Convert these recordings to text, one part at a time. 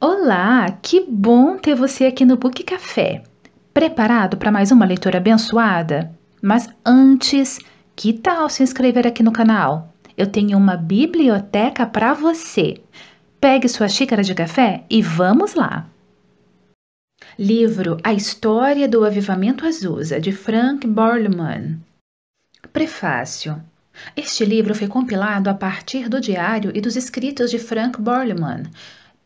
Olá, que bom ter você aqui no Book Café. Preparado para mais uma leitura abençoada? Mas antes, que tal se inscrever aqui no canal? Eu tenho uma biblioteca para você. Pegue sua xícara de café e vamos lá! Livro A História do Avivamento Azusa, de Frank Borleman. Prefácio. Este livro foi compilado a partir do diário e dos escritos de Frank Borleman,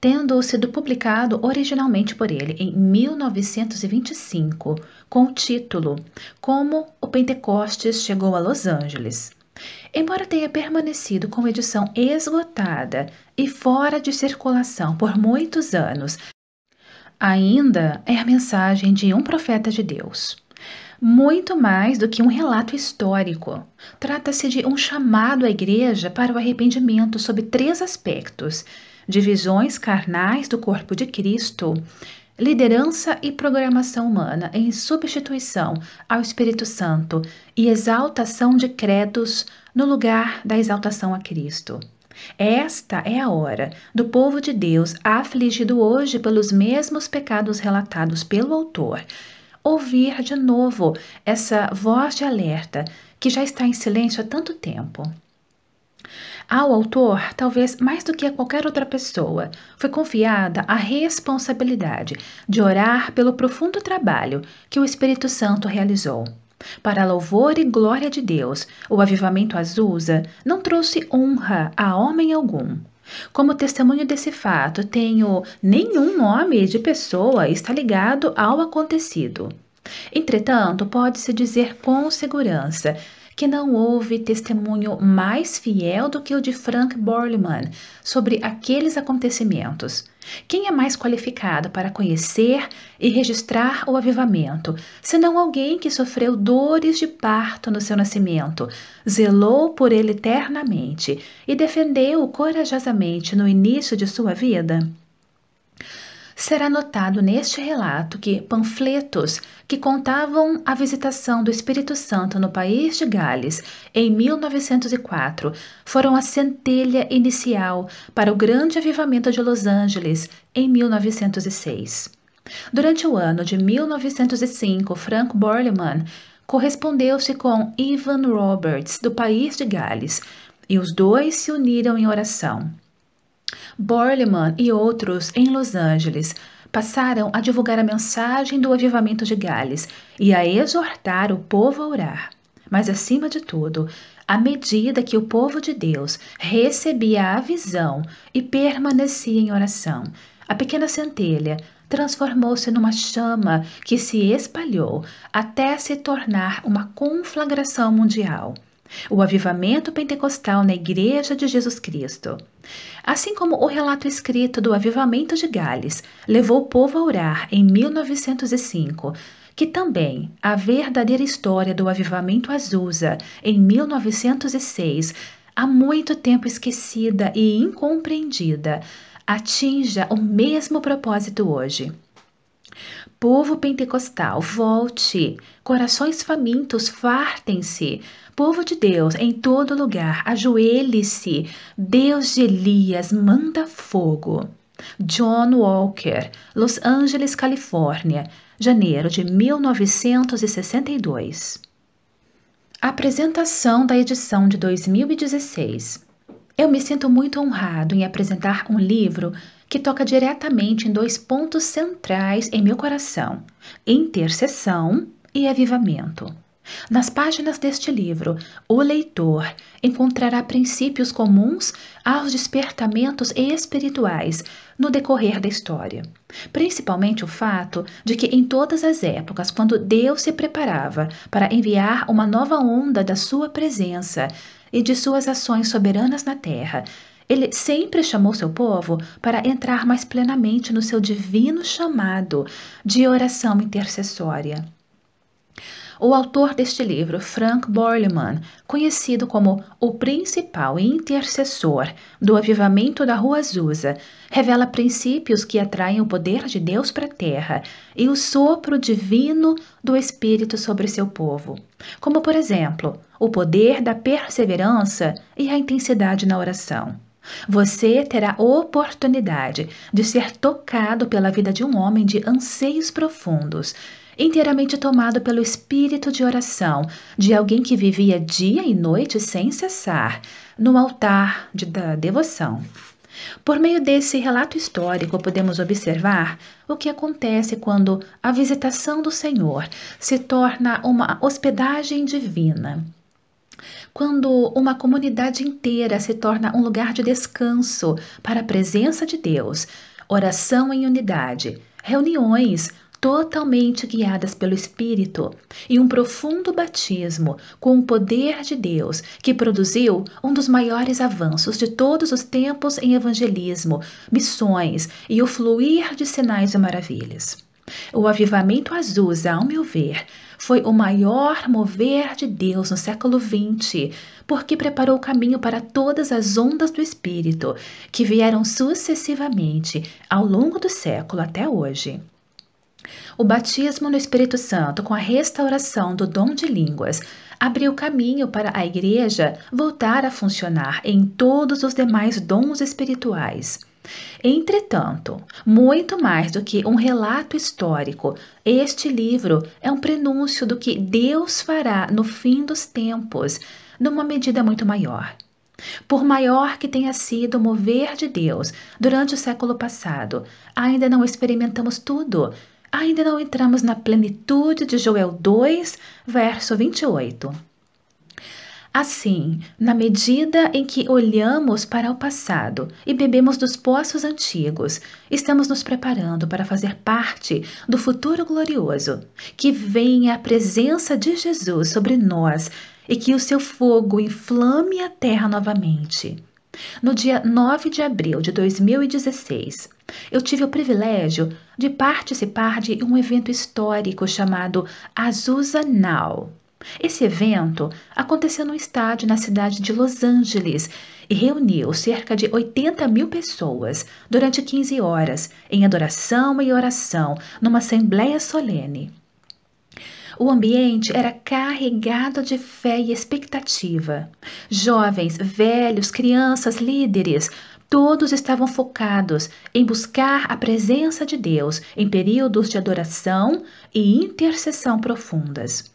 tendo sido publicado originalmente por ele em 1925, com o título Como o Pentecostes Chegou a Los Angeles. Embora tenha permanecido com edição esgotada e fora de circulação por muitos anos, ainda é a mensagem de um profeta de Deus. Muito mais do que um relato histórico. Trata-se de um chamado à igreja para o arrependimento sob três aspectos divisões carnais do corpo de Cristo, liderança e programação humana em substituição ao Espírito Santo e exaltação de credos no lugar da exaltação a Cristo. Esta é a hora do povo de Deus afligido hoje pelos mesmos pecados relatados pelo autor. Ouvir de novo essa voz de alerta que já está em silêncio há tanto tempo. Ao autor, talvez mais do que a qualquer outra pessoa, foi confiada a responsabilidade de orar pelo profundo trabalho que o Espírito Santo realizou. Para louvor e glória de Deus, o avivamento Azusa não trouxe honra a homem algum. Como testemunho desse fato, tenho nenhum nome de pessoa está ligado ao acontecido. Entretanto, pode-se dizer com segurança que não houve testemunho mais fiel do que o de Frank Borleman sobre aqueles acontecimentos. Quem é mais qualificado para conhecer e registrar o avivamento, senão alguém que sofreu dores de parto no seu nascimento, zelou por ele eternamente e defendeu-o corajosamente no início de sua vida? Será notado neste relato que panfletos que contavam a visitação do Espírito Santo no país de Gales em 1904 foram a centelha inicial para o grande avivamento de Los Angeles em 1906. Durante o ano de 1905, Frank Borleman correspondeu-se com Ivan Roberts, do país de Gales, e os dois se uniram em oração. Borleman e outros em Los Angeles passaram a divulgar a mensagem do avivamento de Gales e a exortar o povo a orar. Mas, acima de tudo, à medida que o povo de Deus recebia a visão e permanecia em oração, a pequena centelha transformou-se numa chama que se espalhou até se tornar uma conflagração mundial o avivamento pentecostal na Igreja de Jesus Cristo. Assim como o relato escrito do avivamento de Gales levou o povo a orar em 1905, que também a verdadeira história do avivamento Azusa em 1906, há muito tempo esquecida e incompreendida, atinja o mesmo propósito hoje. Povo pentecostal, volte. Corações famintos, fartem-se. Povo de Deus, em todo lugar, ajoelhe-se. Deus de Elias, manda fogo. John Walker, Los Angeles, Califórnia, janeiro de 1962. Apresentação da edição de 2016. Eu me sinto muito honrado em apresentar um livro que toca diretamente em dois pontos centrais em meu coração: intercessão e avivamento. Nas páginas deste livro, o leitor encontrará princípios comuns aos despertamentos espirituais no decorrer da história, principalmente o fato de que em todas as épocas, quando Deus se preparava para enviar uma nova onda da sua presença e de suas ações soberanas na terra, ele sempre chamou seu povo para entrar mais plenamente no seu divino chamado de oração intercessória. O autor deste livro, Frank Borleman, conhecido como o principal intercessor do avivamento da Rua Azusa, revela princípios que atraem o poder de Deus para a terra e o sopro divino do Espírito sobre seu povo, como, por exemplo, o poder da perseverança e a intensidade na oração. Você terá oportunidade de ser tocado pela vida de um homem de anseios profundos, inteiramente tomado pelo espírito de oração de alguém que vivia dia e noite sem cessar no altar de, da devoção. Por meio desse relato histórico, podemos observar o que acontece quando a visitação do Senhor se torna uma hospedagem divina quando uma comunidade inteira se torna um lugar de descanso para a presença de Deus, oração em unidade, reuniões totalmente guiadas pelo Espírito e um profundo batismo com o poder de Deus que produziu um dos maiores avanços de todos os tempos em evangelismo, missões e o fluir de sinais e maravilhas. O avivamento Azusa, ao meu ver, foi o maior mover de Deus no século XX, porque preparou o caminho para todas as ondas do Espírito que vieram sucessivamente ao longo do século até hoje. O batismo no Espírito Santo com a restauração do dom de línguas abriu caminho para a Igreja voltar a funcionar em todos os demais dons espirituais. Entretanto, muito mais do que um relato histórico, este livro é um prenúncio do que Deus fará no fim dos tempos, numa medida muito maior. Por maior que tenha sido o mover de Deus durante o século passado, ainda não experimentamos tudo, ainda não entramos na plenitude de Joel 2, verso 28. Assim, na medida em que olhamos para o passado e bebemos dos poços antigos, estamos nos preparando para fazer parte do futuro glorioso, que venha a presença de Jesus sobre nós e que o seu fogo inflame a terra novamente. No dia 9 de abril de 2016, eu tive o privilégio de participar de um evento histórico chamado Azusa Now, esse evento aconteceu num estádio na cidade de Los Angeles e reuniu cerca de 80 mil pessoas durante 15 horas, em adoração e oração, numa assembleia solene. O ambiente era carregado de fé e expectativa. Jovens, velhos, crianças, líderes, todos estavam focados em buscar a presença de Deus em períodos de adoração e intercessão profundas.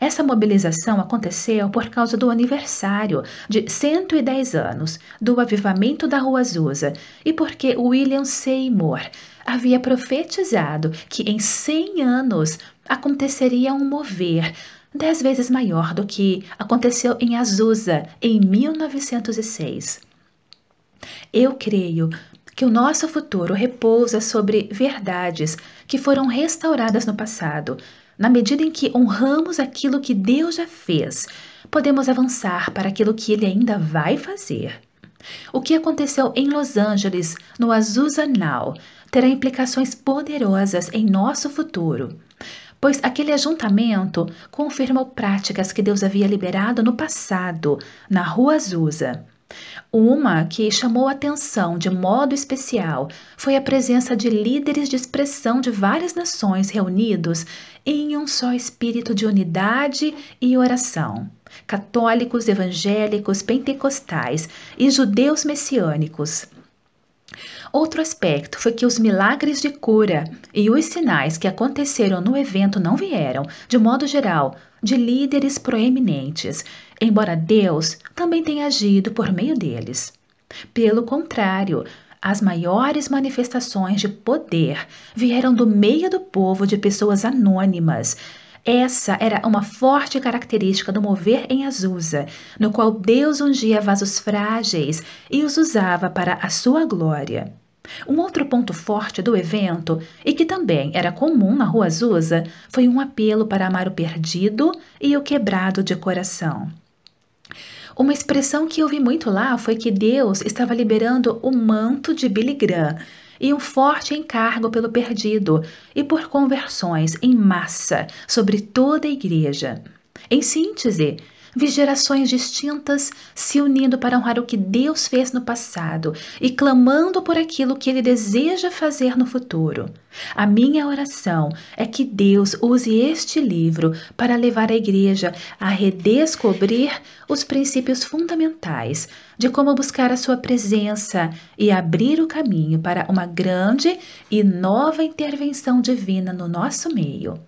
Essa mobilização aconteceu por causa do aniversário de 110 anos do avivamento da Rua Azusa e porque William Seymour havia profetizado que em 100 anos aconteceria um mover dez vezes maior do que aconteceu em Azusa em 1906. Eu creio que o nosso futuro repousa sobre verdades que foram restauradas no passado na medida em que honramos aquilo que Deus já fez, podemos avançar para aquilo que Ele ainda vai fazer. O que aconteceu em Los Angeles, no Azusa Now, terá implicações poderosas em nosso futuro, pois aquele ajuntamento confirmou práticas que Deus havia liberado no passado, na Rua Azusa. Uma que chamou a atenção de modo especial foi a presença de líderes de expressão de várias nações reunidos em um só espírito de unidade e oração. Católicos, evangélicos, pentecostais e judeus messiânicos, Outro aspecto foi que os milagres de cura e os sinais que aconteceram no evento não vieram, de modo geral, de líderes proeminentes, embora Deus também tenha agido por meio deles. Pelo contrário, as maiores manifestações de poder vieram do meio do povo de pessoas anônimas. Essa era uma forte característica do mover em Azusa, no qual Deus ungia vasos frágeis e os usava para a sua glória. Um outro ponto forte do evento, e que também era comum na Rua Azusa, foi um apelo para amar o perdido e o quebrado de coração. Uma expressão que ouvi muito lá foi que Deus estava liberando o manto de Billy Graham e um forte encargo pelo perdido e por conversões em massa sobre toda a igreja. Em síntese, vi gerações distintas se unindo para honrar o que Deus fez no passado e clamando por aquilo que Ele deseja fazer no futuro. A minha oração é que Deus use este livro para levar a igreja a redescobrir os princípios fundamentais de como buscar a sua presença e abrir o caminho para uma grande e nova intervenção divina no nosso meio.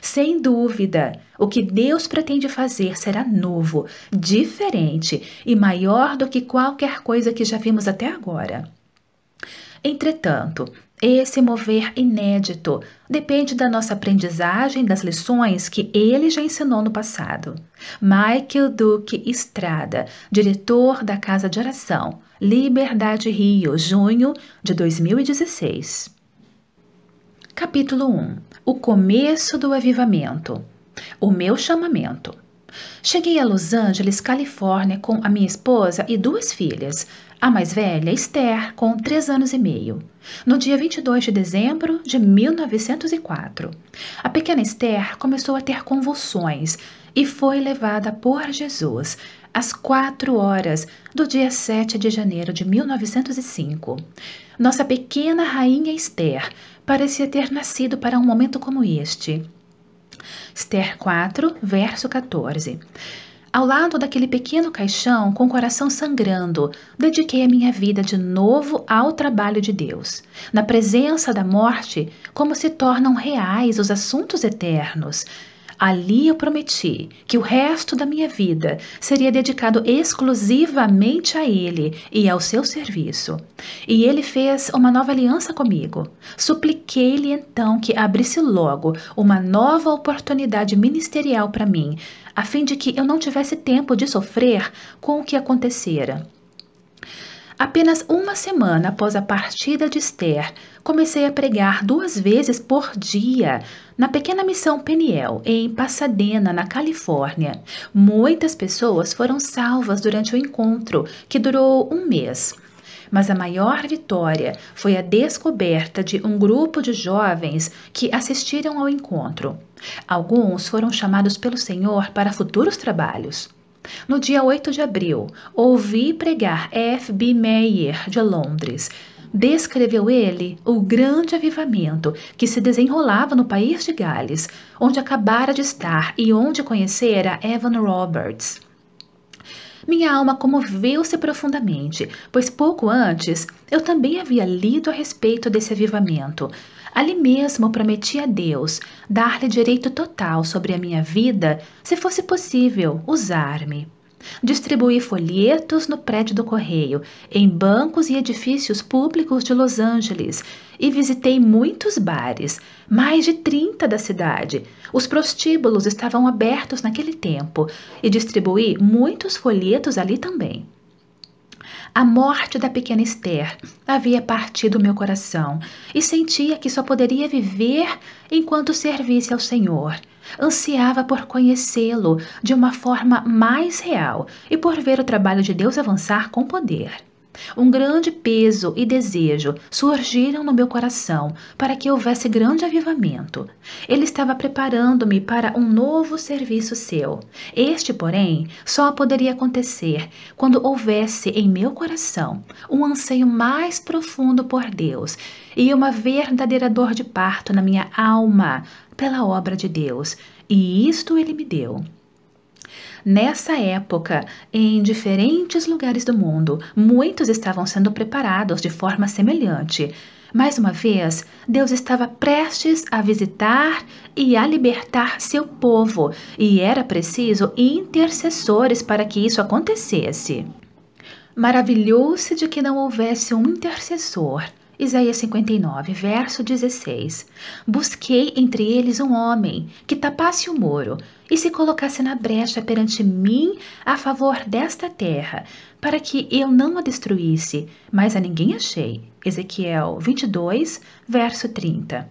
Sem dúvida, o que Deus pretende fazer será novo, diferente e maior do que qualquer coisa que já vimos até agora. Entretanto, esse mover inédito depende da nossa aprendizagem das lições que ele já ensinou no passado. Michael Duque Estrada, diretor da Casa de Oração, Liberdade Rio, junho de 2016. Capítulo 1 O começo do avivamento O meu chamamento. Cheguei a Los Angeles, Califórnia, com a minha esposa e duas filhas, a mais velha, Esther, com três anos e meio, no dia 22 de dezembro de 1904. A pequena Esther começou a ter convulsões e foi levada por Jesus às quatro horas do dia 7 de janeiro de 1905. Nossa pequena rainha Esther parecia ter nascido para um momento como este. Esther 4, verso 14. Ao lado daquele pequeno caixão, com o coração sangrando, dediquei a minha vida de novo ao trabalho de Deus. Na presença da morte, como se tornam reais os assuntos eternos. Ali eu prometi que o resto da minha vida seria dedicado exclusivamente a ele e ao seu serviço. E ele fez uma nova aliança comigo. Supliquei-lhe então que abrisse logo uma nova oportunidade ministerial para mim, a fim de que eu não tivesse tempo de sofrer com o que acontecera. Apenas uma semana após a partida de Esther, comecei a pregar duas vezes por dia na pequena missão Peniel, em Pasadena, na Califórnia. Muitas pessoas foram salvas durante o encontro, que durou um mês. Mas a maior vitória foi a descoberta de um grupo de jovens que assistiram ao encontro. Alguns foram chamados pelo Senhor para futuros trabalhos. No dia 8 de abril, ouvi pregar F. B. Meyer, de Londres. Descreveu ele o grande avivamento que se desenrolava no país de Gales, onde acabara de estar e onde conhecera Evan Roberts. Minha alma comoveu-se profundamente, pois pouco antes eu também havia lido a respeito desse avivamento, Ali mesmo prometi a Deus dar-lhe direito total sobre a minha vida, se fosse possível, usar-me. Distribuí folhetos no prédio do correio, em bancos e edifícios públicos de Los Angeles e visitei muitos bares, mais de 30 da cidade. Os prostíbulos estavam abertos naquele tempo e distribuí muitos folhetos ali também. A morte da pequena Esther havia partido meu coração e sentia que só poderia viver enquanto servisse ao Senhor. Ansiava por conhecê-lo de uma forma mais real e por ver o trabalho de Deus avançar com poder. Um grande peso e desejo surgiram no meu coração para que houvesse grande avivamento. Ele estava preparando-me para um novo serviço seu. Este, porém, só poderia acontecer quando houvesse em meu coração um anseio mais profundo por Deus e uma verdadeira dor de parto na minha alma pela obra de Deus. E isto ele me deu. Nessa época, em diferentes lugares do mundo, muitos estavam sendo preparados de forma semelhante. Mais uma vez, Deus estava prestes a visitar e a libertar seu povo, e era preciso intercessores para que isso acontecesse. Maravilhou-se de que não houvesse um intercessor Isaías 59, verso 16: Busquei entre eles um homem que tapasse o muro e se colocasse na brecha perante mim a favor desta terra, para que eu não a destruísse, mas a ninguém achei. Ezequiel 22, verso 30.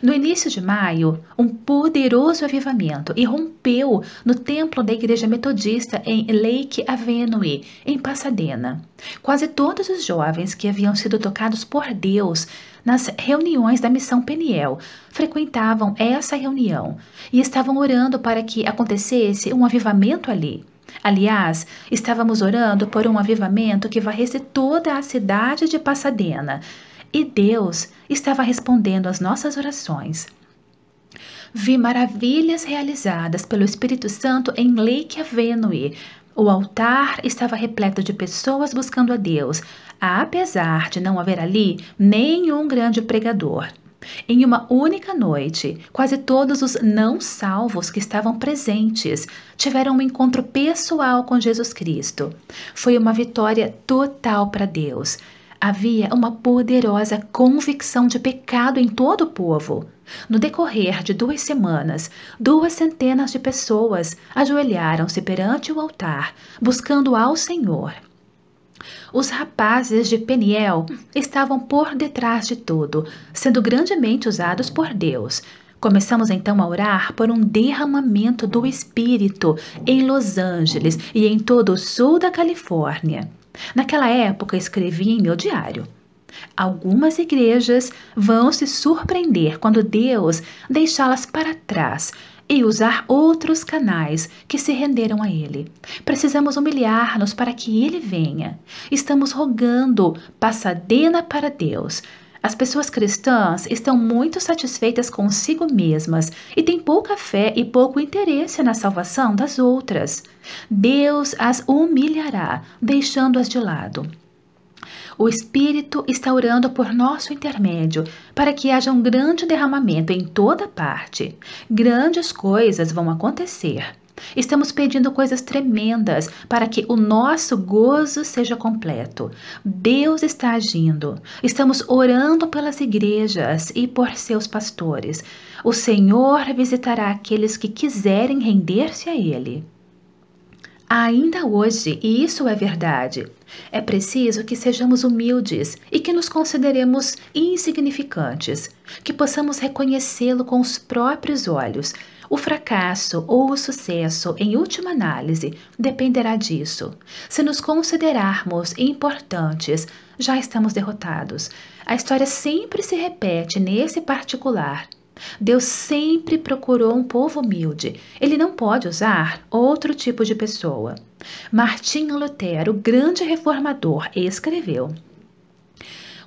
No início de maio, um poderoso avivamento irrompeu no templo da Igreja Metodista em Lake Avenue, em Pasadena. Quase todos os jovens que haviam sido tocados por Deus nas reuniões da Missão Peniel frequentavam essa reunião e estavam orando para que acontecesse um avivamento ali. Aliás, estávamos orando por um avivamento que varresse toda a cidade de Pasadena e Deus estava respondendo às nossas orações. Vi maravilhas realizadas pelo Espírito Santo em Lake Avenue. O altar estava repleto de pessoas buscando a Deus, apesar de não haver ali nenhum grande pregador. Em uma única noite, quase todos os não salvos que estavam presentes tiveram um encontro pessoal com Jesus Cristo. Foi uma vitória total para Deus. Havia uma poderosa convicção de pecado em todo o povo. No decorrer de duas semanas, duas centenas de pessoas ajoelharam-se perante o altar, buscando ao Senhor. Os rapazes de Peniel estavam por detrás de tudo, sendo grandemente usados por Deus. Começamos então a orar por um derramamento do Espírito em Los Angeles e em todo o sul da Califórnia. Naquela época, escrevi em meu diário. Algumas igrejas vão se surpreender quando Deus deixá-las para trás e usar outros canais que se renderam a Ele. Precisamos humilhar-nos para que Ele venha. Estamos rogando passadena para Deus, as pessoas cristãs estão muito satisfeitas consigo mesmas e têm pouca fé e pouco interesse na salvação das outras. Deus as humilhará, deixando-as de lado. O Espírito está orando por nosso intermédio, para que haja um grande derramamento em toda parte. Grandes coisas vão acontecer. Estamos pedindo coisas tremendas para que o nosso gozo seja completo. Deus está agindo. Estamos orando pelas igrejas e por seus pastores. O Senhor visitará aqueles que quiserem render-se a Ele. Ainda hoje, e isso é verdade, é preciso que sejamos humildes e que nos consideremos insignificantes, que possamos reconhecê-lo com os próprios olhos o fracasso ou o sucesso, em última análise, dependerá disso. Se nos considerarmos importantes, já estamos derrotados. A história sempre se repete nesse particular. Deus sempre procurou um povo humilde. Ele não pode usar outro tipo de pessoa. Martinho Lutero, grande reformador, escreveu: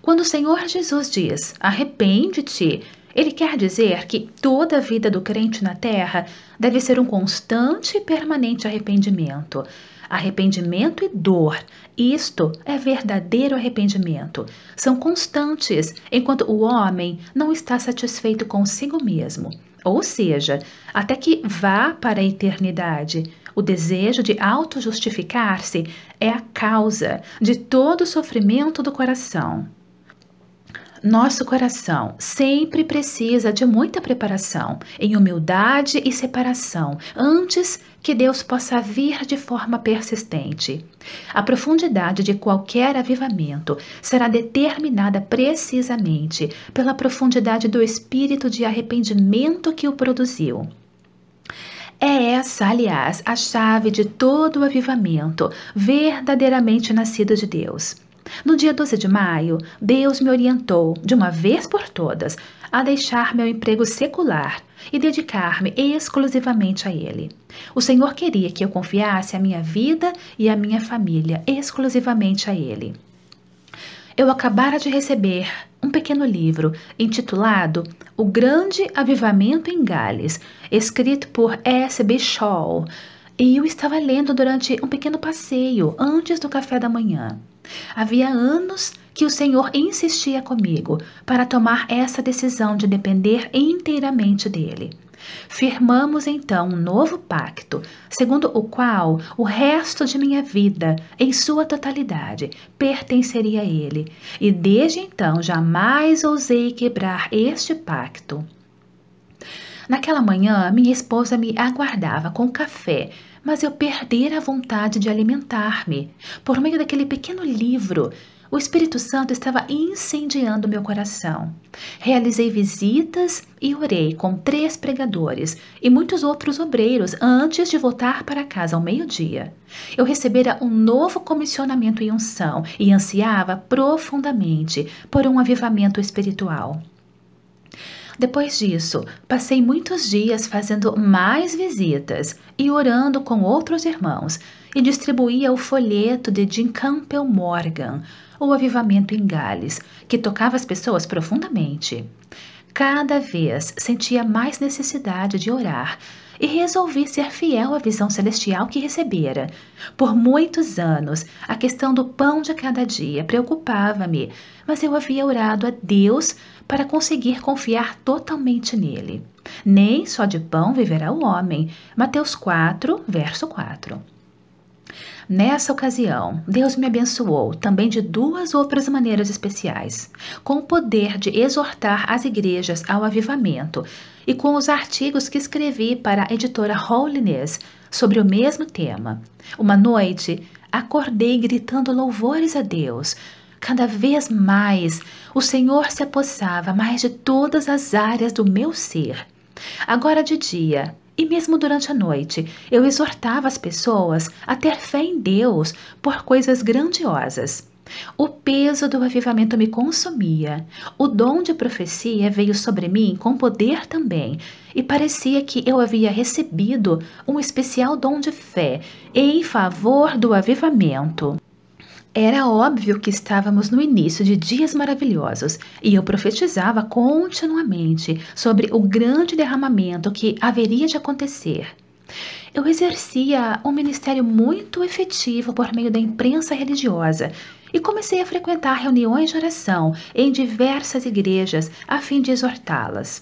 Quando o Senhor Jesus diz: Arrepende-te ele quer dizer que toda a vida do crente na terra deve ser um constante e permanente arrependimento. Arrependimento e dor, isto é verdadeiro arrependimento. São constantes enquanto o homem não está satisfeito consigo mesmo. Ou seja, até que vá para a eternidade. O desejo de auto-justificar-se é a causa de todo o sofrimento do coração nosso coração sempre precisa de muita preparação, em humildade e separação, antes que Deus possa vir de forma persistente. A profundidade de qualquer avivamento será determinada precisamente pela profundidade do espírito de arrependimento que o produziu. É essa, aliás, a chave de todo o avivamento verdadeiramente nascido de Deus. No dia 12 de maio, Deus me orientou, de uma vez por todas, a deixar meu emprego secular e dedicar-me exclusivamente a ele. O Senhor queria que eu confiasse a minha vida e a minha família exclusivamente a ele. Eu acabara de receber um pequeno livro intitulado O Grande Avivamento em Gales, escrito por S. B. Shaw, e eu estava lendo durante um pequeno passeio, antes do café da manhã. Havia anos que o Senhor insistia comigo para tomar essa decisão de depender inteiramente dele. Firmamos então um novo pacto, segundo o qual o resto de minha vida, em sua totalidade, pertenceria a ele, e desde então jamais ousei quebrar este pacto. Naquela manhã, minha esposa me aguardava com café, mas eu perdera a vontade de alimentar-me. Por meio daquele pequeno livro, o Espírito Santo estava incendiando meu coração. Realizei visitas e orei com três pregadores e muitos outros obreiros antes de voltar para casa ao meio-dia. Eu recebera um novo comissionamento e unção e ansiava profundamente por um avivamento espiritual. Depois disso, passei muitos dias fazendo mais visitas e orando com outros irmãos, e distribuía o folheto de Jim Campbell Morgan, O Avivamento em Gales, que tocava as pessoas profundamente. Cada vez sentia mais necessidade de orar e resolvi ser fiel à visão celestial que recebera. Por muitos anos, a questão do pão de cada dia preocupava-me, mas eu havia orado a Deus para conseguir confiar totalmente nele. Nem só de pão viverá o homem. Mateus 4, verso 4. Nessa ocasião, Deus me abençoou também de duas outras maneiras especiais: com o poder de exortar as igrejas ao avivamento, e com os artigos que escrevi para a editora Holiness sobre o mesmo tema. Uma noite, acordei gritando louvores a Deus. Cada vez mais, o Senhor se apossava mais de todas as áreas do meu ser. Agora de dia, e mesmo durante a noite, eu exortava as pessoas a ter fé em Deus por coisas grandiosas. O peso do avivamento me consumia. O dom de profecia veio sobre mim com poder também, e parecia que eu havia recebido um especial dom de fé em favor do avivamento. Era óbvio que estávamos no início de dias maravilhosos e eu profetizava continuamente sobre o grande derramamento que haveria de acontecer. Eu exercia um ministério muito efetivo por meio da imprensa religiosa e comecei a frequentar reuniões de oração em diversas igrejas a fim de exortá-las.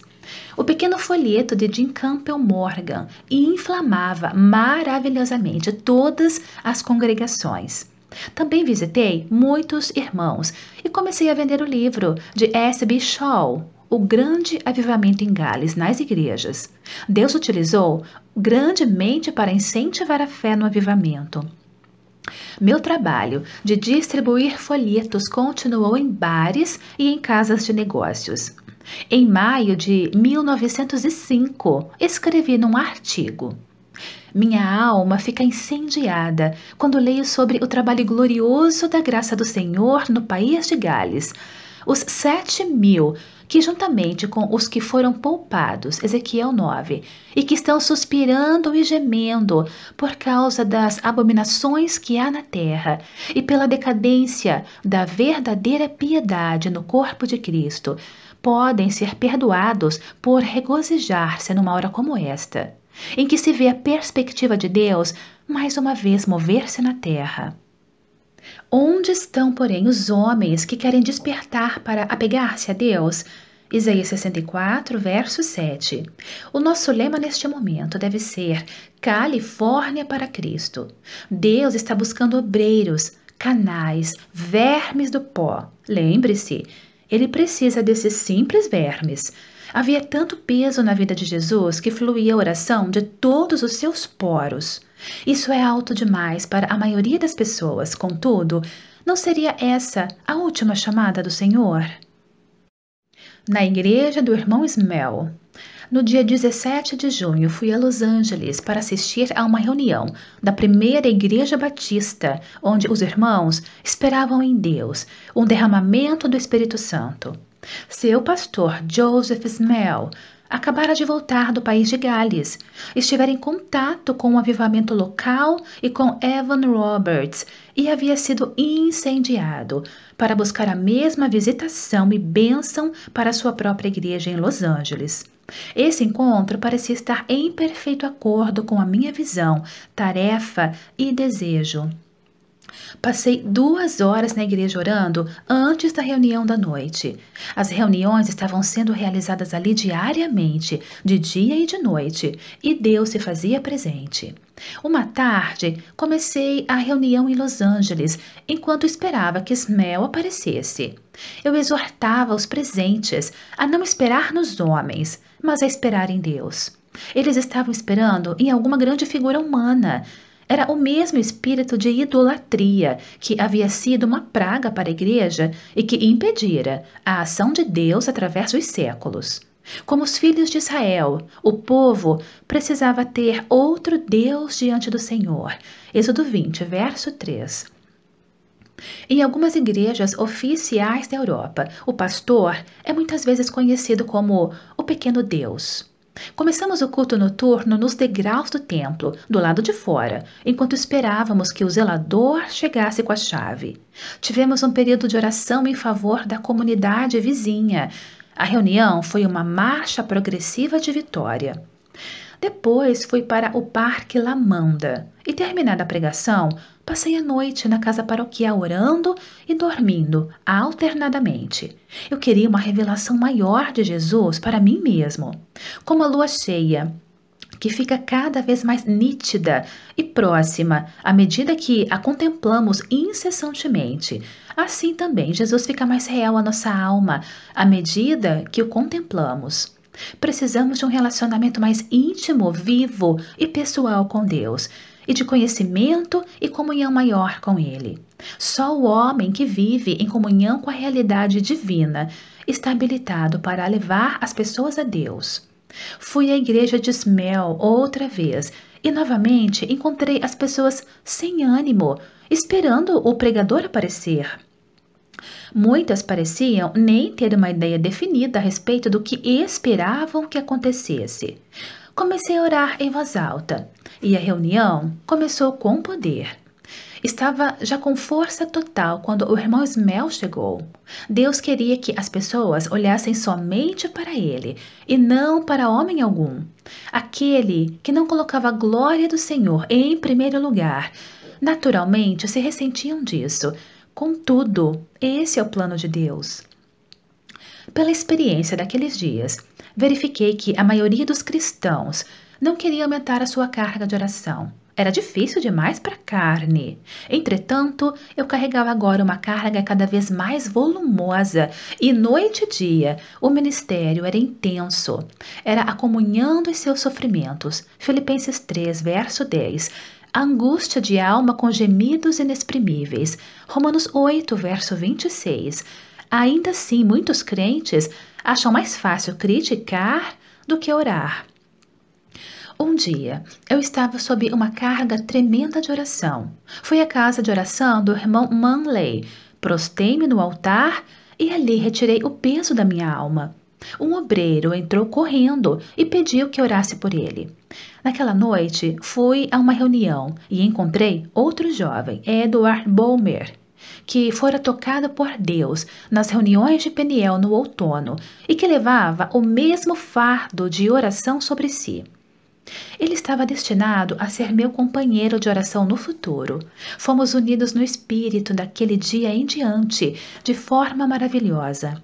O pequeno folheto de Jim Campbell Morgan inflamava maravilhosamente todas as congregações. Também visitei muitos irmãos e comecei a vender o livro de S.B. Shaw, o grande avivamento em Gales nas igrejas. Deus utilizou grandemente para incentivar a fé no avivamento. Meu trabalho de distribuir folhetos continuou em bares e em casas de negócios. Em maio de 1905, escrevi num artigo. Minha alma fica incendiada quando leio sobre o trabalho glorioso da graça do Senhor no país de Gales. Os sete mil que, juntamente com os que foram poupados, Ezequiel 9, e que estão suspirando e gemendo por causa das abominações que há na terra e pela decadência da verdadeira piedade no corpo de Cristo, podem ser perdoados por regozijar-se numa hora como esta, em que se vê a perspectiva de Deus mais uma vez mover-se na terra. Onde estão, porém, os homens que querem despertar para apegar-se a Deus? Isaías 64, verso 7. O nosso lema neste momento deve ser Califórnia para Cristo. Deus está buscando obreiros, canais, vermes do pó. Lembre-se, ele precisa desses simples vermes. Havia tanto peso na vida de Jesus que fluía a oração de todos os seus poros. Isso é alto demais para a maioria das pessoas, contudo, não seria essa a última chamada do Senhor? na igreja do irmão Smell, No dia 17 de junho, fui a Los Angeles para assistir a uma reunião da primeira Igreja Batista, onde os irmãos esperavam em Deus um derramamento do Espírito Santo. Seu pastor Joseph Smell acabara de voltar do país de Gales. Estivera em contato com o avivamento local e com Evan Roberts e havia sido incendiado para buscar a mesma visitação e bênção para sua própria igreja em Los Angeles. Esse encontro parecia estar em perfeito acordo com a minha visão, tarefa e desejo. Passei duas horas na igreja orando antes da reunião da noite. As reuniões estavam sendo realizadas ali diariamente, de dia e de noite, e Deus se fazia presente. Uma tarde, comecei a reunião em Los Angeles, enquanto esperava que Ismael aparecesse. Eu exortava os presentes a não esperar nos homens, mas a esperar em Deus. Eles estavam esperando em alguma grande figura humana, era o mesmo espírito de idolatria que havia sido uma praga para a igreja e que impedira a ação de Deus através dos séculos. Como os filhos de Israel, o povo precisava ter outro Deus diante do Senhor. Êxodo 20, verso 3. Em algumas igrejas oficiais da Europa, o pastor é muitas vezes conhecido como o pequeno Deus. Começamos o culto noturno nos degraus do templo, do lado de fora, enquanto esperávamos que o zelador chegasse com a chave. Tivemos um período de oração em favor da comunidade vizinha. A reunião foi uma marcha progressiva de vitória. Depois fui para o Parque Lamanda e, terminada a pregação, Passei a noite na casa paroquial orando e dormindo, alternadamente. Eu queria uma revelação maior de Jesus para mim mesmo, como a lua cheia, que fica cada vez mais nítida e próxima à medida que a contemplamos incessantemente. Assim também, Jesus fica mais real à nossa alma à medida que o contemplamos. Precisamos de um relacionamento mais íntimo, vivo e pessoal com Deus e de conhecimento e comunhão maior com Ele. Só o homem que vive em comunhão com a realidade divina está habilitado para levar as pessoas a Deus. Fui à igreja de Ismael outra vez e novamente encontrei as pessoas sem ânimo, esperando o pregador aparecer. Muitas pareciam nem ter uma ideia definida a respeito do que esperavam que acontecesse comecei a orar em voz alta e a reunião começou com poder. Estava já com força total quando o irmão Ismael chegou. Deus queria que as pessoas olhassem somente para ele e não para homem algum. Aquele que não colocava a glória do Senhor em primeiro lugar. Naturalmente se ressentiam disso. Contudo, esse é o plano de Deus. Pela experiência daqueles dias, verifiquei que a maioria dos cristãos não queria aumentar a sua carga de oração. Era difícil demais para a carne. Entretanto, eu carregava agora uma carga cada vez mais volumosa e noite e dia o ministério era intenso. Era a comunhão dos seus sofrimentos. Filipenses 3, verso 10. A angústia de alma com gemidos inexprimíveis. Romanos 8, verso 26. Ainda assim, muitos crentes acham mais fácil criticar do que orar. Um dia, eu estava sob uma carga tremenda de oração. Fui à casa de oração do irmão Manley, prostei-me no altar e ali retirei o peso da minha alma. Um obreiro entrou correndo e pediu que orasse por ele. Naquela noite, fui a uma reunião e encontrei outro jovem, Edward Bomer que fora tocada por Deus nas reuniões de Peniel no outono e que levava o mesmo fardo de oração sobre si. Ele estava destinado a ser meu companheiro de oração no futuro. Fomos unidos no espírito daquele dia em diante, de forma maravilhosa.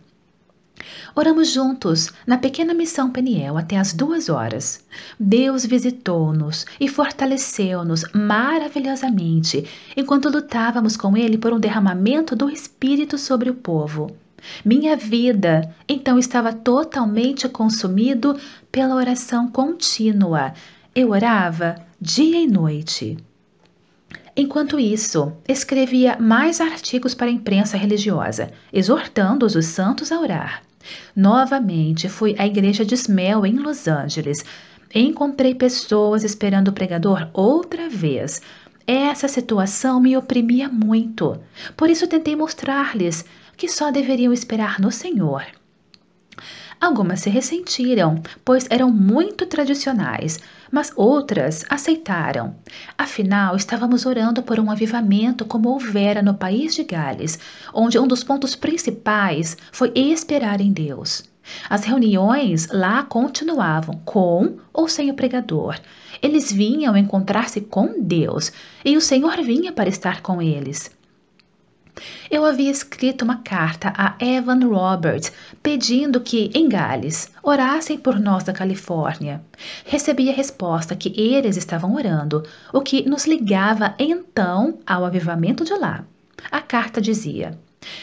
Oramos juntos na pequena missão Peniel até as duas horas. Deus visitou-nos e fortaleceu-nos maravilhosamente enquanto lutávamos com Ele por um derramamento do Espírito sobre o povo. Minha vida então estava totalmente consumido pela oração contínua. Eu orava dia e noite. Enquanto isso, escrevia mais artigos para a imprensa religiosa, exortando-os os santos a orar. Novamente, fui à igreja de Smell em Los Angeles. Encontrei pessoas esperando o pregador outra vez. Essa situação me oprimia muito. Por isso, tentei mostrar-lhes que só deveriam esperar no Senhor. Algumas se ressentiram, pois eram muito tradicionais mas outras aceitaram. Afinal, estávamos orando por um avivamento como houvera no país de Gales, onde um dos pontos principais foi esperar em Deus. As reuniões lá continuavam, com ou sem o pregador. Eles vinham encontrar-se com Deus e o Senhor vinha para estar com eles. Eu havia escrito uma carta a Evan Roberts pedindo que, em Gales, orassem por nós da Califórnia. Recebi a resposta que eles estavam orando, o que nos ligava então ao avivamento de lá. A carta dizia: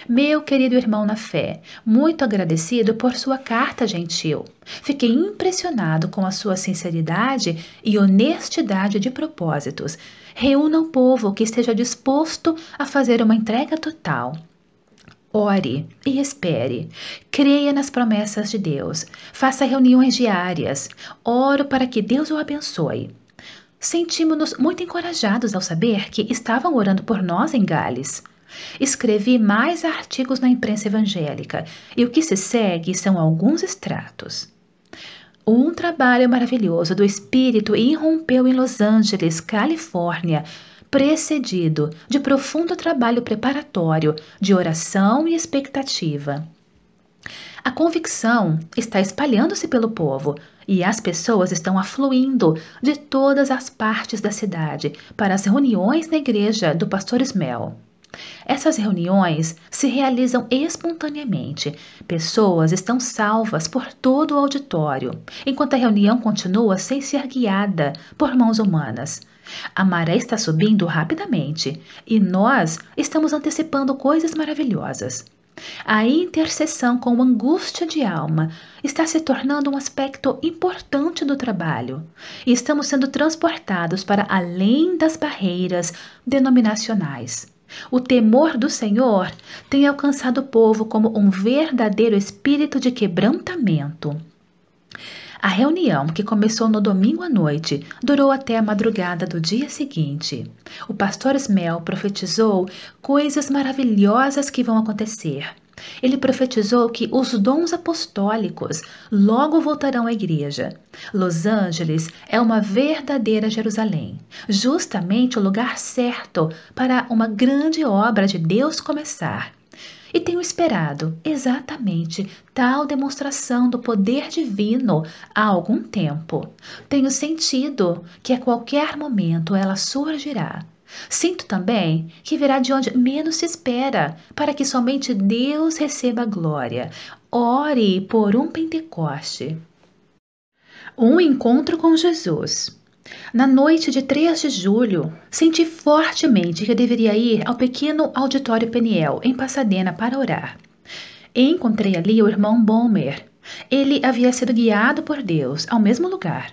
meu querido irmão na fé, muito agradecido por sua carta gentil. Fiquei impressionado com a sua sinceridade e honestidade de propósitos Reúna o povo que esteja disposto a fazer uma entrega total. Ore e espere. Creia nas promessas de Deus. Faça reuniões diárias. Oro para que Deus o abençoe. Sentimos-nos muito encorajados ao saber que estavam orando por nós em Gales. Escrevi mais artigos na imprensa evangélica e o que se segue são alguns extratos. Um trabalho maravilhoso do espírito irrompeu em Los Angeles, Califórnia, precedido de profundo trabalho preparatório, de oração e expectativa. A convicção está espalhando-se pelo povo e as pessoas estão afluindo de todas as partes da cidade para as reuniões na igreja do pastor Smell. Essas reuniões se realizam espontaneamente. Pessoas estão salvas por todo o auditório, enquanto a reunião continua sem ser guiada por mãos humanas. A maré está subindo rapidamente e nós estamos antecipando coisas maravilhosas. A intercessão com angústia de alma está se tornando um aspecto importante do trabalho e estamos sendo transportados para além das barreiras denominacionais. O temor do Senhor tem alcançado o povo como um verdadeiro espírito de quebrantamento. A reunião, que começou no domingo à noite, durou até a madrugada do dia seguinte. O pastor Smell profetizou coisas maravilhosas que vão acontecer. Ele profetizou que os dons apostólicos logo voltarão à igreja. Los Angeles é uma verdadeira Jerusalém, justamente o lugar certo para uma grande obra de Deus começar. E tenho esperado exatamente tal demonstração do poder divino há algum tempo. Tenho sentido que a qualquer momento ela surgirá Sinto também que virá de onde menos se espera, para que somente Deus receba glória. Ore por um Pentecoste. Um encontro com Jesus. Na noite de 3 de julho, senti fortemente que eu deveria ir ao pequeno auditório Peniel, em Pasadena, para orar. Encontrei ali o irmão Bomer. Ele havia sido guiado por Deus ao mesmo lugar.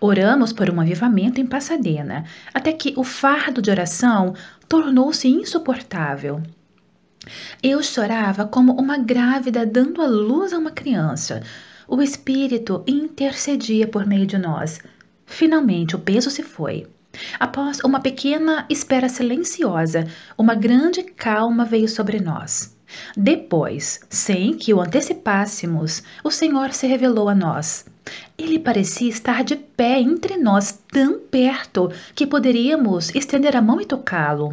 Oramos por um avivamento em Pasadena, até que o fardo de oração tornou-se insuportável. Eu chorava como uma grávida dando a luz a uma criança. O Espírito intercedia por meio de nós. Finalmente, o peso se foi. Após uma pequena espera silenciosa, uma grande calma veio sobre nós. Depois, sem que o antecipássemos, o Senhor se revelou a nós. Ele parecia estar de pé entre nós, tão perto que poderíamos estender a mão e tocá-lo.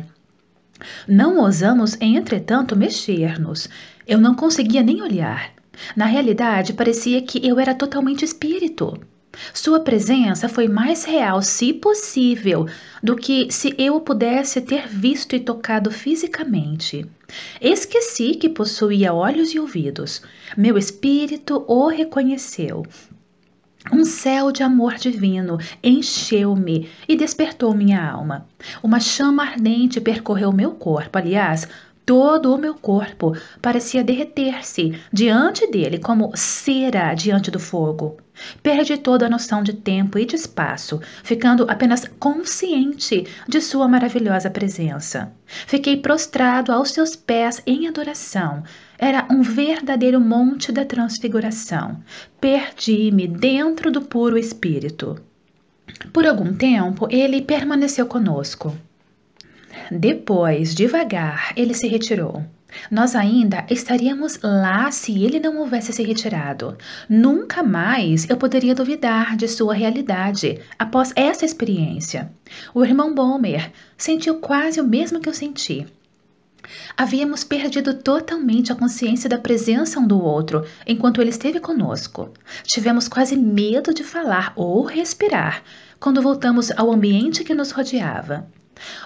Não ousamos, entretanto, mexer-nos. Eu não conseguia nem olhar. Na realidade, parecia que eu era totalmente espírito. Sua presença foi mais real, se possível, do que se eu o pudesse ter visto e tocado fisicamente. Esqueci que possuía olhos e ouvidos. Meu espírito o reconheceu. Um céu de amor divino encheu-me e despertou minha alma. Uma chama ardente percorreu meu corpo, aliás, todo o meu corpo parecia derreter-se diante dele como cera diante do fogo. Perdi toda a noção de tempo e de espaço, ficando apenas consciente de sua maravilhosa presença. Fiquei prostrado aos seus pés em adoração, era um verdadeiro monte da transfiguração. Perdi-me dentro do puro espírito. Por algum tempo ele permaneceu conosco. Depois, devagar, ele se retirou. Nós ainda estaríamos lá se ele não houvesse se retirado. Nunca mais eu poderia duvidar de sua realidade após essa experiência. O irmão Bomer sentiu quase o mesmo que eu senti. Havíamos perdido totalmente a consciência da presença um do outro enquanto ele esteve conosco. Tivemos quase medo de falar ou respirar quando voltamos ao ambiente que nos rodeava.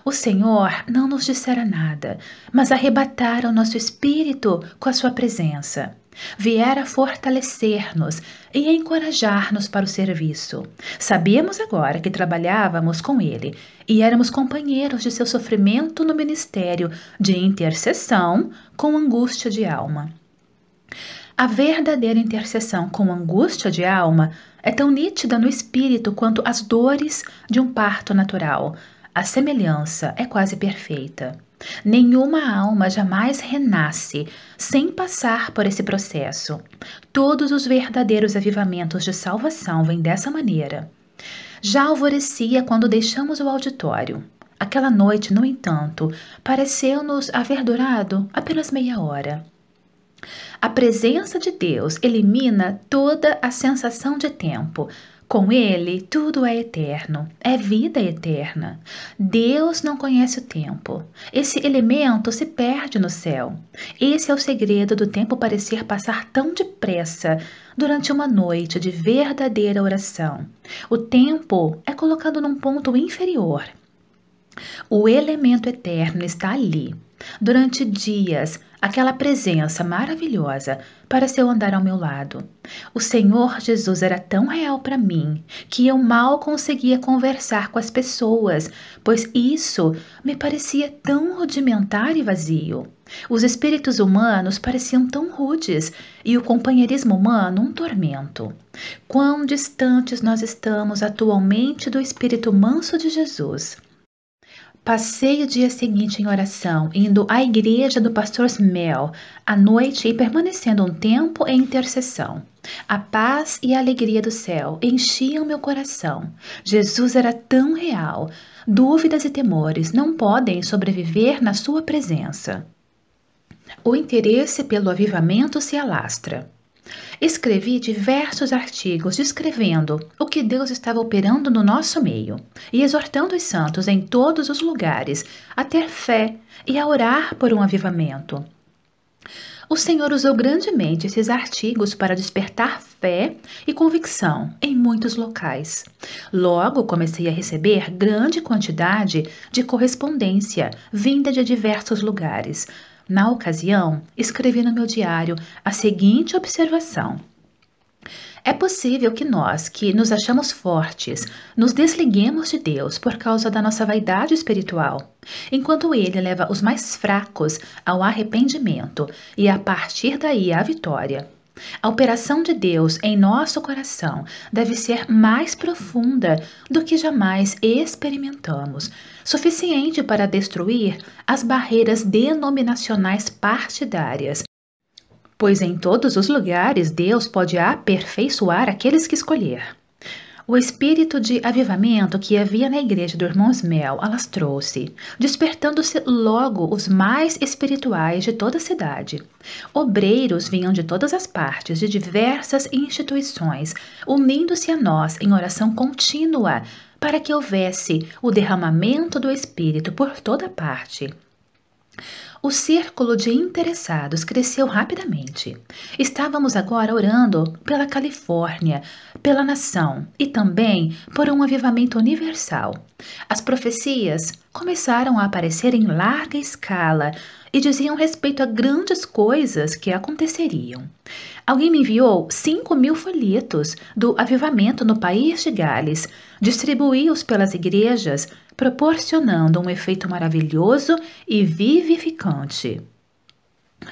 O Senhor não nos dissera nada, mas arrebatara o nosso espírito com a sua presença. Viera fortalecer-nos e encorajar-nos para o serviço. Sabíamos agora que trabalhávamos com ele e éramos companheiros de seu sofrimento no ministério de intercessão com angústia de alma. A verdadeira intercessão com angústia de alma é tão nítida no espírito quanto as dores de um parto natural. A semelhança é quase perfeita. Nenhuma alma jamais renasce sem passar por esse processo. Todos os verdadeiros avivamentos de salvação vêm dessa maneira. Já alvorecia quando deixamos o auditório. Aquela noite, no entanto, pareceu-nos haver durado apenas meia hora. A presença de Deus elimina toda a sensação de tempo, com ele, tudo é eterno, é vida eterna. Deus não conhece o tempo. Esse elemento se perde no céu. Esse é o segredo do tempo parecer passar tão depressa durante uma noite de verdadeira oração. O tempo é colocado num ponto inferior. O elemento eterno está ali. Durante dias, aquela presença maravilhosa para seu andar ao meu lado. O Senhor Jesus era tão real para mim que eu mal conseguia conversar com as pessoas, pois isso me parecia tão rudimentar e vazio. Os espíritos humanos pareciam tão rudes e o companheirismo humano um tormento. Quão distantes nós estamos atualmente do espírito manso de Jesus! Passei o dia seguinte em oração, indo à igreja do pastor Smell à noite e permanecendo um tempo em intercessão. A paz e a alegria do céu enchiam meu coração. Jesus era tão real. Dúvidas e temores não podem sobreviver na sua presença. O interesse pelo avivamento se alastra. Escrevi diversos artigos descrevendo o que Deus estava operando no nosso meio e exortando os santos em todos os lugares a ter fé e a orar por um avivamento. O Senhor usou grandemente esses artigos para despertar fé e convicção em muitos locais. Logo comecei a receber grande quantidade de correspondência vinda de diversos lugares, na ocasião, escrevi no meu diário a seguinte observação. É possível que nós, que nos achamos fortes, nos desliguemos de Deus por causa da nossa vaidade espiritual, enquanto Ele leva os mais fracos ao arrependimento e, a partir daí, à vitória. A operação de Deus em nosso coração deve ser mais profunda do que jamais experimentamos, suficiente para destruir as barreiras denominacionais partidárias. Pois em todos os lugares Deus pode aperfeiçoar aqueles que escolher. O espírito de avivamento que havia na igreja do irmão Ismael alastrou-se, despertando-se logo os mais espirituais de toda a cidade. Obreiros vinham de todas as partes, de diversas instituições, unindo-se a nós em oração contínua, para que houvesse o derramamento do Espírito por toda parte. O círculo de interessados cresceu rapidamente. Estávamos agora orando pela Califórnia, pela nação e também por um avivamento universal. As profecias começaram a aparecer em larga escala e diziam respeito a grandes coisas que aconteceriam. Alguém me enviou 5 mil folhetos do avivamento no país de Gales. Distribuí-os pelas igrejas proporcionando um efeito maravilhoso e vivificante.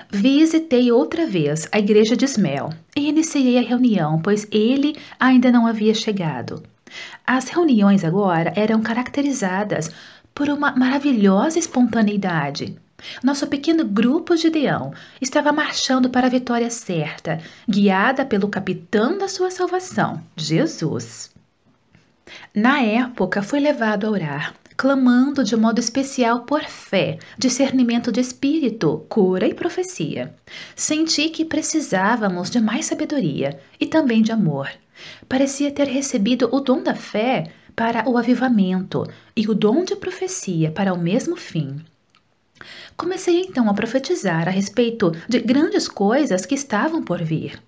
Visitei outra vez a igreja de Ismael e iniciei a reunião, pois ele ainda não havia chegado. As reuniões agora eram caracterizadas por uma maravilhosa espontaneidade. Nosso pequeno grupo de Deão estava marchando para a vitória certa, guiada pelo capitão da sua salvação, Jesus. Na época, foi levado a orar, clamando de modo especial por fé, discernimento de espírito, cura e profecia. Senti que precisávamos de mais sabedoria e também de amor. Parecia ter recebido o dom da fé para o avivamento e o dom de profecia para o mesmo fim. Comecei então a profetizar a respeito de grandes coisas que estavam por vir.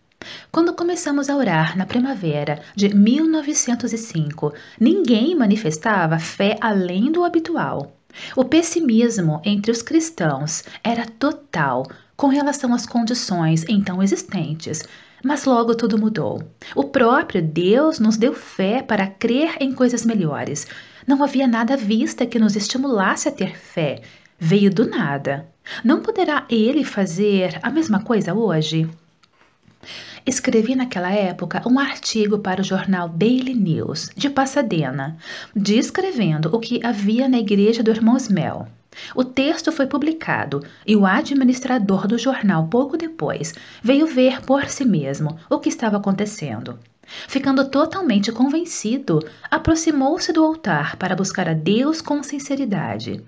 Quando começamos a orar na primavera de 1905, ninguém manifestava fé além do habitual. O pessimismo entre os cristãos era total com relação às condições então existentes, mas logo tudo mudou. O próprio Deus nos deu fé para crer em coisas melhores. Não havia nada à vista que nos estimulasse a ter fé. Veio do nada. Não poderá ele fazer a mesma coisa hoje? Escrevi naquela época um artigo para o jornal Daily News, de Pasadena, descrevendo o que havia na igreja do irmão Smell. O texto foi publicado e o administrador do jornal, pouco depois, veio ver por si mesmo o que estava acontecendo. Ficando totalmente convencido, aproximou-se do altar para buscar a Deus com sinceridade.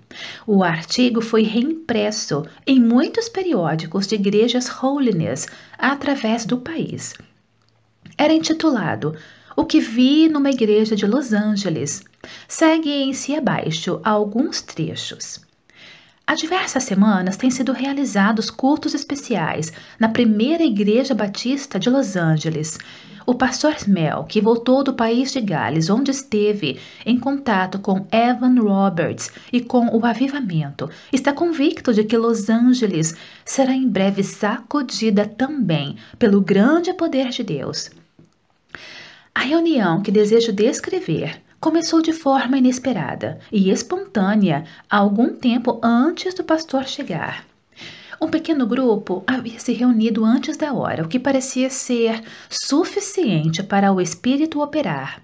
O artigo foi reimpresso em muitos periódicos de igrejas holiness através do país. Era intitulado O que vi numa igreja de Los Angeles. Segue em si abaixo alguns trechos. Há diversas semanas têm sido realizados cultos especiais na primeira igreja batista de Los Angeles o pastor Mel, que voltou do país de Gales, onde esteve em contato com Evan Roberts e com o avivamento, está convicto de que Los Angeles será em breve sacudida também pelo grande poder de Deus. A reunião que desejo descrever começou de forma inesperada e espontânea algum tempo antes do pastor chegar. Um pequeno grupo havia se reunido antes da hora, o que parecia ser suficiente para o espírito operar.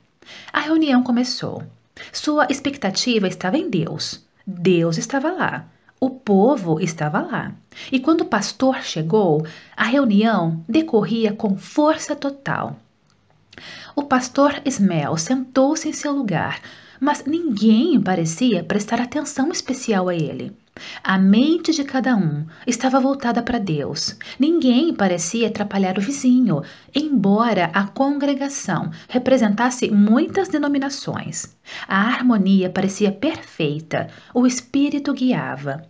A reunião começou. Sua expectativa estava em Deus. Deus estava lá. O povo estava lá. E quando o pastor chegou, a reunião decorria com força total. O pastor Smell sentou-se em seu lugar, mas ninguém parecia prestar atenção especial a ele. A mente de cada um estava voltada para Deus. Ninguém parecia atrapalhar o vizinho, embora a congregação representasse muitas denominações. A harmonia parecia perfeita, o espírito guiava.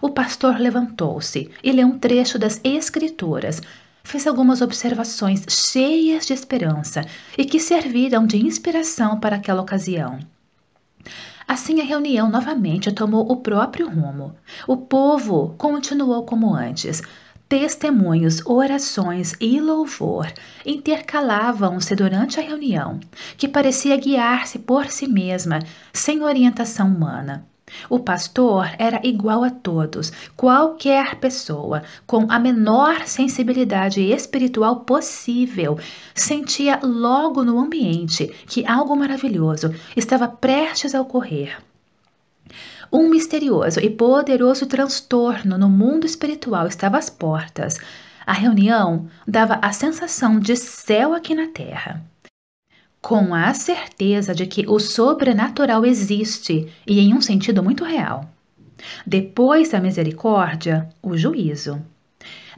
O pastor levantou-se e leu um trecho das Escrituras. Fez algumas observações cheias de esperança e que serviram de inspiração para aquela ocasião. Assim, a reunião novamente tomou o próprio rumo. O povo continuou como antes. Testemunhos, orações e louvor intercalavam-se durante a reunião, que parecia guiar-se por si mesma, sem orientação humana. O pastor era igual a todos, qualquer pessoa, com a menor sensibilidade espiritual possível, sentia logo no ambiente que algo maravilhoso estava prestes a ocorrer. Um misterioso e poderoso transtorno no mundo espiritual estava às portas. A reunião dava a sensação de céu aqui na terra com a certeza de que o sobrenatural existe e em um sentido muito real. Depois da misericórdia, o juízo.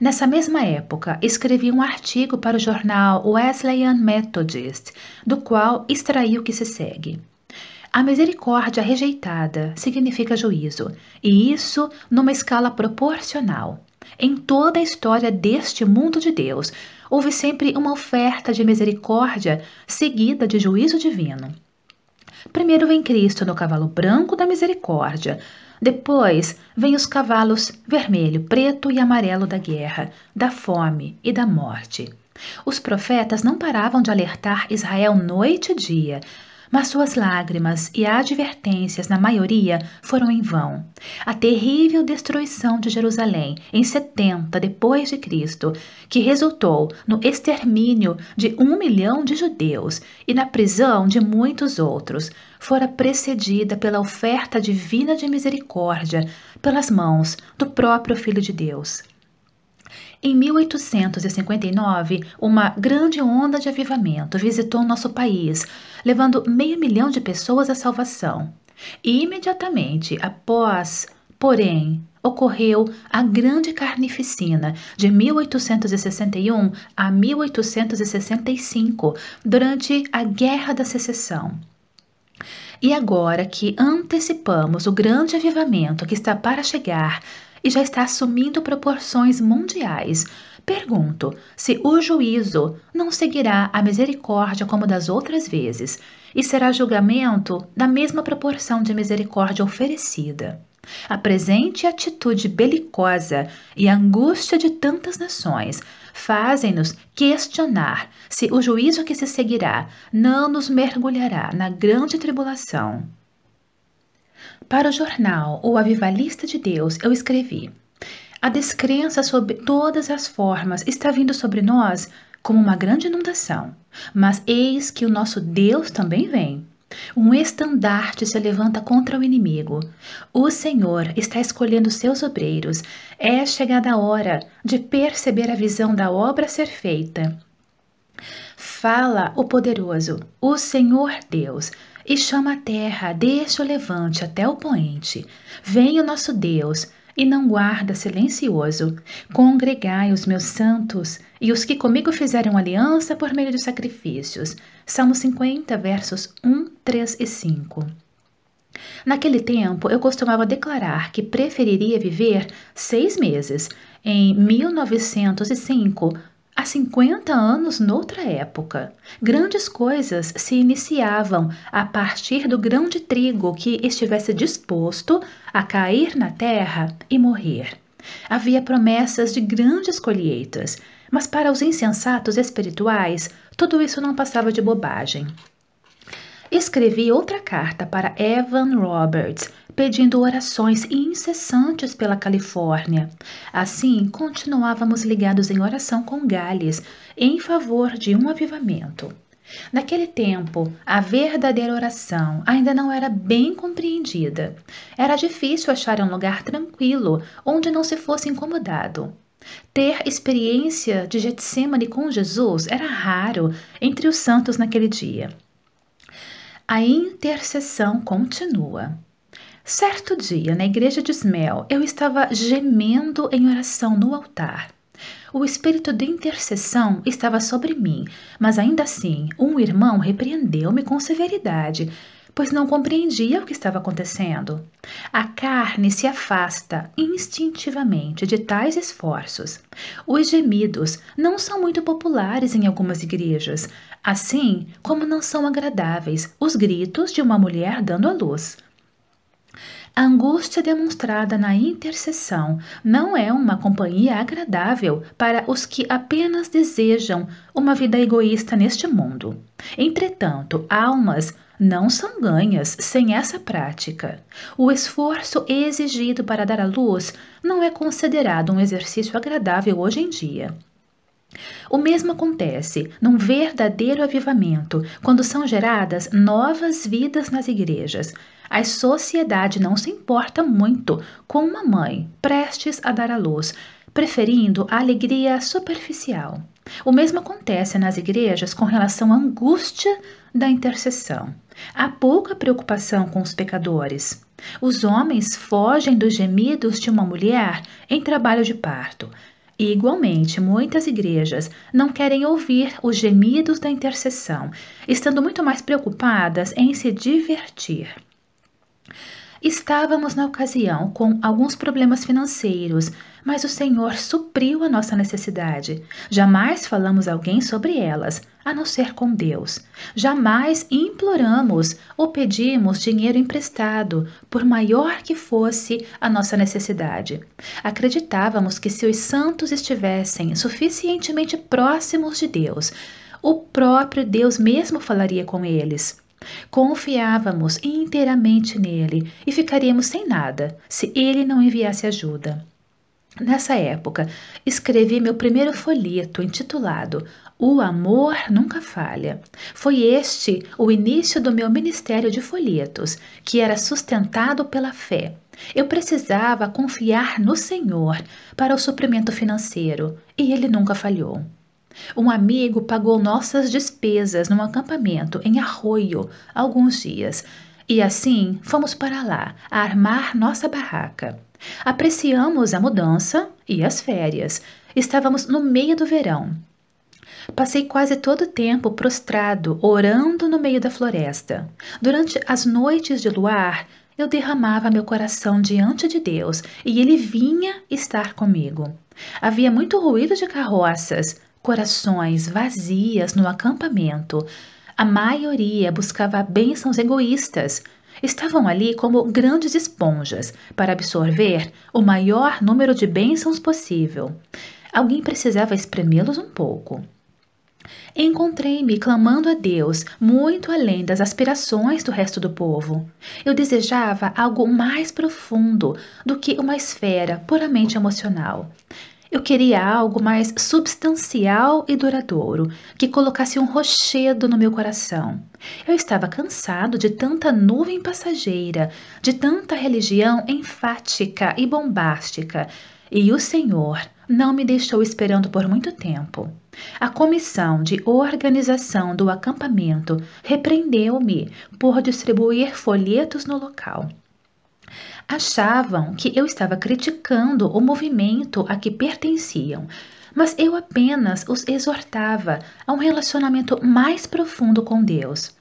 Nessa mesma época, escrevi um artigo para o jornal Wesleyan Methodist, do qual extraí o que se segue. A misericórdia rejeitada significa juízo, e isso numa escala proporcional. Em toda a história deste mundo de Deus, houve sempre uma oferta de misericórdia seguida de juízo divino. Primeiro vem Cristo no cavalo branco da misericórdia. Depois vêm os cavalos vermelho, preto e amarelo da guerra, da fome e da morte. Os profetas não paravam de alertar Israel noite e dia mas suas lágrimas e advertências, na maioria, foram em vão. A terrível destruição de Jerusalém em 70 depois de Cristo, que resultou no extermínio de um milhão de judeus e na prisão de muitos outros, fora precedida pela oferta divina de misericórdia pelas mãos do próprio Filho de Deus. Em 1859, uma grande onda de avivamento visitou nosso país, levando meio milhão de pessoas à salvação. E imediatamente após, porém, ocorreu a Grande Carnificina de 1861 a 1865, durante a Guerra da Secessão. E agora que antecipamos o grande avivamento que está para chegar, e já está assumindo proporções mundiais. Pergunto se o juízo não seguirá a misericórdia como das outras vezes, e será julgamento da mesma proporção de misericórdia oferecida. A presente atitude belicosa e a angústia de tantas nações fazem-nos questionar se o juízo que se seguirá não nos mergulhará na grande tribulação. Para o jornal O Avivalista de Deus, eu escrevi: A descrença sobre todas as formas está vindo sobre nós como uma grande inundação, mas eis que o nosso Deus também vem. Um estandarte se levanta contra o inimigo. O Senhor está escolhendo seus obreiros. É chegada a hora de perceber a visão da obra a ser feita. Fala o poderoso, o Senhor Deus e chama a terra desde o levante até o poente. Vem o nosso Deus, e não guarda silencioso. Congregai os meus santos e os que comigo fizeram aliança por meio de sacrifícios. Salmo 50, versos 1, 3 e 5. Naquele tempo, eu costumava declarar que preferiria viver seis meses, em 1905, Há 50 anos, noutra época, grandes coisas se iniciavam a partir do grão de trigo que estivesse disposto a cair na terra e morrer. Havia promessas de grandes colheitas, mas para os insensatos espirituais, tudo isso não passava de bobagem. Escrevi outra carta para Evan Roberts, pedindo orações incessantes pela Califórnia. Assim, continuávamos ligados em oração com Gales, em favor de um avivamento. Naquele tempo, a verdadeira oração ainda não era bem compreendida. Era difícil achar um lugar tranquilo onde não se fosse incomodado. Ter experiência de Getsemane com Jesus era raro entre os santos naquele dia. A intercessão continua. Certo dia, na igreja de Ismael, eu estava gemendo em oração no altar. O espírito de intercessão estava sobre mim, mas ainda assim, um irmão repreendeu-me com severidade, pois não compreendia o que estava acontecendo. A carne se afasta instintivamente de tais esforços. Os gemidos não são muito populares em algumas igrejas, assim como não são agradáveis os gritos de uma mulher dando à luz. A angústia demonstrada na intercessão não é uma companhia agradável para os que apenas desejam uma vida egoísta neste mundo. Entretanto, almas não são ganhas sem essa prática. O esforço exigido para dar à luz não é considerado um exercício agradável hoje em dia. O mesmo acontece num verdadeiro avivamento, quando são geradas novas vidas nas igrejas. A sociedade não se importa muito com uma mãe prestes a dar à luz, preferindo a alegria superficial. O mesmo acontece nas igrejas com relação à angústia da intercessão. Há pouca preocupação com os pecadores. Os homens fogem dos gemidos de uma mulher em trabalho de parto. E, igualmente, muitas igrejas não querem ouvir os gemidos da intercessão, estando muito mais preocupadas em se divertir. Estávamos na ocasião com alguns problemas financeiros, mas o Senhor supriu a nossa necessidade. Jamais falamos a alguém sobre elas, a não ser com Deus. Jamais imploramos ou pedimos dinheiro emprestado, por maior que fosse a nossa necessidade. Acreditávamos que se os santos estivessem suficientemente próximos de Deus, o próprio Deus mesmo falaria com eles. Confiávamos inteiramente nele e ficaríamos sem nada se ele não enviasse ajuda. Nessa época, escrevi meu primeiro folheto intitulado O Amor Nunca Falha. Foi este o início do meu ministério de folhetos, que era sustentado pela fé. Eu precisava confiar no Senhor para o suprimento financeiro e ele nunca falhou. Um amigo pagou nossas despesas num acampamento em Arroio alguns dias, e assim fomos para lá a armar nossa barraca. Apreciamos a mudança e as férias. Estávamos no meio do verão. Passei quase todo o tempo prostrado, orando no meio da floresta. Durante as noites de luar, eu derramava meu coração diante de Deus e ele vinha estar comigo. Havia muito ruído de carroças, corações vazias no acampamento. A maioria buscava bênçãos egoístas. Estavam ali como grandes esponjas para absorver o maior número de bênçãos possível. Alguém precisava espremê-los um pouco. Encontrei-me clamando a Deus, muito além das aspirações do resto do povo. Eu desejava algo mais profundo do que uma esfera puramente emocional. Eu queria algo mais substancial e duradouro, que colocasse um rochedo no meu coração. Eu estava cansado de tanta nuvem passageira, de tanta religião enfática e bombástica, e o Senhor não me deixou esperando por muito tempo. A comissão de organização do acampamento repreendeu-me por distribuir folhetos no local. Achavam que eu estava criticando o movimento a que pertenciam, mas eu apenas os exortava a um relacionamento mais profundo com Deus.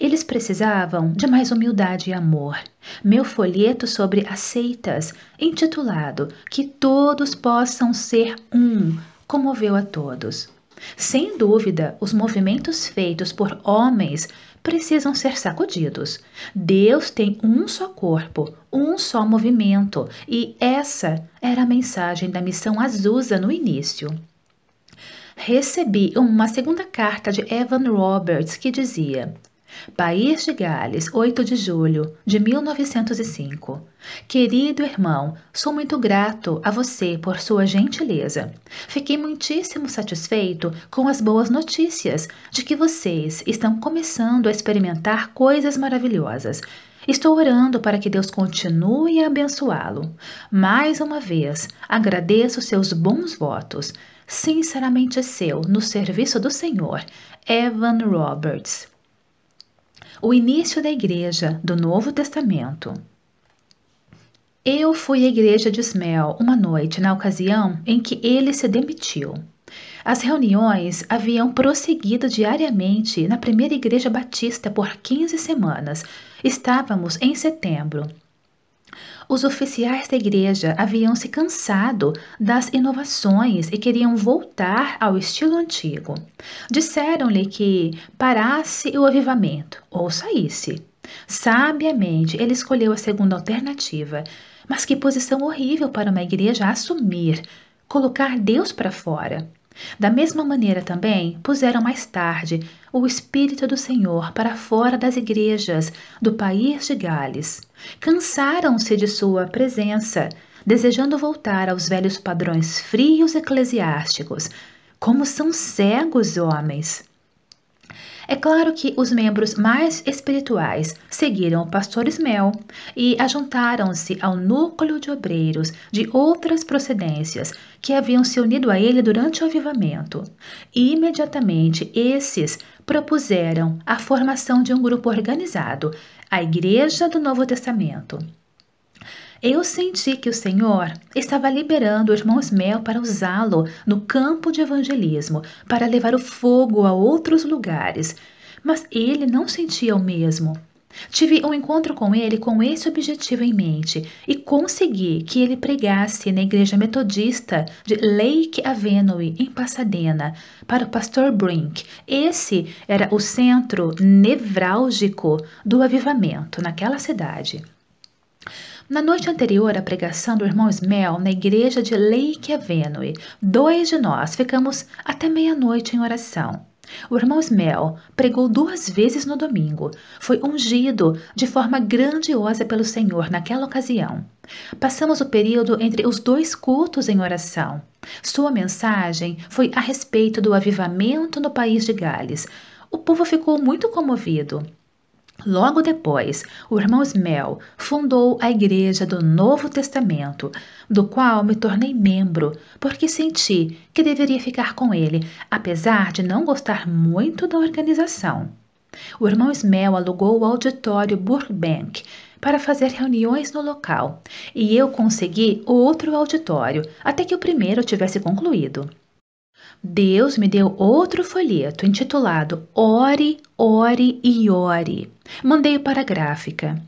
Eles precisavam de mais humildade e amor. Meu folheto sobre aceitas, intitulado Que Todos Possam Ser Um, comoveu a todos. Sem dúvida, os movimentos feitos por homens precisam ser sacudidos. Deus tem um só corpo, um só movimento, e essa era a mensagem da missão Azusa no início. Recebi uma segunda carta de Evan Roberts que dizia: País de Gales, 8 de julho de 1905. Querido irmão, sou muito grato a você por sua gentileza. Fiquei muitíssimo satisfeito com as boas notícias de que vocês estão começando a experimentar coisas maravilhosas. Estou orando para que Deus continue a abençoá-lo. Mais uma vez, agradeço seus bons votos. Sinceramente seu, no serviço do Senhor, Evan Roberts o início da igreja do Novo Testamento. Eu fui à igreja de Ismael uma noite, na ocasião em que ele se demitiu. As reuniões haviam prosseguido diariamente na primeira igreja batista por 15 semanas. Estávamos em setembro os oficiais da igreja haviam se cansado das inovações e queriam voltar ao estilo antigo. Disseram-lhe que parasse o avivamento ou saísse. Sabiamente, ele escolheu a segunda alternativa. Mas que posição horrível para uma igreja assumir colocar Deus para fora. Da mesma maneira também puseram mais tarde o Espírito do Senhor para fora das igrejas do país de Gales. Cansaram-se de sua presença, desejando voltar aos velhos padrões frios eclesiásticos. Como são cegos, homens! É claro que os membros mais espirituais seguiram o pastor Ismael e ajuntaram-se ao núcleo de obreiros de outras procedências que haviam se unido a ele durante o avivamento. E, imediatamente esses propuseram a formação de um grupo organizado, a Igreja do Novo Testamento. Eu senti que o Senhor estava liberando o irmão Smell para usá-lo no campo de evangelismo, para levar o fogo a outros lugares. Mas ele não sentia o mesmo. Tive um encontro com ele com esse objetivo em mente e consegui que ele pregasse na igreja metodista de Lake Avenue, em Pasadena, para o pastor Brink. Esse era o centro nevrálgico do avivamento naquela cidade. Na noite anterior à pregação do irmão Smell na igreja de Lake Avenue, dois de nós ficamos até meia-noite em oração. O irmão Smell pregou duas vezes no domingo. Foi ungido de forma grandiosa pelo Senhor naquela ocasião. Passamos o período entre os dois cultos em oração. Sua mensagem foi a respeito do avivamento no país de Gales. O povo ficou muito comovido. Logo depois, o irmão Smell fundou a Igreja do Novo Testamento, do qual me tornei membro, porque senti que deveria ficar com ele, apesar de não gostar muito da organização. O irmão Smell alugou o auditório Burbank para fazer reuniões no local, e eu consegui outro auditório até que o primeiro tivesse concluído. Deus me deu outro folheto intitulado Ore, Ore e Ore Mandei para a gráfica.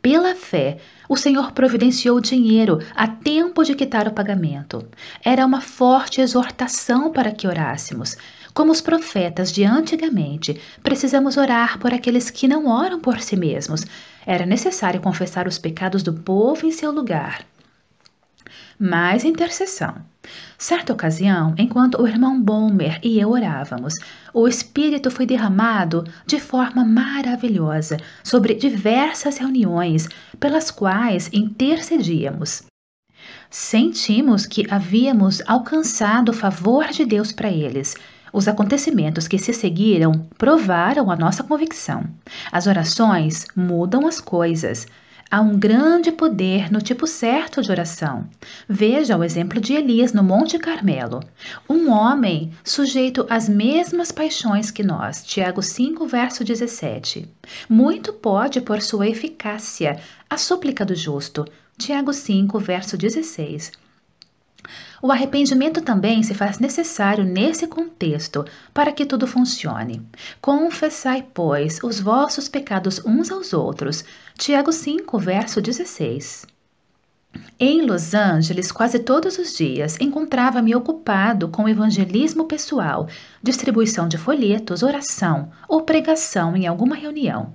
Pela fé, o Senhor providenciou dinheiro a tempo de quitar o pagamento. Era uma forte exortação para que orássemos. Como os profetas de antigamente, precisamos orar por aqueles que não oram por si mesmos. Era necessário confessar os pecados do povo em seu lugar mais intercessão. Certa ocasião, enquanto o irmão Bomer e eu orávamos, o Espírito foi derramado de forma maravilhosa sobre diversas reuniões pelas quais intercedíamos. Sentimos que havíamos alcançado o favor de Deus para eles. Os acontecimentos que se seguiram provaram a nossa convicção. As orações mudam as coisas. Há um grande poder no tipo certo de oração. Veja o exemplo de Elias no Monte Carmelo. Um homem sujeito às mesmas paixões que nós. Tiago 5, verso 17. Muito pode por sua eficácia a súplica do justo. Tiago 5, verso 16 o arrependimento também se faz necessário nesse contexto para que tudo funcione. Confessai, pois, os vossos pecados uns aos outros. Tiago 5, verso 16. Em Los Angeles, quase todos os dias, encontrava-me ocupado com evangelismo pessoal, distribuição de folhetos, oração ou pregação em alguma reunião.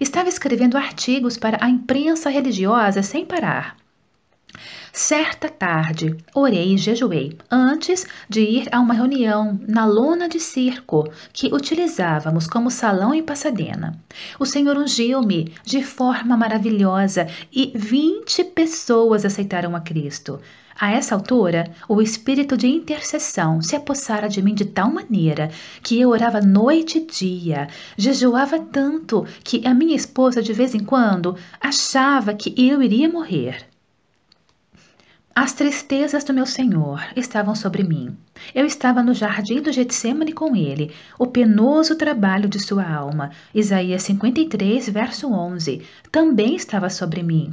Estava escrevendo artigos para a imprensa religiosa sem parar. Certa tarde, orei e jejuei, antes de ir a uma reunião na lona de circo que utilizávamos como salão em Passadena. O Senhor ungiu-me de forma maravilhosa e 20 pessoas aceitaram a Cristo. A essa altura, o espírito de intercessão se apossara de mim de tal maneira que eu orava noite e dia, jejuava tanto que a minha esposa de vez em quando achava que eu iria morrer. As tristezas do meu Senhor estavam sobre mim. Eu estava no jardim do Getsemane com ele, o penoso trabalho de sua alma. Isaías 53, verso 11, também estava sobre mim.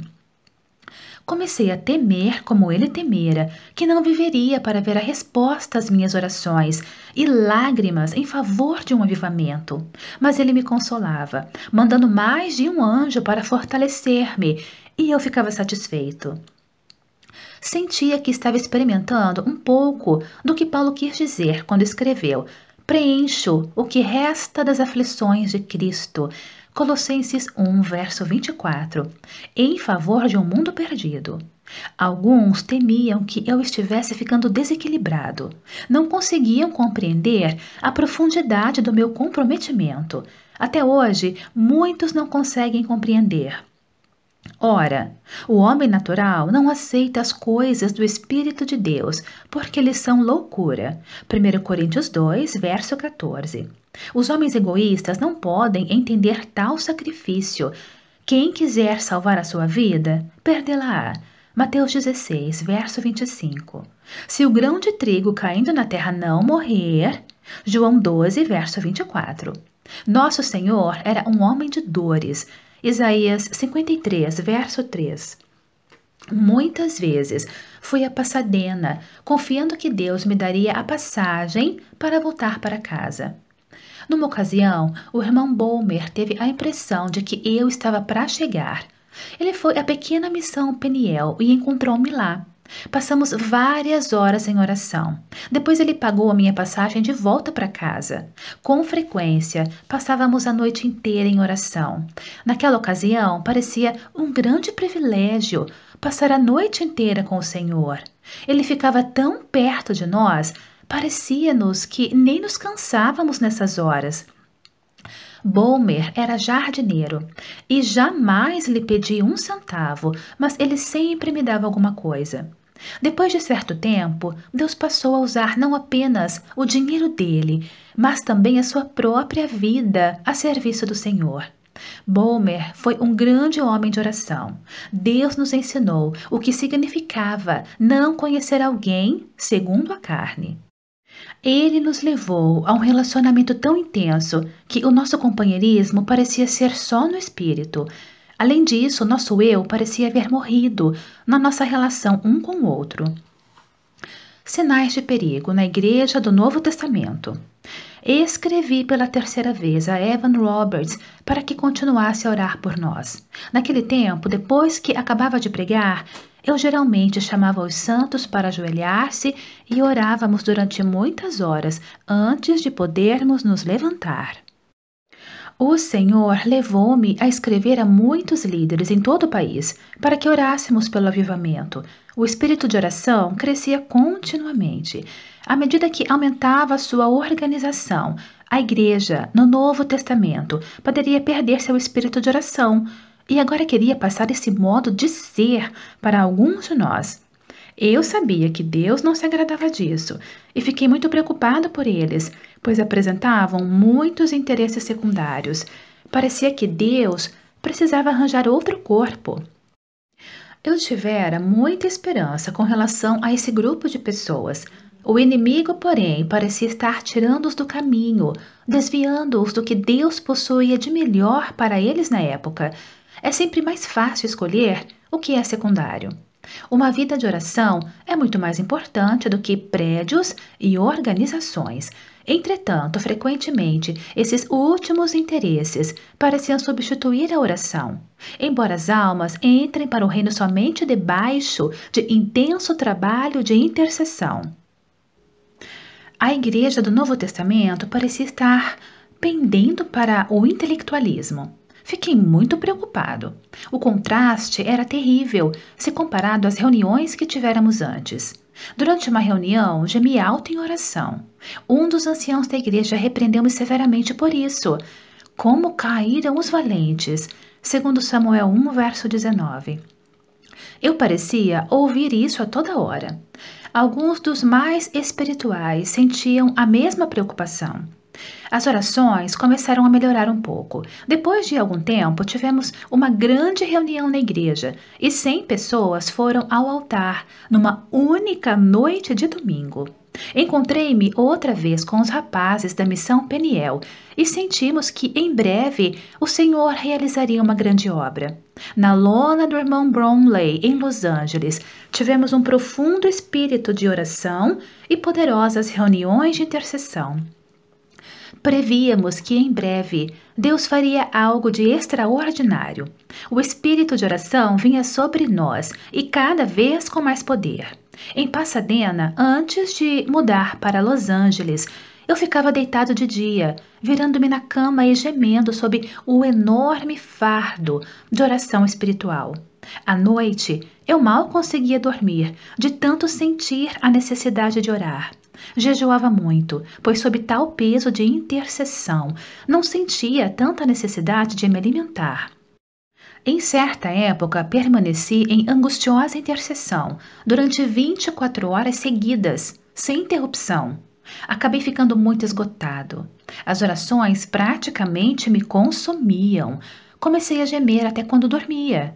Comecei a temer como ele temera, que não viveria para ver a resposta às minhas orações e lágrimas em favor de um avivamento. Mas ele me consolava, mandando mais de um anjo para fortalecer-me, e eu ficava satisfeito sentia que estava experimentando um pouco do que Paulo quis dizer quando escreveu: Preencho o que resta das aflições de Cristo. Colossenses 1, verso 24, em favor de um mundo perdido. Alguns temiam que eu estivesse ficando desequilibrado. Não conseguiam compreender a profundidade do meu comprometimento. Até hoje, muitos não conseguem compreender. Ora, o homem natural não aceita as coisas do Espírito de Deus, porque eles são loucura. 1 Coríntios 2, verso 14. Os homens egoístas não podem entender tal sacrifício. Quem quiser salvar a sua vida, perdê-la-á. Mateus 16, verso 25. Se o grão de trigo caindo na terra não morrer, João 12, verso 24. Nosso Senhor era um homem de dores, Isaías 53, verso 3. Muitas vezes fui a Passadena, confiando que Deus me daria a passagem para voltar para casa. Numa ocasião, o irmão Bomer teve a impressão de que eu estava para chegar. Ele foi à pequena missão Peniel e encontrou-me lá. Passamos várias horas em oração. Depois ele pagou a minha passagem de volta para casa. Com frequência, passávamos a noite inteira em oração. Naquela ocasião, parecia um grande privilégio passar a noite inteira com o Senhor. Ele ficava tão perto de nós, parecia-nos que nem nos cansávamos nessas horas. Bomer era jardineiro e jamais lhe pedi um centavo, mas ele sempre me dava alguma coisa. Depois de certo tempo, Deus passou a usar não apenas o dinheiro dele, mas também a sua própria vida a serviço do Senhor. Bomer foi um grande homem de oração. Deus nos ensinou o que significava não conhecer alguém segundo a carne. Ele nos levou a um relacionamento tão intenso que o nosso companheirismo parecia ser só no espírito. Além disso, nosso eu parecia haver morrido na nossa relação um com o outro. Sinais de perigo na Igreja do Novo Testamento. Escrevi pela terceira vez a Evan Roberts para que continuasse a orar por nós. Naquele tempo, depois que acabava de pregar, eu geralmente chamava os santos para ajoelhar-se e orávamos durante muitas horas antes de podermos nos levantar. O Senhor levou-me a escrever a muitos líderes em todo o país para que orássemos pelo avivamento. O espírito de oração crescia continuamente. À medida que aumentava sua organização, a Igreja, no Novo Testamento, poderia perder seu espírito de oração, e agora queria passar esse modo de ser para alguns de nós. Eu sabia que Deus não se agradava disso e fiquei muito preocupado por eles, pois apresentavam muitos interesses secundários. Parecia que Deus precisava arranjar outro corpo. Eu tivera muita esperança com relação a esse grupo de pessoas. O inimigo, porém, parecia estar tirando-os do caminho, desviando-os do que Deus possuía de melhor para eles na época é sempre mais fácil escolher o que é secundário. Uma vida de oração é muito mais importante do que prédios e organizações. Entretanto, frequentemente, esses últimos interesses pareciam substituir a oração. Embora as almas entrem para o reino somente debaixo de intenso trabalho de intercessão. A igreja do Novo Testamento parecia estar pendendo para o intelectualismo. Fiquei muito preocupado. O contraste era terrível se comparado às reuniões que tivéramos antes. Durante uma reunião, gemi alto em oração. Um dos anciãos da igreja repreendeu-me severamente por isso. Como caíram os valentes, segundo Samuel 1, verso 19. Eu parecia ouvir isso a toda hora. Alguns dos mais espirituais sentiam a mesma preocupação. As orações começaram a melhorar um pouco. Depois de algum tempo, tivemos uma grande reunião na igreja e 100 pessoas foram ao altar numa única noite de domingo. Encontrei-me outra vez com os rapazes da missão Peniel e sentimos que em breve o Senhor realizaria uma grande obra. Na lona do irmão Bromley, em Los Angeles, tivemos um profundo espírito de oração e poderosas reuniões de intercessão. Prevíamos que em breve Deus faria algo de extraordinário. O espírito de oração vinha sobre nós e cada vez com mais poder. Em Pasadena, antes de mudar para Los Angeles, eu ficava deitado de dia, virando-me na cama e gemendo sob o enorme fardo de oração espiritual. À noite, eu mal conseguia dormir, de tanto sentir a necessidade de orar. Jejuava muito, pois sob tal peso de intercessão, não sentia tanta necessidade de me alimentar. Em certa época, permaneci em angustiosa intercessão durante 24 horas seguidas, sem interrupção. Acabei ficando muito esgotado. As orações praticamente me consumiam. Comecei a gemer até quando dormia.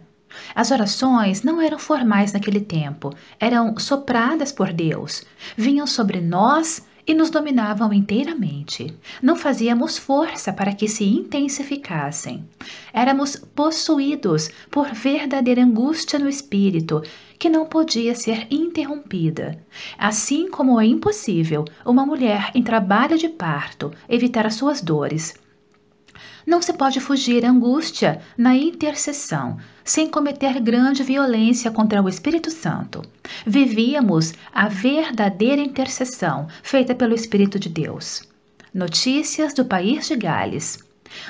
As orações não eram formais naquele tempo, eram sopradas por Deus, vinham sobre nós e nos dominavam inteiramente. Não fazíamos força para que se intensificassem. Éramos possuídos por verdadeira angústia no espírito, que não podia ser interrompida. Assim como é impossível uma mulher em trabalho de parto evitar as suas dores. Não se pode fugir à angústia na intercessão sem cometer grande violência contra o Espírito Santo. Vivíamos a verdadeira intercessão feita pelo Espírito de Deus. Notícias do País de Gales.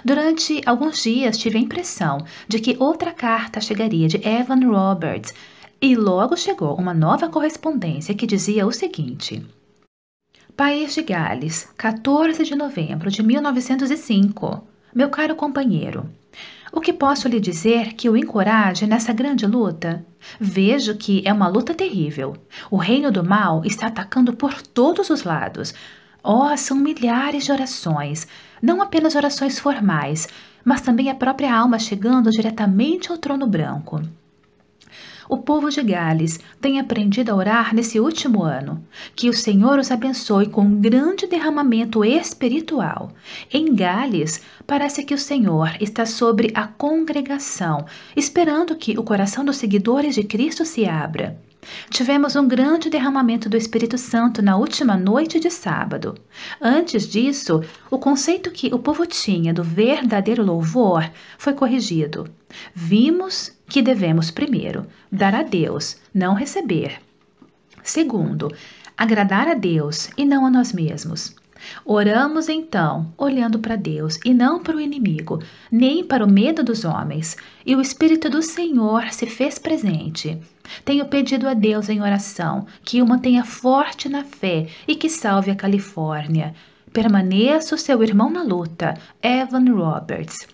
Durante alguns dias tive a impressão de que outra carta chegaria de Evan Roberts, e logo chegou uma nova correspondência que dizia o seguinte: País de Gales, 14 de novembro de 1905. Meu caro companheiro, o que posso lhe dizer que o encoraje nessa grande luta? Vejo que é uma luta terrível. O reino do mal está atacando por todos os lados. Oh, são milhares de orações, não apenas orações formais, mas também a própria alma chegando diretamente ao trono branco o povo de Gales tem aprendido a orar nesse último ano. Que o Senhor os abençoe com um grande derramamento espiritual. Em Gales, parece que o Senhor está sobre a congregação, esperando que o coração dos seguidores de Cristo se abra. Tivemos um grande derramamento do Espírito Santo na última noite de sábado. Antes disso, o conceito que o povo tinha do verdadeiro louvor foi corrigido. Vimos que devemos, primeiro, dar a Deus, não receber. Segundo, agradar a Deus e não a nós mesmos. Oramos então, olhando para Deus e não para o inimigo, nem para o medo dos homens, e o Espírito do Senhor se fez presente. Tenho pedido a Deus em oração que o mantenha forte na fé e que salve a Califórnia. Permaneça o seu irmão na luta, Evan Roberts.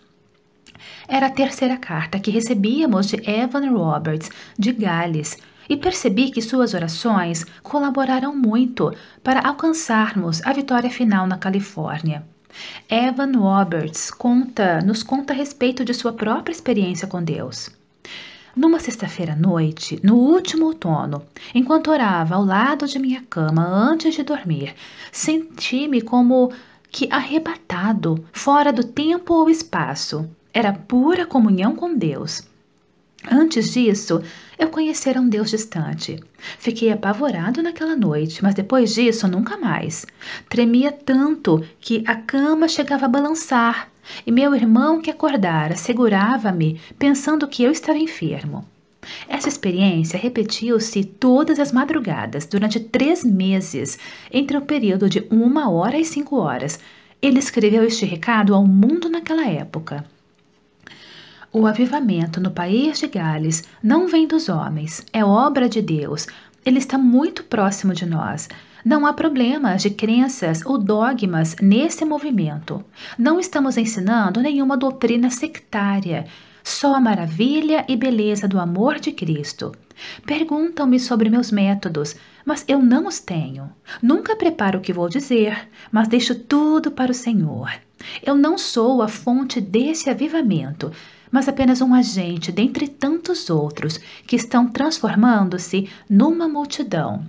Era a terceira carta que recebíamos de Evan Roberts, de Gales e percebi que suas orações colaboraram muito para alcançarmos a vitória final na Califórnia. Evan Roberts conta, nos conta a respeito de sua própria experiência com Deus. Numa sexta-feira à noite, no último outono, enquanto orava ao lado de minha cama antes de dormir, senti-me como que arrebatado, fora do tempo ou espaço. Era pura comunhão com Deus. Antes disso, eu conhecera um Deus distante. Fiquei apavorado naquela noite, mas depois disso nunca mais. Tremia tanto que a cama chegava a balançar, e meu irmão que acordara segurava-me, pensando que eu estava enfermo. Essa experiência repetiu-se todas as madrugadas durante três meses, entre o um período de uma hora e cinco horas. Ele escreveu este recado ao mundo naquela época. O avivamento no país de Gales não vem dos homens, é obra de Deus. Ele está muito próximo de nós. Não há problemas de crenças ou dogmas nesse movimento. Não estamos ensinando nenhuma doutrina sectária, só a maravilha e beleza do amor de Cristo. Perguntam-me sobre meus métodos, mas eu não os tenho. Nunca preparo o que vou dizer, mas deixo tudo para o Senhor. Eu não sou a fonte desse avivamento, mas apenas um agente dentre tantos outros que estão transformando-se numa multidão.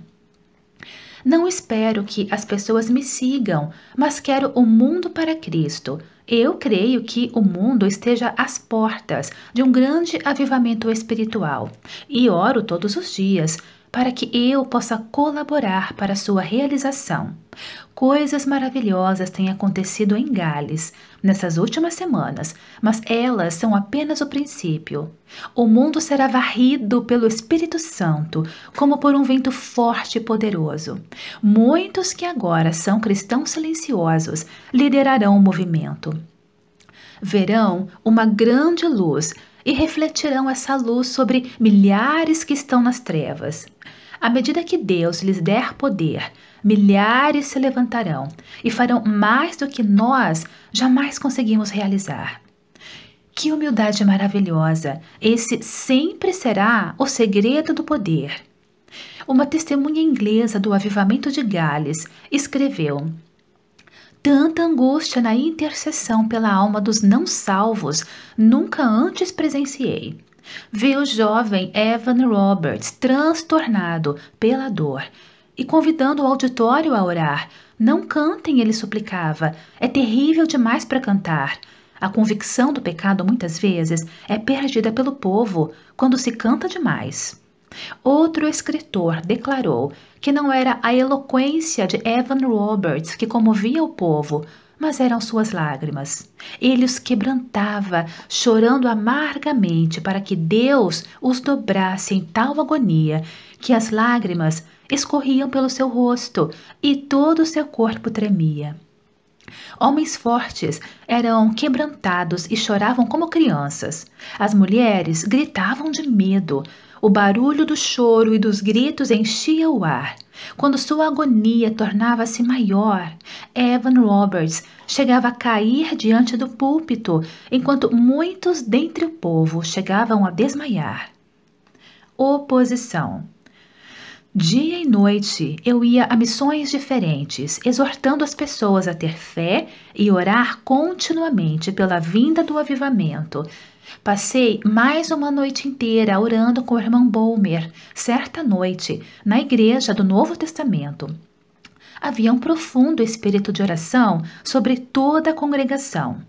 Não espero que as pessoas me sigam, mas quero o mundo para Cristo. Eu creio que o mundo esteja às portas de um grande avivamento espiritual e oro todos os dias para que eu possa colaborar para sua realização. Coisas maravilhosas têm acontecido em Gales nessas últimas semanas, mas elas são apenas o princípio. O mundo será varrido pelo Espírito Santo, como por um vento forte e poderoso. Muitos que agora são cristãos silenciosos liderarão o movimento verão uma grande luz e refletirão essa luz sobre milhares que estão nas trevas. À medida que Deus lhes der poder, milhares se levantarão e farão mais do que nós jamais conseguimos realizar. Que humildade maravilhosa! Esse sempre será o segredo do poder. Uma testemunha inglesa do avivamento de Gales escreveu: tanta angústia na intercessão pela alma dos não salvos nunca antes presenciei. Vi o jovem Evan Roberts transtornado pela dor e convidando o auditório a orar. Não cantem, ele suplicava. É terrível demais para cantar. A convicção do pecado muitas vezes é perdida pelo povo quando se canta demais. Outro escritor declarou que não era a eloquência de Evan Roberts que comovia o povo, mas eram suas lágrimas. Ele os quebrantava, chorando amargamente para que Deus os dobrasse em tal agonia que as lágrimas escorriam pelo seu rosto e todo o seu corpo tremia. Homens fortes eram quebrantados e choravam como crianças. As mulheres gritavam de medo, o barulho do choro e dos gritos enchia o ar. Quando sua agonia tornava-se maior, Evan Roberts chegava a cair diante do púlpito, enquanto muitos dentre o povo chegavam a desmaiar. Oposição. Dia e noite eu ia a missões diferentes, exortando as pessoas a ter fé e orar continuamente pela vinda do avivamento, Passei mais uma noite inteira orando com o irmão Bolmer, certa noite, na igreja do Novo Testamento. Havia um profundo espírito de oração sobre toda a congregação.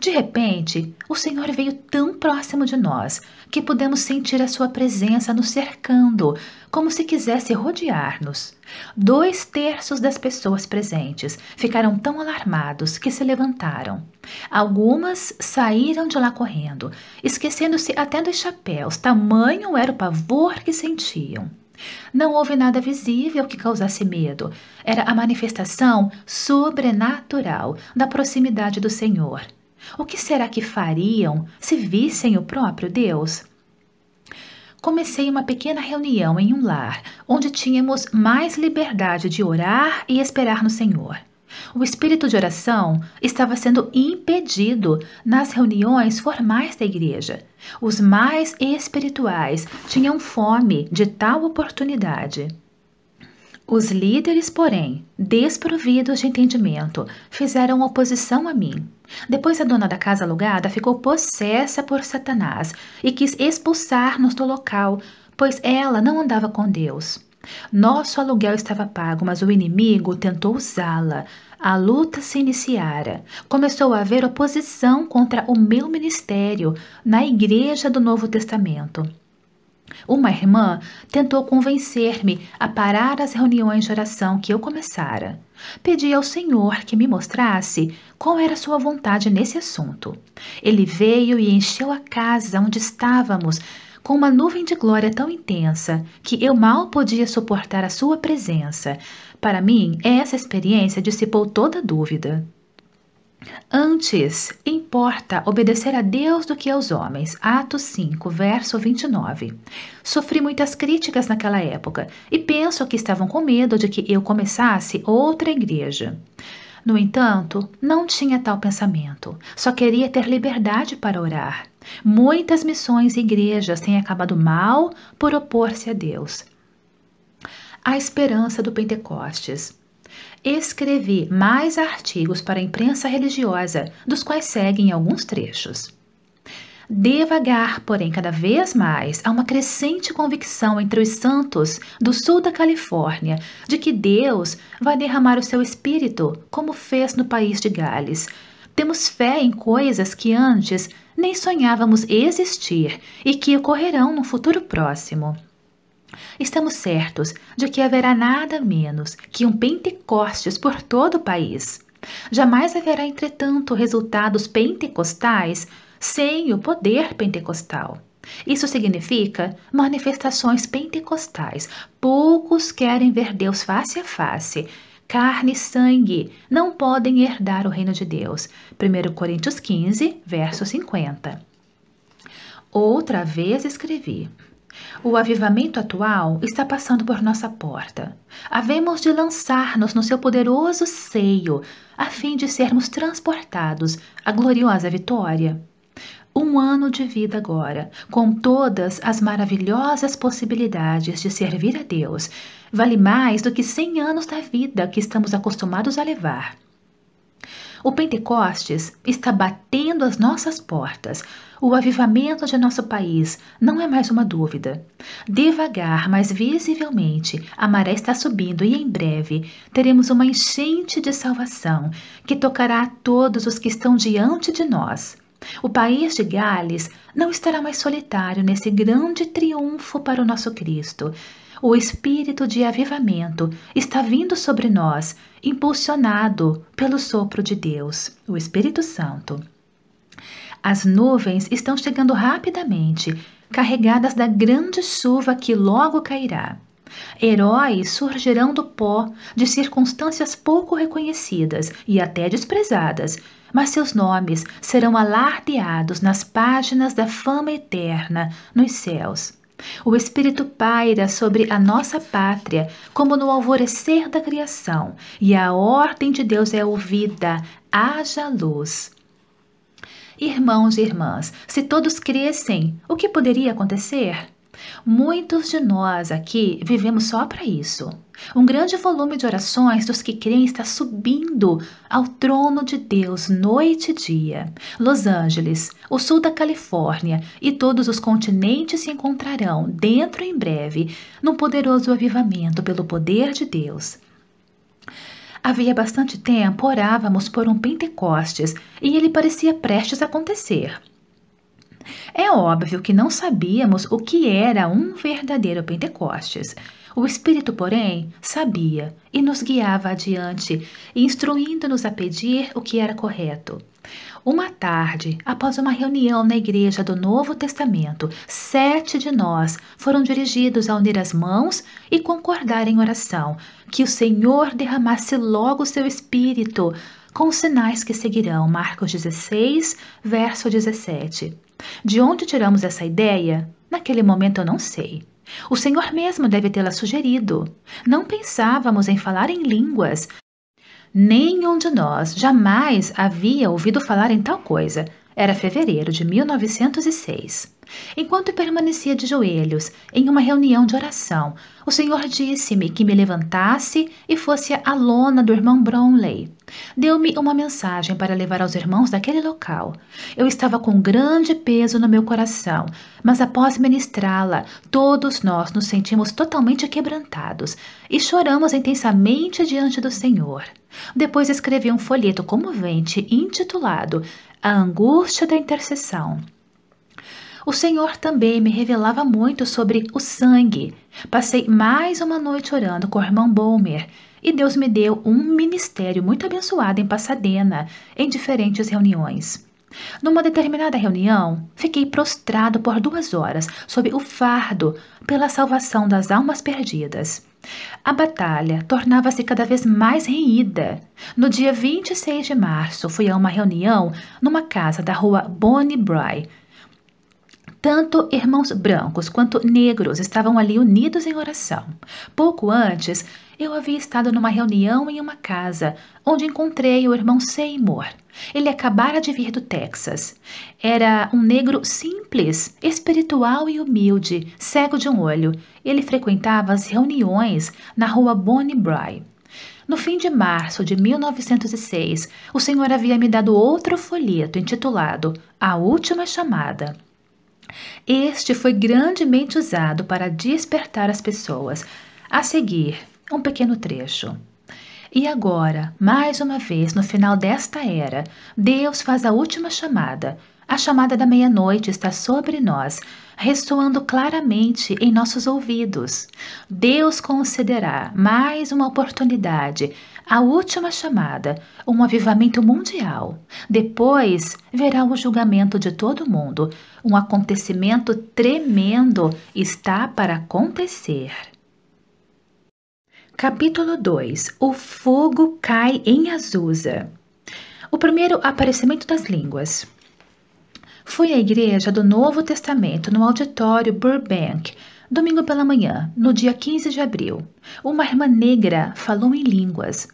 De repente, o Senhor veio tão próximo de nós que pudemos sentir a sua presença nos cercando, como se quisesse rodear-nos. Dois terços das pessoas presentes ficaram tão alarmados que se levantaram. Algumas saíram de lá correndo, esquecendo-se até dos chapéus, tamanho era o pavor que sentiam. Não houve nada visível que causasse medo. Era a manifestação sobrenatural da proximidade do Senhor, o que será que fariam se vissem o próprio Deus? Comecei uma pequena reunião em um lar, onde tínhamos mais liberdade de orar e esperar no Senhor. O espírito de oração estava sendo impedido nas reuniões formais da igreja. Os mais espirituais tinham fome de tal oportunidade. Os líderes, porém, desprovidos de entendimento, fizeram oposição a mim. Depois a dona da casa alugada ficou possessa por Satanás e quis expulsar-nos do local, pois ela não andava com Deus. Nosso aluguel estava pago, mas o inimigo tentou usá-la. A luta se iniciara. Começou a haver oposição contra o meu ministério na Igreja do Novo Testamento. Uma irmã tentou convencer-me a parar as reuniões de oração que eu começara. Pedi ao Senhor que me mostrasse qual era sua vontade nesse assunto. Ele veio e encheu a casa onde estávamos com uma nuvem de glória tão intensa que eu mal podia suportar a sua presença. Para mim, essa experiência dissipou toda dúvida. Antes, importa obedecer a Deus do que aos homens. Atos 5, verso 29. Sofri muitas críticas naquela época e penso que estavam com medo de que eu começasse outra igreja. No entanto, não tinha tal pensamento. Só queria ter liberdade para orar. Muitas missões e igrejas têm acabado mal por opor-se a Deus. A esperança do Pentecostes escrevi mais artigos para a imprensa religiosa, dos quais seguem alguns trechos. Devagar, porém cada vez mais, há uma crescente convicção entre os santos do sul da Califórnia de que Deus vai derramar o seu espírito, como fez no país de Gales. Temos fé em coisas que antes nem sonhávamos existir e que ocorrerão no futuro próximo. Estamos certos de que haverá nada menos que um Pentecostes por todo o país. Jamais haverá, entretanto, resultados pentecostais sem o poder pentecostal. Isso significa manifestações pentecostais. Poucos querem ver Deus face a face. Carne e sangue não podem herdar o reino de Deus. 1 Coríntios 15, verso 50. Outra vez escrevi: o avivamento atual está passando por nossa porta. Havemos de lançar-nos no seu poderoso seio, a fim de sermos transportados à gloriosa vitória. Um ano de vida agora, com todas as maravilhosas possibilidades de servir a Deus, vale mais do que cem anos da vida que estamos acostumados a levar. O Pentecostes está batendo as nossas portas. O avivamento de nosso país não é mais uma dúvida. Devagar, mas visivelmente, a maré está subindo e em breve teremos uma enchente de salvação que tocará a todos os que estão diante de nós. O país de Gales não estará mais solitário nesse grande triunfo para o nosso Cristo. O espírito de avivamento está vindo sobre nós, impulsionado pelo sopro de Deus, o Espírito Santo. As nuvens estão chegando rapidamente, carregadas da grande chuva que logo cairá. Heróis surgirão do pó, de circunstâncias pouco reconhecidas e até desprezadas, mas seus nomes serão alardeados nas páginas da fama eterna nos céus. O Espírito paira sobre a nossa pátria, como no alvorecer da criação, e a ordem de Deus é ouvida: haja luz. Irmãos e irmãs, se todos crescem, o que poderia acontecer? Muitos de nós aqui vivemos só para isso. Um grande volume de orações dos que creem está subindo ao trono de Deus noite e dia. Los Angeles, o sul da Califórnia e todos os continentes se encontrarão dentro em breve num poderoso avivamento pelo poder de Deus. Havia bastante tempo orávamos por um Pentecostes e ele parecia prestes a acontecer. É óbvio que não sabíamos o que era um verdadeiro Pentecostes. O Espírito, porém, sabia e nos guiava adiante, instruindo-nos a pedir o que era correto. Uma tarde, após uma reunião na igreja do Novo Testamento, sete de nós foram dirigidos a unir as mãos e concordar em oração, que o Senhor derramasse logo o seu espírito, com os sinais que seguirão. Marcos 16, verso 17. De onde tiramos essa ideia? Naquele momento eu não sei. O Senhor mesmo deve tê-la sugerido. Não pensávamos em falar em línguas. Nenhum de nós jamais havia ouvido falar em tal coisa. Era fevereiro de 1906. Enquanto permanecia de joelhos, em uma reunião de oração, o Senhor disse-me que me levantasse e fosse à lona do irmão Bromley. Deu-me uma mensagem para levar aos irmãos daquele local. Eu estava com grande peso no meu coração, mas após ministrá-la, todos nós nos sentimos totalmente quebrantados e choramos intensamente diante do Senhor. Depois escrevi um folheto comovente intitulado A Angústia da Intercessão o Senhor também me revelava muito sobre o sangue. Passei mais uma noite orando com o irmão Bomer e Deus me deu um ministério muito abençoado em Pasadena, em diferentes reuniões. Numa determinada reunião, fiquei prostrado por duas horas sob o fardo pela salvação das almas perdidas. A batalha tornava-se cada vez mais reída. No dia 26 de março, fui a uma reunião numa casa da rua Bonnie Bry, tanto irmãos brancos quanto negros estavam ali unidos em oração. Pouco antes, eu havia estado numa reunião em uma casa, onde encontrei o irmão Seymour. Ele acabara de vir do Texas. Era um negro simples, espiritual e humilde, cego de um olho. Ele frequentava as reuniões na rua Bonnie Bry. No fim de março de 1906, o senhor havia me dado outro folheto intitulado A Última Chamada. Este foi grandemente usado para despertar as pessoas. A seguir, um pequeno trecho. E agora, mais uma vez, no final desta era, Deus faz a última chamada. A chamada da meia-noite está sobre nós, ressoando claramente em nossos ouvidos. Deus concederá mais uma oportunidade a última chamada, um avivamento mundial. Depois verá o julgamento de todo mundo. Um acontecimento tremendo está para acontecer. Capítulo 2 O fogo cai em Azusa. O primeiro aparecimento das línguas. Fui à igreja do Novo Testamento no auditório Burbank Domingo pela manhã, no dia 15 de abril, uma irmã negra falou em línguas.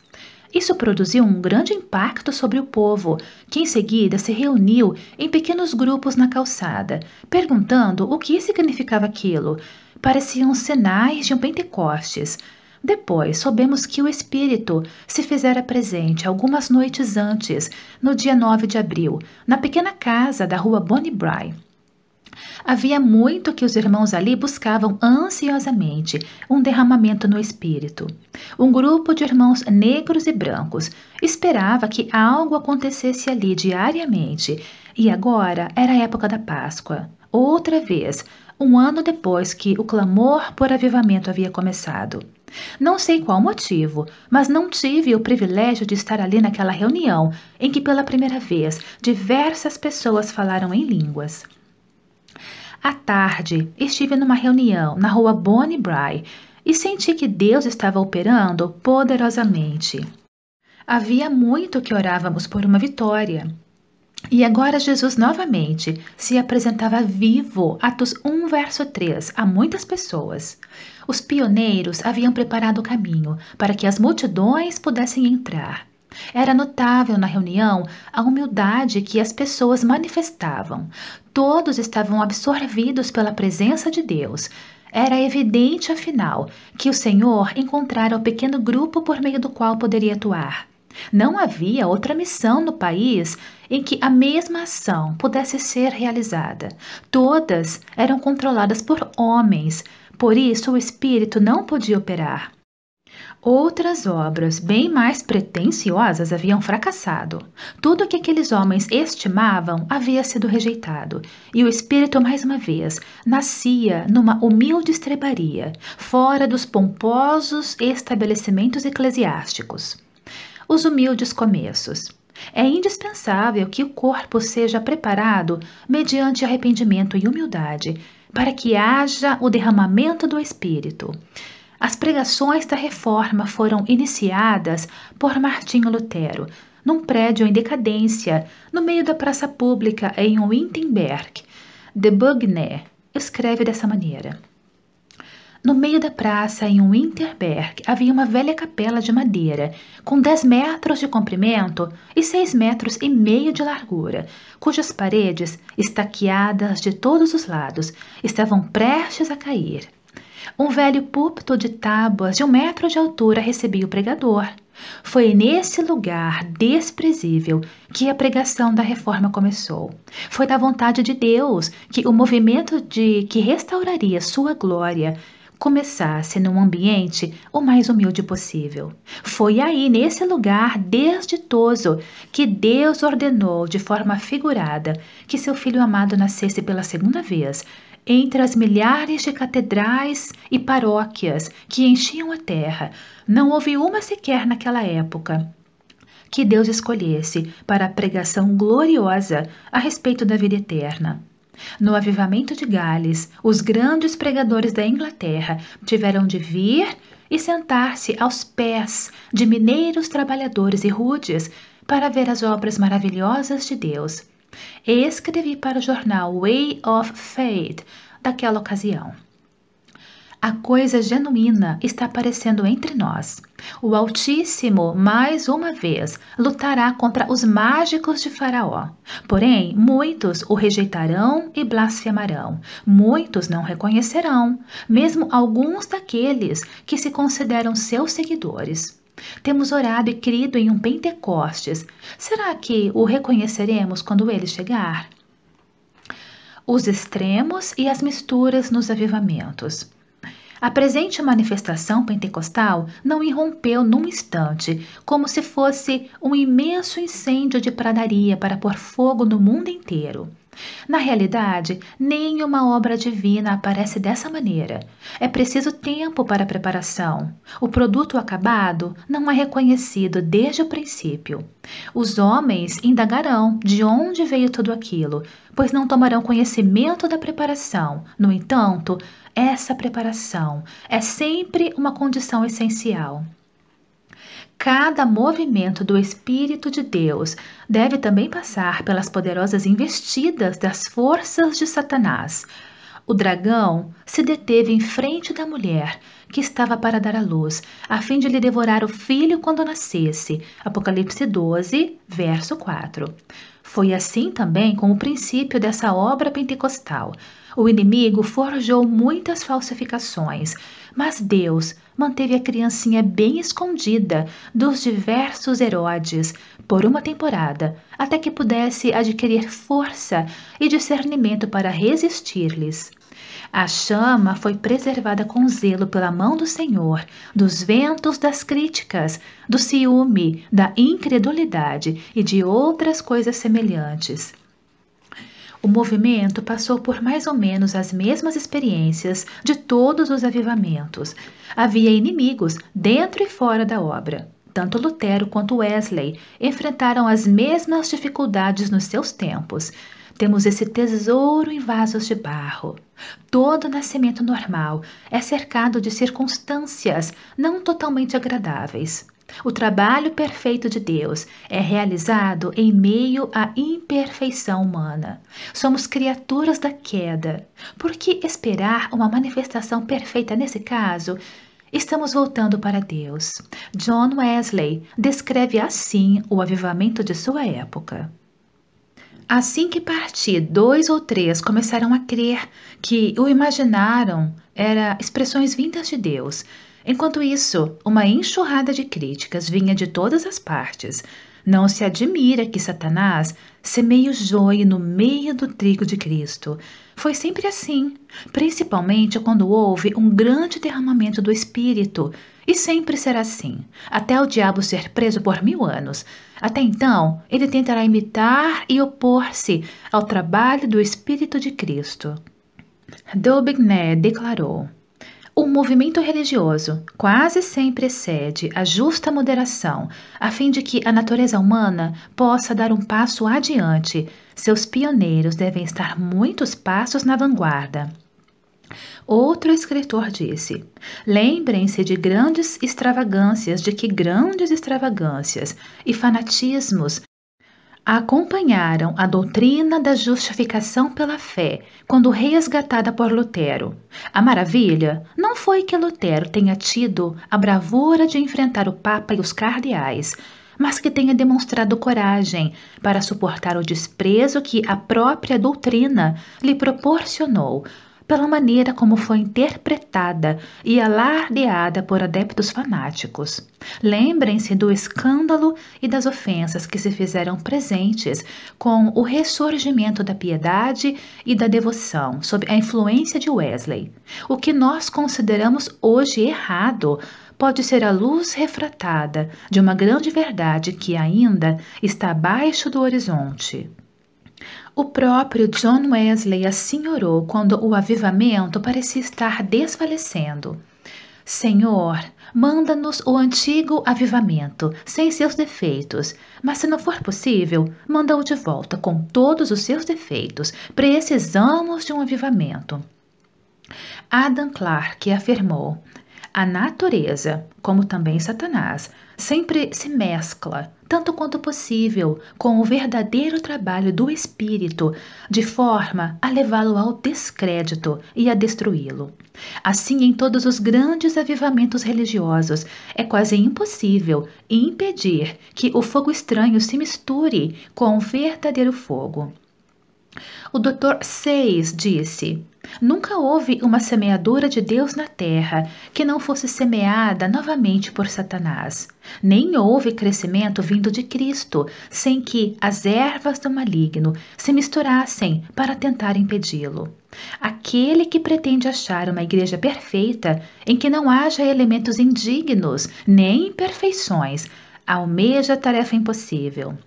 Isso produziu um grande impacto sobre o povo, que em seguida se reuniu em pequenos grupos na calçada, perguntando o que significava aquilo. Pareciam sinais de um Pentecostes. Depois soubemos que o Espírito se fizera presente algumas noites antes, no dia 9 de abril, na pequena casa da rua Bonnie Bry. Havia muito que os irmãos ali buscavam ansiosamente um derramamento no espírito. Um grupo de irmãos negros e brancos esperava que algo acontecesse ali diariamente, e agora era a época da Páscoa. Outra vez, um ano depois que o clamor por avivamento havia começado. Não sei qual motivo, mas não tive o privilégio de estar ali naquela reunião em que, pela primeira vez, diversas pessoas falaram em línguas. À tarde, estive numa reunião na rua Bonnie Bry e senti que Deus estava operando poderosamente. Havia muito que orávamos por uma vitória. E agora Jesus novamente se apresentava vivo, Atos 1, verso 3, a muitas pessoas. Os pioneiros haviam preparado o caminho para que as multidões pudessem entrar. Era notável na reunião a humildade que as pessoas manifestavam. Todos estavam absorvidos pela presença de Deus. Era evidente, afinal, que o Senhor encontrara o pequeno grupo por meio do qual poderia atuar. Não havia outra missão no país em que a mesma ação pudesse ser realizada. Todas eram controladas por homens, por isso o Espírito não podia operar. Outras obras bem mais pretensiosas haviam fracassado. Tudo o que aqueles homens estimavam havia sido rejeitado, e o espírito, mais uma vez, nascia numa humilde estrebaria, fora dos pomposos estabelecimentos eclesiásticos. Os humildes começos. É indispensável que o corpo seja preparado mediante arrependimento e humildade, para que haja o derramamento do espírito. As pregações da reforma foram iniciadas por Martinho Lutero, num prédio em decadência, no meio da praça pública em Wittenberg. De Bugner escreve dessa maneira. No meio da praça, em Winterberg, havia uma velha capela de madeira, com 10 metros de comprimento e 6 metros e meio de largura, cujas paredes, estaqueadas de todos os lados, estavam prestes a cair. Um velho púlpito de tábuas de um metro de altura recebia o pregador. Foi nesse lugar desprezível que a pregação da reforma começou. Foi da vontade de Deus que o movimento de que restauraria sua glória começasse num ambiente o mais humilde possível. Foi aí, nesse lugar desditoso, que Deus ordenou de forma figurada que seu filho amado nascesse pela segunda vez entre as milhares de catedrais e paróquias que enchiam a terra. Não houve uma sequer naquela época que Deus escolhesse para a pregação gloriosa a respeito da vida eterna. No avivamento de Gales, os grandes pregadores da Inglaterra tiveram de vir e sentar-se aos pés de mineiros trabalhadores e rudes para ver as obras maravilhosas de Deus e escrevi para o jornal Way of Fate daquela ocasião. A coisa genuína está aparecendo entre nós. O Altíssimo, mais uma vez, lutará contra os mágicos de Faraó. Porém, muitos o rejeitarão e blasfemarão. Muitos não reconhecerão, mesmo alguns daqueles que se consideram seus seguidores. Temos orado e crido em um Pentecostes. Será que o reconheceremos quando ele chegar? Os extremos e as misturas nos avivamentos. A presente manifestação pentecostal não irrompeu num instante, como se fosse um imenso incêndio de pradaria para pôr fogo no mundo inteiro. Na realidade, nenhuma obra divina aparece dessa maneira. É preciso tempo para a preparação. O produto acabado não é reconhecido desde o princípio. Os homens indagarão de onde veio tudo aquilo, pois não tomarão conhecimento da preparação. No entanto, essa preparação é sempre uma condição essencial. Cada movimento do Espírito de Deus deve também passar pelas poderosas investidas das forças de Satanás. O dragão se deteve em frente da mulher que estava para dar à luz, a fim de lhe devorar o filho quando nascesse. Apocalipse 12, verso 4. Foi assim também com o princípio dessa obra pentecostal. O inimigo forjou muitas falsificações, mas Deus manteve a criancinha bem escondida dos diversos Herodes por uma temporada, até que pudesse adquirir força e discernimento para resistir-lhes. A chama foi preservada com zelo pela mão do Senhor, dos ventos das críticas, do ciúme, da incredulidade e de outras coisas semelhantes. O movimento passou por mais ou menos as mesmas experiências de todos os avivamentos. Havia inimigos dentro e fora da obra. Tanto Lutero quanto Wesley enfrentaram as mesmas dificuldades nos seus tempos. Temos esse tesouro em vasos de barro. Todo nascimento normal é cercado de circunstâncias não totalmente agradáveis. O trabalho perfeito de Deus é realizado em meio à imperfeição humana. Somos criaturas da queda. Por que esperar uma manifestação perfeita nesse caso? Estamos voltando para Deus. John Wesley descreve assim o avivamento de sua época. Assim que parti, dois ou três começaram a crer que o imaginaram era expressões vindas de Deus Enquanto isso, uma enxurrada de críticas vinha de todas as partes. Não se admira que Satanás semeie o joio no meio do trigo de Cristo. Foi sempre assim, principalmente quando houve um grande derramamento do Espírito. E sempre será assim, até o diabo ser preso por mil anos. Até então, ele tentará imitar e opor-se ao trabalho do Espírito de Cristo. Daubigné declarou. O movimento religioso quase sempre excede a justa moderação, a fim de que a natureza humana possa dar um passo adiante. Seus pioneiros devem estar muitos passos na vanguarda. Outro escritor disse: Lembrem-se de grandes extravagâncias, de que grandes extravagâncias e fanatismos acompanharam a doutrina da justificação pela fé quando resgatada por Lutero. A maravilha não foi que Lutero tenha tido a bravura de enfrentar o Papa e os cardeais, mas que tenha demonstrado coragem para suportar o desprezo que a própria doutrina lhe proporcionou pela maneira como foi interpretada e alardeada por adeptos fanáticos. Lembrem-se do escândalo e das ofensas que se fizeram presentes com o ressurgimento da piedade e da devoção sob a influência de Wesley. O que nós consideramos hoje errado pode ser a luz refratada de uma grande verdade que ainda está abaixo do horizonte. O próprio John Wesley assim orou quando o avivamento parecia estar desfalecendo. Senhor, manda-nos o antigo avivamento, sem seus defeitos, mas se não for possível, manda-o de volta com todos os seus defeitos. Precisamos de um avivamento. Adam Clarke afirmou: a natureza, como também Satanás, sempre se mescla tanto quanto possível, com o verdadeiro trabalho do espírito, de forma a levá-lo ao descrédito e a destruí-lo. Assim, em todos os grandes avivamentos religiosos, é quase impossível impedir que o fogo estranho se misture com o verdadeiro fogo. O Dr. Seis disse: Nunca houve uma semeadora de Deus na terra que não fosse semeada novamente por Satanás. Nem houve crescimento vindo de Cristo sem que as ervas do maligno se misturassem para tentar impedi-lo. Aquele que pretende achar uma igreja perfeita, em que não haja elementos indignos nem imperfeições, almeja tarefa impossível.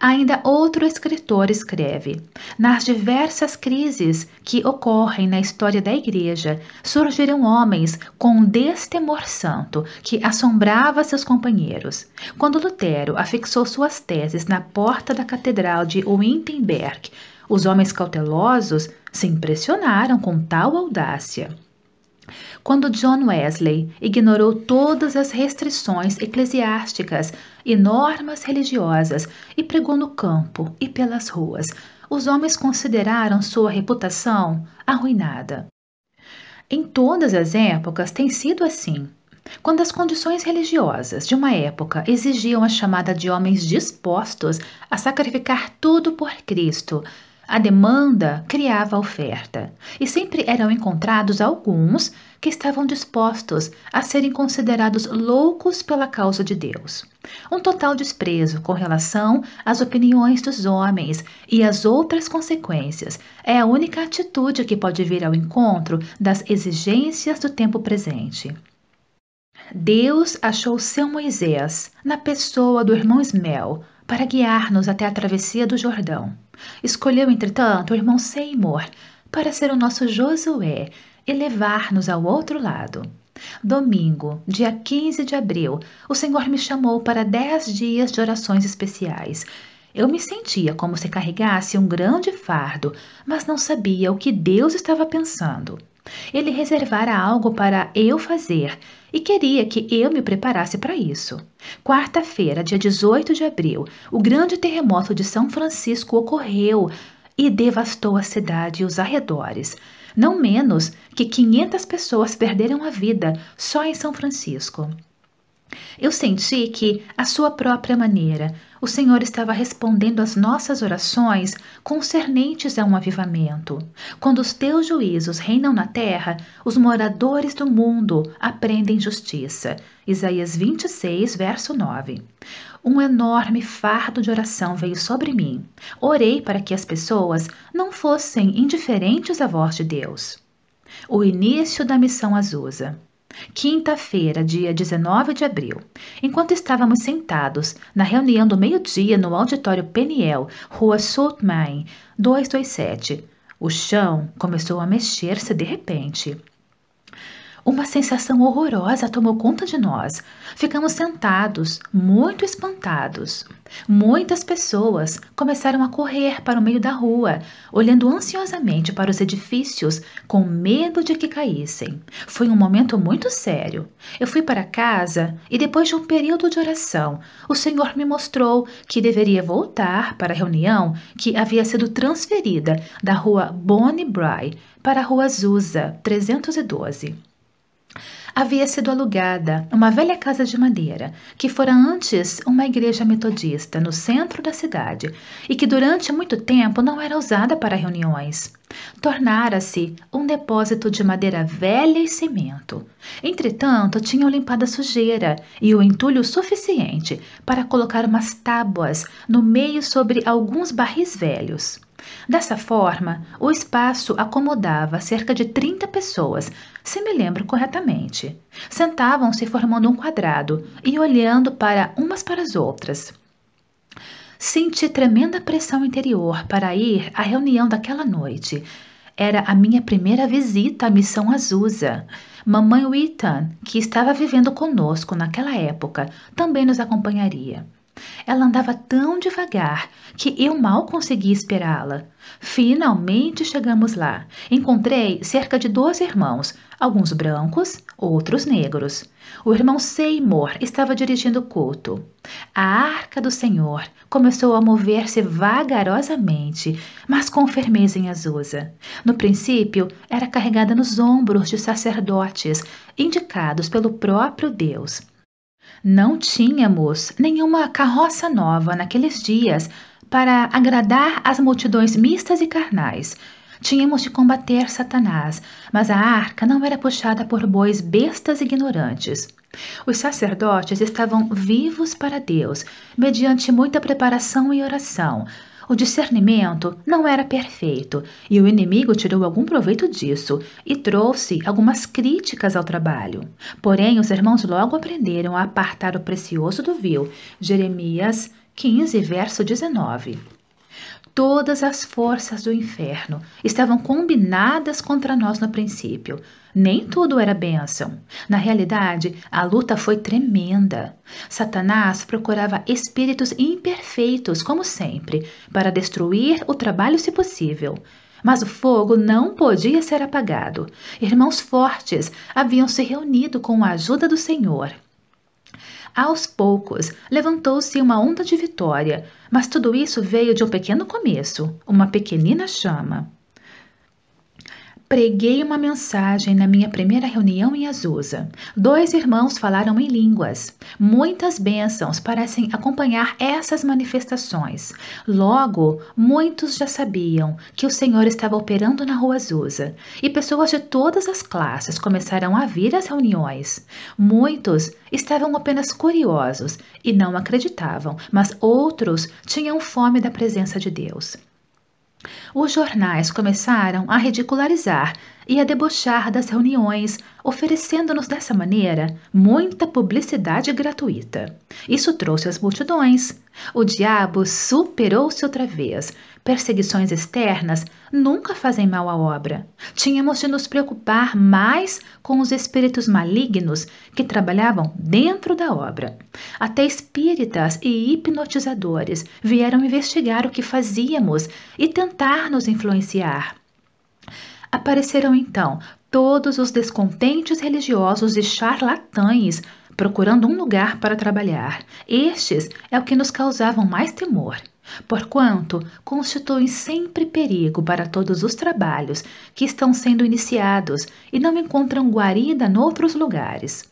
Ainda outro escritor escreve: Nas diversas crises que ocorrem na história da Igreja, surgiram homens com um destemor santo que assombrava seus companheiros. Quando Lutero afixou suas teses na porta da Catedral de Wittenberg, os homens cautelosos se impressionaram com tal audácia quando John Wesley ignorou todas as restrições eclesiásticas e normas religiosas e pregou no campo e pelas ruas, os homens consideraram sua reputação arruinada. Em todas as épocas tem sido assim. Quando as condições religiosas de uma época exigiam a chamada de homens dispostos a sacrificar tudo por Cristo, a demanda criava a oferta, e sempre eram encontrados alguns que estavam dispostos a serem considerados loucos pela causa de Deus. Um total desprezo com relação às opiniões dos homens e às outras consequências é a única atitude que pode vir ao encontro das exigências do tempo presente. Deus achou seu Moisés na pessoa do irmão Ismael para guiar-nos até a travessia do Jordão. Escolheu, entretanto, o irmão Seymour para ser o nosso Josué e levar-nos ao outro lado. Domingo, dia 15 de abril, o Senhor me chamou para dez dias de orações especiais. Eu me sentia como se carregasse um grande fardo, mas não sabia o que Deus estava pensando. Ele reservara algo para eu fazer, e queria que eu me preparasse para isso. Quarta-feira, dia 18 de abril, o grande terremoto de São Francisco ocorreu e devastou a cidade e os arredores. Não menos que 500 pessoas perderam a vida só em São Francisco. Eu senti que, à sua própria maneira, o Senhor estava respondendo às nossas orações concernentes a um avivamento. Quando os teus juízos reinam na terra, os moradores do mundo aprendem justiça. Isaías 26, verso 9. Um enorme fardo de oração veio sobre mim. Orei para que as pessoas não fossem indiferentes à voz de Deus. O início da missão Azusa. Quinta-feira, dia 19 de abril. Enquanto estávamos sentados na reunião do meio-dia no auditório Peniel, Rua Soutmain, 227, o chão começou a mexer-se de repente. Uma sensação horrorosa tomou conta de nós. Ficamos sentados, muito espantados. Muitas pessoas começaram a correr para o meio da rua, olhando ansiosamente para os edifícios, com medo de que caíssem. Foi um momento muito sério. Eu fui para casa e, depois de um período de oração, o Senhor me mostrou que deveria voltar para a reunião que havia sido transferida da rua Bonnie Bry para a rua Azusa 312 havia sido alugada uma velha casa de madeira, que fora antes uma igreja metodista no centro da cidade e que durante muito tempo não era usada para reuniões. Tornara-se um depósito de madeira velha e cimento. Entretanto, tinham limpado a sujeira e o entulho suficiente para colocar umas tábuas no meio sobre alguns barris velhos. Dessa forma, o espaço acomodava cerca de 30 pessoas, se me lembro corretamente. Sentavam-se formando um quadrado e olhando para umas para as outras. Senti tremenda pressão interior para ir à reunião daquela noite. Era a minha primeira visita à missão Azusa. Mamãe Wittan, que estava vivendo conosco naquela época, também nos acompanharia. Ela andava tão devagar que eu mal consegui esperá-la. Finalmente chegamos lá. Encontrei cerca de dois irmãos, alguns brancos, outros negros. O irmão Seymour estava dirigindo o culto. A arca do Senhor começou a mover-se vagarosamente, mas com firmeza em Azusa. No princípio, era carregada nos ombros de sacerdotes, indicados pelo próprio Deus. Não tínhamos nenhuma carroça nova naqueles dias para agradar as multidões mistas e carnais. Tínhamos de combater Satanás, mas a arca não era puxada por bois bestas e ignorantes. Os sacerdotes estavam vivos para Deus, mediante muita preparação e oração, o discernimento não era perfeito e o inimigo tirou algum proveito disso e trouxe algumas críticas ao trabalho. Porém, os irmãos logo aprenderam a apartar o precioso do vil. Jeremias 15, verso 19. Todas as forças do inferno estavam combinadas contra nós no princípio, nem tudo era bênção. Na realidade, a luta foi tremenda. Satanás procurava espíritos imperfeitos, como sempre, para destruir o trabalho se possível. Mas o fogo não podia ser apagado. Irmãos fortes haviam se reunido com a ajuda do Senhor. Aos poucos, levantou-se uma onda de vitória, mas tudo isso veio de um pequeno começo, uma pequenina chama. Preguei uma mensagem na minha primeira reunião em Azusa. Dois irmãos falaram em línguas. Muitas bênçãos parecem acompanhar essas manifestações. Logo, muitos já sabiam que o Senhor estava operando na rua Azusa e pessoas de todas as classes começaram a vir às reuniões. Muitos estavam apenas curiosos e não acreditavam, mas outros tinham fome da presença de Deus. Os jornais começaram a ridicularizar e a debochar das reuniões, oferecendo-nos dessa maneira muita publicidade gratuita. Isso trouxe as multidões. O diabo superou-se outra vez. Perseguições externas nunca fazem mal à obra. Tínhamos de nos preocupar mais com os espíritos malignos que trabalhavam dentro da obra. Até espíritas e hipnotizadores vieram investigar o que fazíamos e tentar nos influenciar. Apareceram então todos os descontentes religiosos e charlatães procurando um lugar para trabalhar. Estes é o que nos causavam mais temor, porquanto constituem sempre perigo para todos os trabalhos que estão sendo iniciados e não encontram guarida noutros lugares.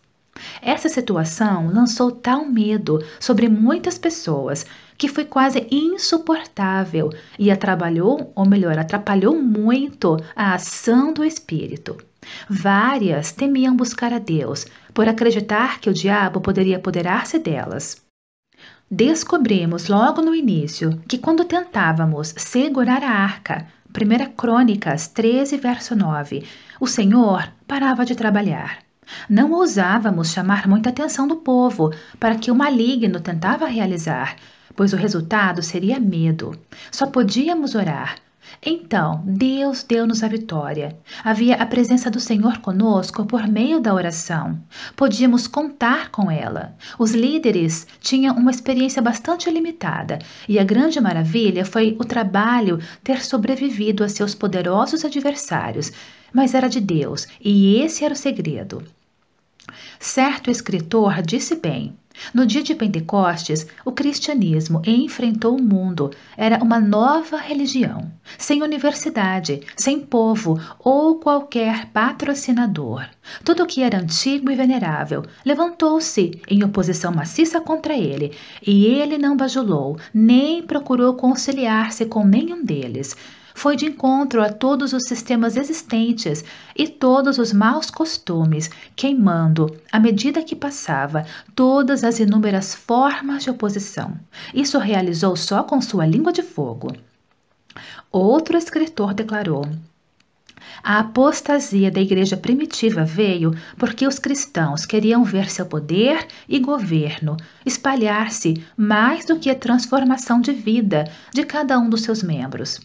Essa situação lançou tal medo sobre muitas pessoas que foi quase insuportável e atrapalhou, ou melhor, atrapalhou muito a ação do espírito. Várias temiam buscar a Deus por acreditar que o diabo poderia apoderar-se delas. Descobrimos logo no início que quando tentávamos segurar a arca, 1 Crônicas 13, verso 9, o Senhor parava de trabalhar. Não ousávamos chamar muita atenção do povo para que o maligno tentava realizar, pois o resultado seria medo. Só podíamos orar. Então, Deus deu-nos a vitória. Havia a presença do Senhor conosco por meio da oração. Podíamos contar com ela. Os líderes tinham uma experiência bastante limitada, e a grande maravilha foi o trabalho ter sobrevivido a seus poderosos adversários. Mas era de Deus, e esse era o segredo. Certo escritor disse bem: no dia de Pentecostes, o cristianismo enfrentou o mundo, era uma nova religião, sem universidade, sem povo ou qualquer patrocinador. Tudo o que era antigo e venerável levantou-se em oposição maciça contra ele, e ele não bajulou, nem procurou conciliar-se com nenhum deles foi de encontro a todos os sistemas existentes e todos os maus costumes, queimando, à medida que passava, todas as inúmeras formas de oposição. Isso realizou só com sua língua de fogo. Outro escritor declarou: a apostasia da igreja primitiva veio porque os cristãos queriam ver seu poder e governo espalhar-se mais do que a transformação de vida de cada um dos seus membros.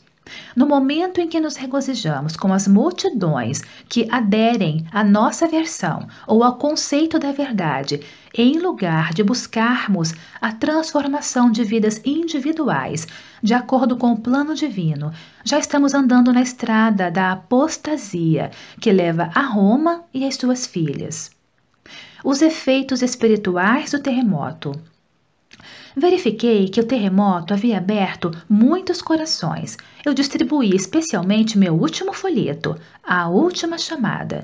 No momento em que nos regozijamos com as multidões que aderem à nossa versão ou ao conceito da verdade, em lugar de buscarmos a transformação de vidas individuais de acordo com o plano divino, já estamos andando na estrada da apostasia que leva a Roma e as suas filhas. Os efeitos espirituais do terremoto. Verifiquei que o terremoto havia aberto muitos corações. Eu distribuí especialmente meu último folheto, A Última Chamada.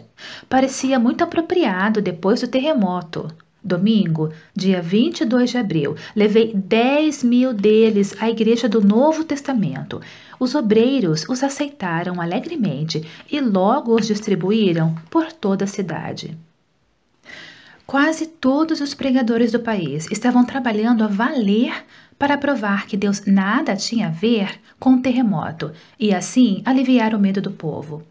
Parecia muito apropriado depois do terremoto. Domingo, dia 22 de abril, levei 10 mil deles à Igreja do Novo Testamento. Os obreiros os aceitaram alegremente e logo os distribuíram por toda a cidade. Quase todos os pregadores do país estavam trabalhando a valer para provar que Deus nada tinha a ver com o terremoto e assim aliviar o medo do povo.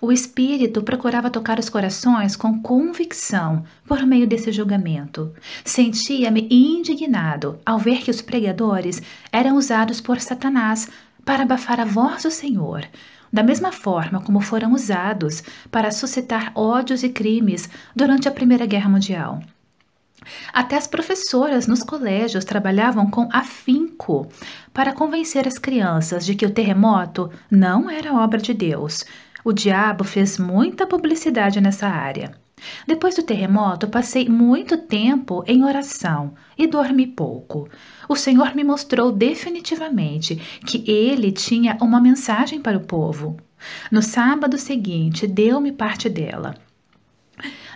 O Espírito procurava tocar os corações com convicção por meio desse julgamento. Sentia-me indignado ao ver que os pregadores eram usados por Satanás para abafar a voz do Senhor da mesma forma como foram usados para suscitar ódios e crimes durante a Primeira Guerra Mundial. Até as professoras nos colégios trabalhavam com afinco para convencer as crianças de que o terremoto não era obra de Deus. O diabo fez muita publicidade nessa área. Depois do terremoto, passei muito tempo em oração e dormi pouco o Senhor me mostrou definitivamente que ele tinha uma mensagem para o povo. No sábado seguinte, deu-me parte dela.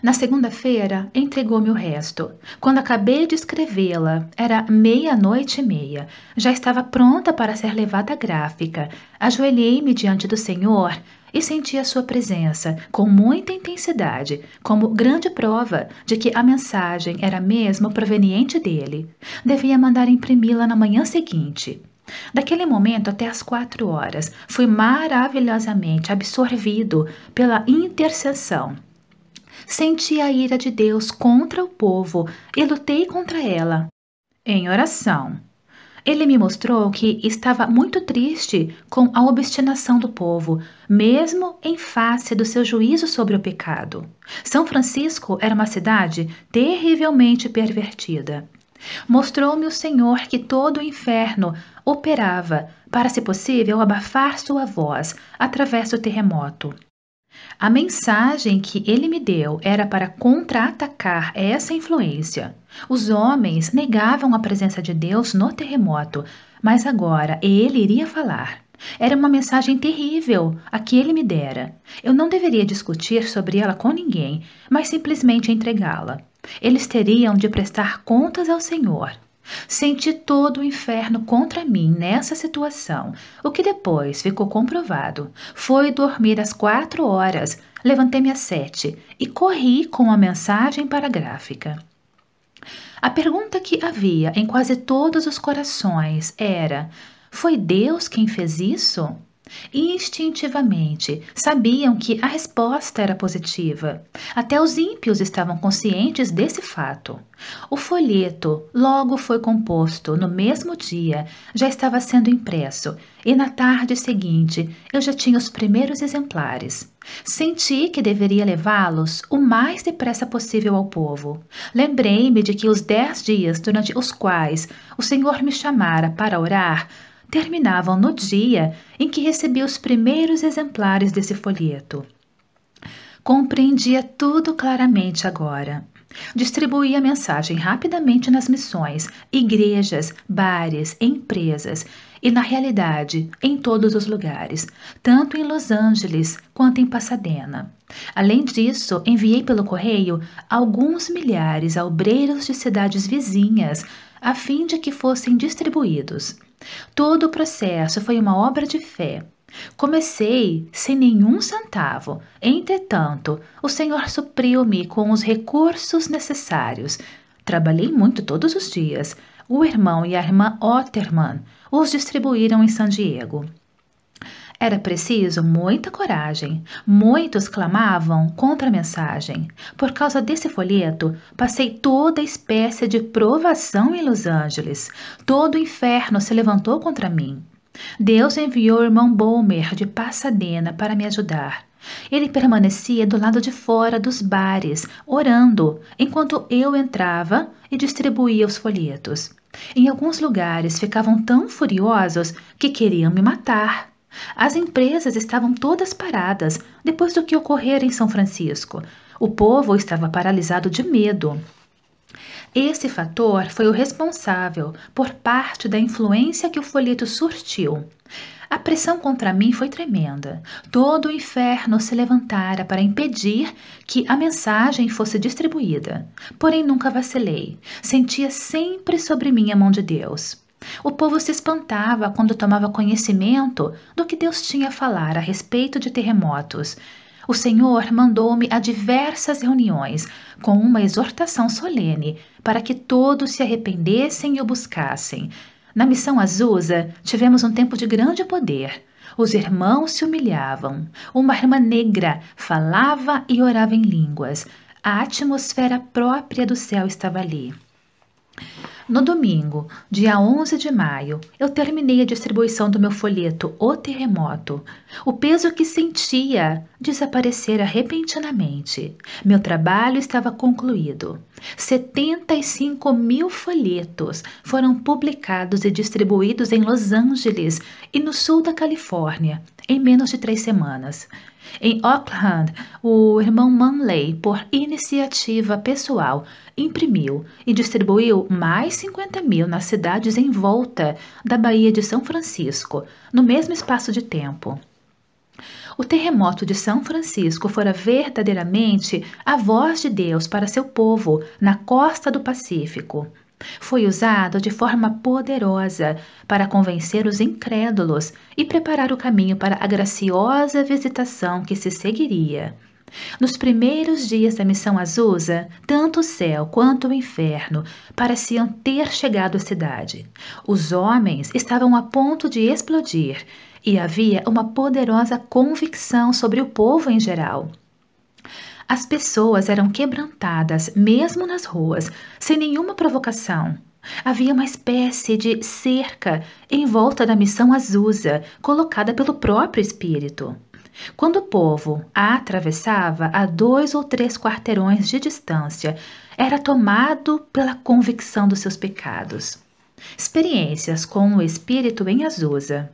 Na segunda-feira, entregou-me o resto. Quando acabei de escrevê-la, era meia-noite e meia. Já estava pronta para ser levada à gráfica. Ajoelhei-me diante do Senhor, e senti a sua presença com muita intensidade, como grande prova de que a mensagem era mesmo proveniente dele. Devia mandar imprimi-la na manhã seguinte. Daquele momento até as quatro horas, fui maravilhosamente absorvido pela intercessão. Senti a ira de Deus contra o povo e lutei contra ela. Em oração, ele me mostrou que estava muito triste com a obstinação do povo, mesmo em face do seu juízo sobre o pecado. São Francisco era uma cidade terrivelmente pervertida. Mostrou-me o Senhor que todo o inferno operava para, se possível, abafar sua voz através do terremoto. A mensagem que ele me deu era para contra-atacar essa influência. Os homens negavam a presença de Deus no terremoto, mas agora ele iria falar. Era uma mensagem terrível a que ele me dera. Eu não deveria discutir sobre ela com ninguém, mas simplesmente entregá-la. Eles teriam de prestar contas ao Senhor. Senti todo o inferno contra mim nessa situação. O que depois ficou comprovado foi dormir às quatro horas, levantei-me às sete e corri com a mensagem para a gráfica. A pergunta que havia em quase todos os corações era: Foi Deus quem fez isso? Instintivamente, sabiam que a resposta era positiva. Até os ímpios estavam conscientes desse fato. O folheto logo foi composto no mesmo dia, já estava sendo impresso, e na tarde seguinte eu já tinha os primeiros exemplares. Senti que deveria levá-los o mais depressa possível ao povo. Lembrei-me de que os dez dias durante os quais o Senhor me chamara para orar terminavam no dia em que recebi os primeiros exemplares desse folheto. Compreendia tudo claramente agora. Distribuía a mensagem rapidamente nas missões, igrejas, bares, empresas e, na realidade, em todos os lugares, tanto em Los Angeles quanto em Pasadena. Além disso, enviei pelo correio alguns milhares a obreiros de cidades vizinhas a fim de que fossem distribuídos. Todo o processo foi uma obra de fé. Comecei sem nenhum centavo, entretanto, o Senhor supriu-me com os recursos necessários. Trabalhei muito todos os dias. O irmão e a irmã Otterman os distribuíram em San Diego. Era preciso muita coragem. Muitos clamavam contra a mensagem. Por causa desse folheto, passei toda espécie de provação em Los Angeles. Todo o inferno se levantou contra mim. Deus enviou o irmão Bomer de Pasadena para me ajudar. Ele permanecia do lado de fora dos bares, orando, enquanto eu entrava e distribuía os folhetos. Em alguns lugares ficavam tão furiosos que queriam me matar. As empresas estavam todas paradas depois do que ocorrera em São Francisco. O povo estava paralisado de medo. Esse fator foi o responsável por parte da influência que o folheto surtiu. A pressão contra mim foi tremenda. Todo o inferno se levantara para impedir que a mensagem fosse distribuída. Porém, nunca vacilei. Sentia sempre sobre mim a mão de Deus. O povo se espantava quando tomava conhecimento do que Deus tinha a falar a respeito de terremotos. O Senhor mandou-me a diversas reuniões com uma exortação solene para que todos se arrependessem e o buscassem. Na missão Azusa, tivemos um tempo de grande poder. Os irmãos se humilhavam. Uma irmã negra falava e orava em línguas. A atmosfera própria do céu estava ali. No domingo, dia 11 de maio, eu terminei a distribuição do meu folheto O Terremoto. O peso que sentia desaparecera repentinamente. Meu trabalho estava concluído. 75 mil folhetos foram publicados e distribuídos em Los Angeles e no sul da Califórnia em menos de três semanas. Em Auckland, o irmão Manley, por iniciativa pessoal, imprimiu e distribuiu mais 50 mil nas cidades em volta da Baía de São Francisco, no mesmo espaço de tempo. O terremoto de São Francisco fora verdadeiramente a voz de Deus para seu povo na costa do Pacífico. Foi usado de forma poderosa para convencer os incrédulos e preparar o caminho para a graciosa visitação que se seguiria. Nos primeiros dias da missão Azusa, tanto o céu quanto o inferno pareciam ter chegado à cidade. Os homens estavam a ponto de explodir e havia uma poderosa convicção sobre o povo em geral. As pessoas eram quebrantadas, mesmo nas ruas, sem nenhuma provocação. Havia uma espécie de cerca em volta da missão Azusa, colocada pelo próprio espírito. Quando o povo a atravessava a dois ou três quarteirões de distância, era tomado pela convicção dos seus pecados. Experiências com o espírito em Azusa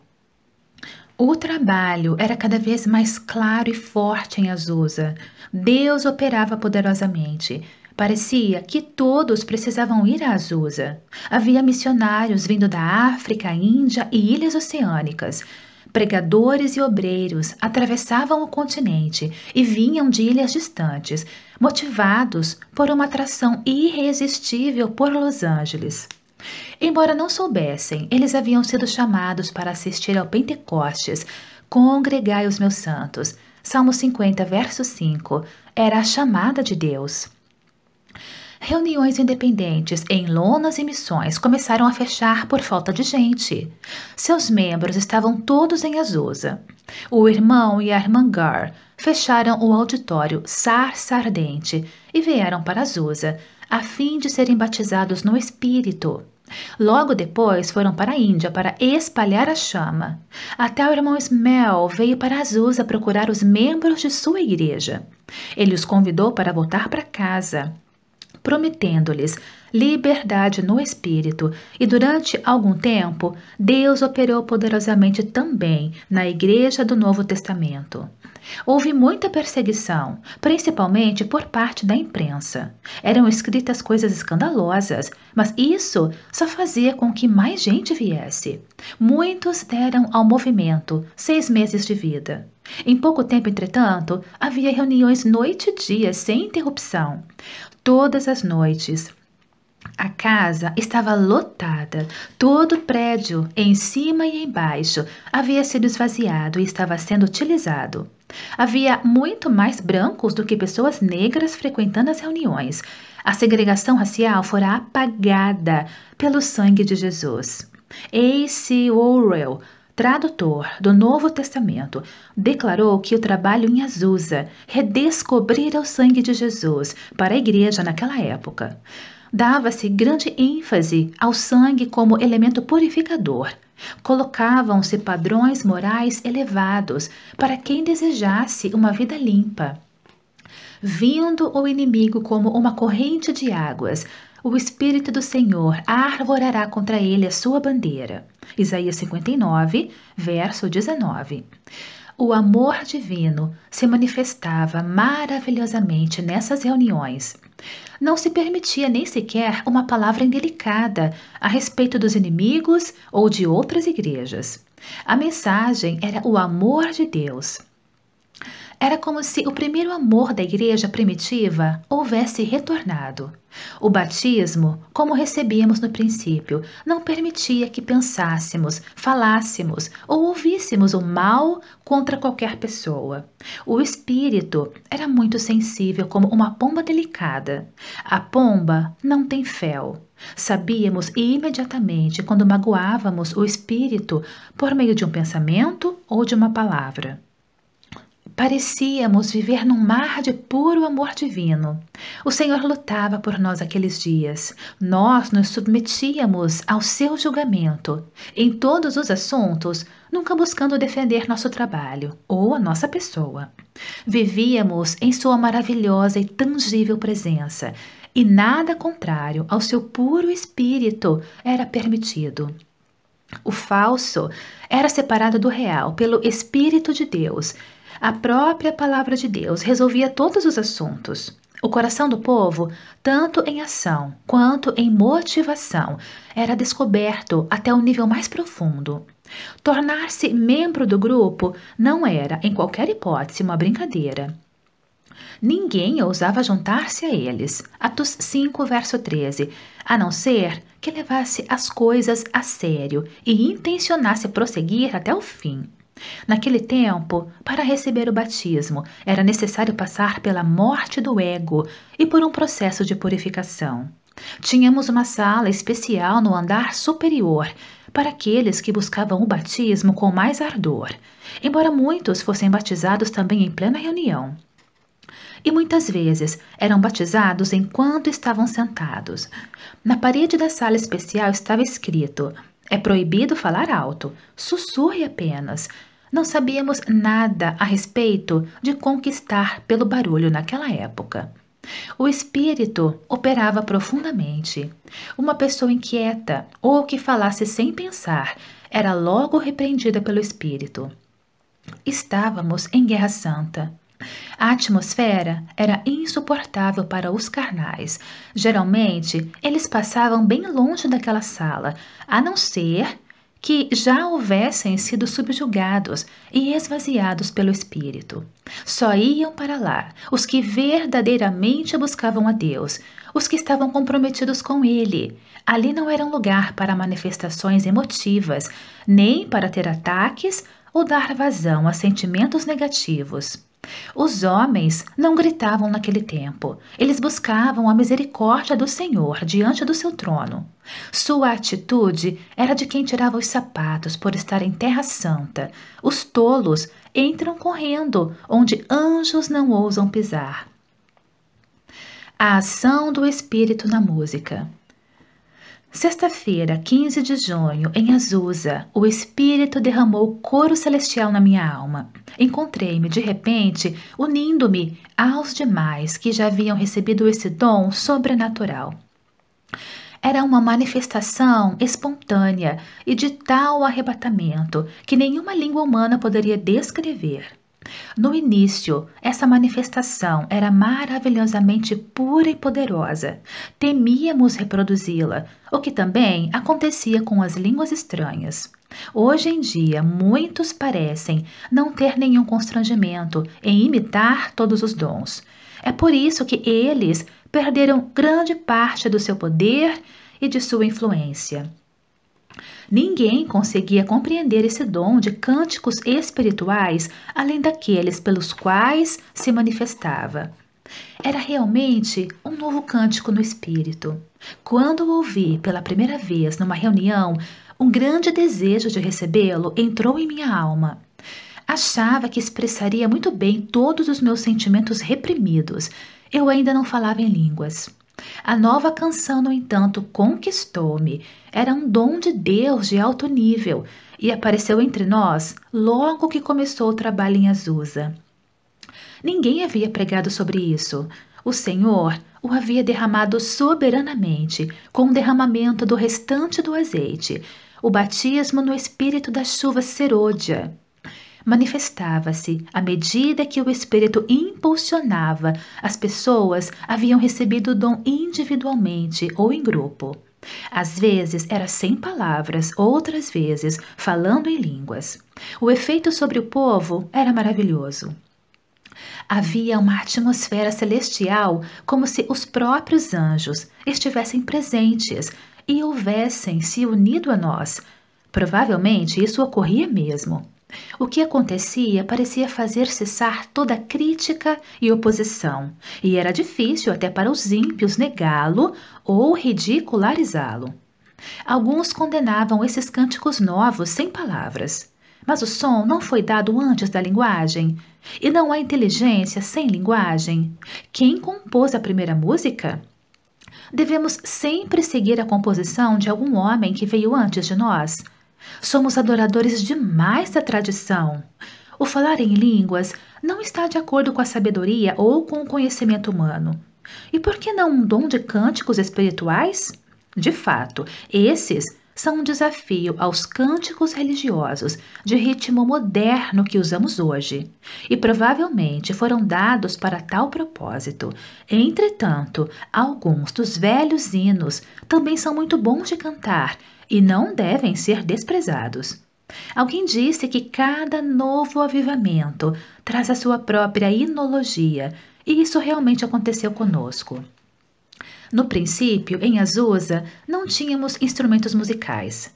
o trabalho era cada vez mais claro e forte em Azusa. Deus operava poderosamente. Parecia que todos precisavam ir a Azusa. Havia missionários vindo da África, Índia e ilhas oceânicas. Pregadores e obreiros atravessavam o continente e vinham de ilhas distantes, motivados por uma atração irresistível por Los Angeles. Embora não soubessem, eles haviam sido chamados para assistir ao Pentecostes, congregai os meus santos. Salmo 50, verso 5, era a chamada de Deus. Reuniões independentes em lonas e missões começaram a fechar por falta de gente. Seus membros estavam todos em Azusa. O irmão e a irmã Gar fecharam o auditório Sar Sardente e vieram para Azusa, a fim de serem batizados no Espírito. Logo depois foram para a Índia para espalhar a chama. Até o irmão Ismael veio para Azusa procurar os membros de sua igreja. Ele os convidou para voltar para casa prometendo-lhes liberdade no espírito, e durante algum tempo Deus operou poderosamente também na Igreja do Novo Testamento. Houve muita perseguição, principalmente por parte da imprensa. Eram escritas coisas escandalosas, mas isso só fazia com que mais gente viesse. Muitos deram ao movimento seis meses de vida. Em pouco tempo, entretanto, havia reuniões noite e dia sem interrupção todas as noites. A casa estava lotada, todo o prédio, em cima e embaixo, havia sido esvaziado e estava sendo utilizado. Havia muito mais brancos do que pessoas negras frequentando as reuniões. A segregação racial fora apagada pelo sangue de Jesus. A.C. Orwell tradutor do Novo Testamento, declarou que o trabalho em Azusa redescobrira o sangue de Jesus para a igreja naquela época. Dava-se grande ênfase ao sangue como elemento purificador. Colocavam-se padrões morais elevados para quem desejasse uma vida limpa vindo o inimigo como uma corrente de águas, o Espírito do Senhor arvorará contra ele a sua bandeira. Isaías 59, verso 19. O amor divino se manifestava maravilhosamente nessas reuniões. Não se permitia nem sequer uma palavra indelicada a respeito dos inimigos ou de outras igrejas. A mensagem era o amor de Deus. Era como se o primeiro amor da igreja primitiva houvesse retornado. O batismo, como recebíamos no princípio, não permitia que pensássemos, falássemos ou ouvíssemos o mal contra qualquer pessoa. O espírito era muito sensível como uma pomba delicada. A pomba não tem fel. Sabíamos imediatamente quando magoávamos o espírito por meio de um pensamento ou de uma palavra. Parecíamos viver num mar de puro amor divino. O Senhor lutava por nós aqueles dias. Nós nos submetíamos ao seu julgamento, em todos os assuntos, nunca buscando defender nosso trabalho ou a nossa pessoa. Vivíamos em sua maravilhosa e tangível presença, e nada contrário ao seu puro espírito era permitido. O falso era separado do real pelo Espírito de Deus a própria palavra de Deus resolvia todos os assuntos. O coração do povo, tanto em ação quanto em motivação, era descoberto até o nível mais profundo. Tornar-se membro do grupo não era, em qualquer hipótese, uma brincadeira. Ninguém ousava juntar-se a eles. Atos 5, verso 13. A não ser que levasse as coisas a sério e intencionasse prosseguir até o fim. Naquele tempo, para receber o batismo, era necessário passar pela morte do ego e por um processo de purificação. Tínhamos uma sala especial no andar superior para aqueles que buscavam o batismo com mais ardor, embora muitos fossem batizados também em plena reunião. E muitas vezes eram batizados enquanto estavam sentados. Na parede da sala especial estava escrito: é proibido falar alto, sussurre apenas. Não sabíamos nada a respeito de conquistar pelo barulho naquela época. O espírito operava profundamente. Uma pessoa inquieta ou que falasse sem pensar era logo repreendida pelo espírito. Estávamos em Guerra Santa. A atmosfera era insuportável para os carnais. Geralmente, eles passavam bem longe daquela sala, a não ser que já houvessem sido subjugados e esvaziados pelo Espírito. Só iam para lá os que verdadeiramente buscavam a Deus, os que estavam comprometidos com Ele. Ali não era um lugar para manifestações emotivas, nem para ter ataques ou dar vazão a sentimentos negativos. Os homens não gritavam naquele tempo. Eles buscavam a misericórdia do Senhor diante do seu trono. Sua atitude era de quem tirava os sapatos por estar em terra santa. Os tolos entram correndo onde anjos não ousam pisar. A ação do Espírito na música. Sexta-feira, 15 de junho, em Azusa, o Espírito derramou coro celestial na minha alma. Encontrei-me, de repente, unindo-me aos demais que já haviam recebido esse dom sobrenatural. Era uma manifestação espontânea e de tal arrebatamento que nenhuma língua humana poderia descrever. No início, essa manifestação era maravilhosamente pura e poderosa. Temíamos reproduzi-la, o que também acontecia com as línguas estranhas. Hoje em dia, muitos parecem não ter nenhum constrangimento em imitar todos os dons. É por isso que eles perderam grande parte do seu poder e de sua influência. Ninguém conseguia compreender esse dom de cânticos espirituais além daqueles pelos quais se manifestava. Era realmente um novo cântico no espírito. Quando o ouvi pela primeira vez numa reunião, um grande desejo de recebê-lo entrou em minha alma. Achava que expressaria muito bem todos os meus sentimentos reprimidos. Eu ainda não falava em línguas. A nova canção, no entanto, conquistou-me era um dom de Deus de alto nível e apareceu entre nós logo que começou o trabalho em Azusa. Ninguém havia pregado sobre isso. O Senhor o havia derramado soberanamente, com o derramamento do restante do azeite, o batismo no espírito da chuva serôdia. Manifestava-se à medida que o espírito impulsionava, as pessoas haviam recebido o dom individualmente ou em grupo. Às vezes era sem palavras, outras vezes falando em línguas. O efeito sobre o povo era maravilhoso. Havia uma atmosfera celestial, como se os próprios anjos estivessem presentes e houvessem se unido a nós. Provavelmente isso ocorria mesmo. O que acontecia parecia fazer cessar toda crítica e oposição, e era difícil até para os ímpios negá-lo ou ridicularizá-lo. Alguns condenavam esses cânticos novos sem palavras, mas o som não foi dado antes da linguagem, e não há inteligência sem linguagem. Quem compôs a primeira música? Devemos sempre seguir a composição de algum homem que veio antes de nós. Somos adoradores demais da tradição. O falar em línguas não está de acordo com a sabedoria ou com o conhecimento humano. E por que não um dom de cânticos espirituais? De fato, esses são um desafio aos cânticos religiosos de ritmo moderno que usamos hoje e provavelmente foram dados para tal propósito. Entretanto, alguns dos velhos hinos também são muito bons de cantar e não devem ser desprezados. Alguém disse que cada novo avivamento traz a sua própria inologia e isso realmente aconteceu conosco. No princípio, em Azusa, não tínhamos instrumentos musicais.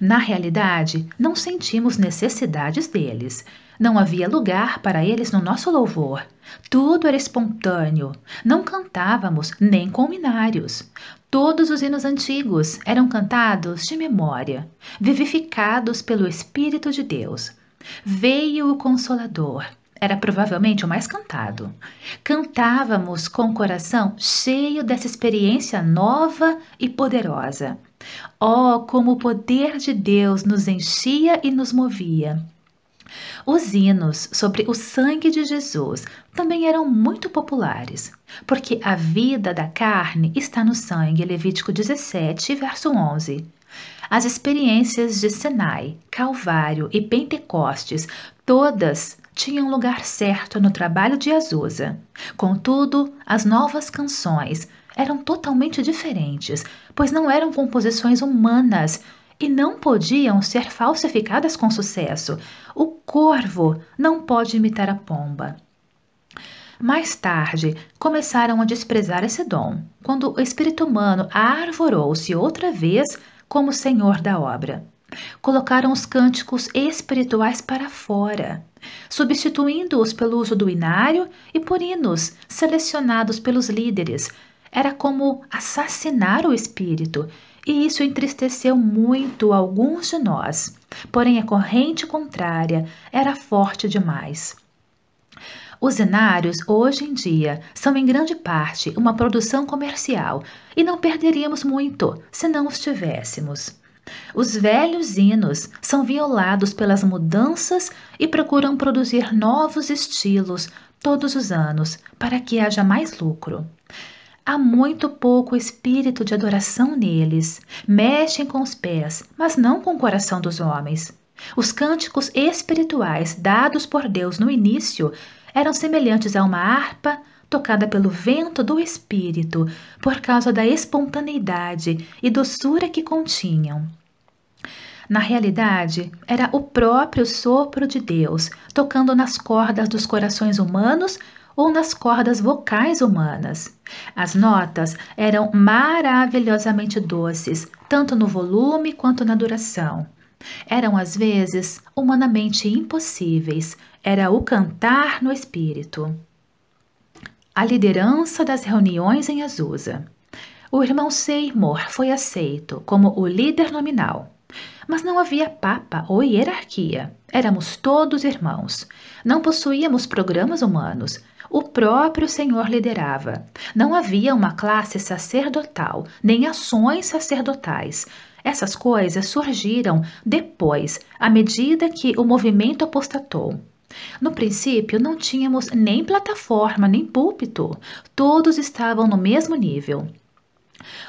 Na realidade, não sentimos necessidades deles. Não havia lugar para eles no nosso louvor. Tudo era espontâneo. Não cantávamos nem com minários. Todos os hinos antigos eram cantados de memória, vivificados pelo Espírito de Deus. Veio o Consolador, era provavelmente o mais cantado. Cantávamos com o coração cheio dessa experiência nova e poderosa. Oh, como o poder de Deus nos enchia e nos movia! Os hinos sobre o sangue de Jesus também eram muito populares, porque a vida da carne está no sangue, Levítico 17, verso 11. As experiências de Sinai, Calvário e Pentecostes, todas tinha um lugar certo no trabalho de Azusa. Contudo, as novas canções eram totalmente diferentes, pois não eram composições humanas e não podiam ser falsificadas com sucesso. O corvo não pode imitar a pomba. Mais tarde, começaram a desprezar esse dom, quando o espírito humano arvorou-se outra vez como senhor da obra. Colocaram os cânticos espirituais para fora substituindo-os pelo uso do inário e por hinos selecionados pelos líderes. Era como assassinar o espírito, e isso entristeceu muito alguns de nós. Porém, a corrente contrária era forte demais. Os inários, hoje em dia, são em grande parte uma produção comercial e não perderíamos muito se não os tivéssemos. Os velhos hinos são violados pelas mudanças e procuram produzir novos estilos todos os anos para que haja mais lucro. Há muito pouco espírito de adoração neles. Mexem com os pés, mas não com o coração dos homens. Os cânticos espirituais dados por Deus no início eram semelhantes a uma harpa tocada pelo vento do espírito, por causa da espontaneidade e doçura que continham. Na realidade, era o próprio sopro de Deus tocando nas cordas dos corações humanos ou nas cordas vocais humanas. As notas eram maravilhosamente doces, tanto no volume quanto na duração. Eram às vezes humanamente impossíveis, era o cantar no espírito. A liderança das reuniões em Azusa. O irmão Seymour foi aceito como o líder nominal. Mas não havia papa ou hierarquia. Éramos todos irmãos. Não possuíamos programas humanos. O próprio Senhor liderava. Não havia uma classe sacerdotal, nem ações sacerdotais. Essas coisas surgiram depois, à medida que o movimento apostatou. No princípio, não tínhamos nem plataforma, nem púlpito. Todos estavam no mesmo nível.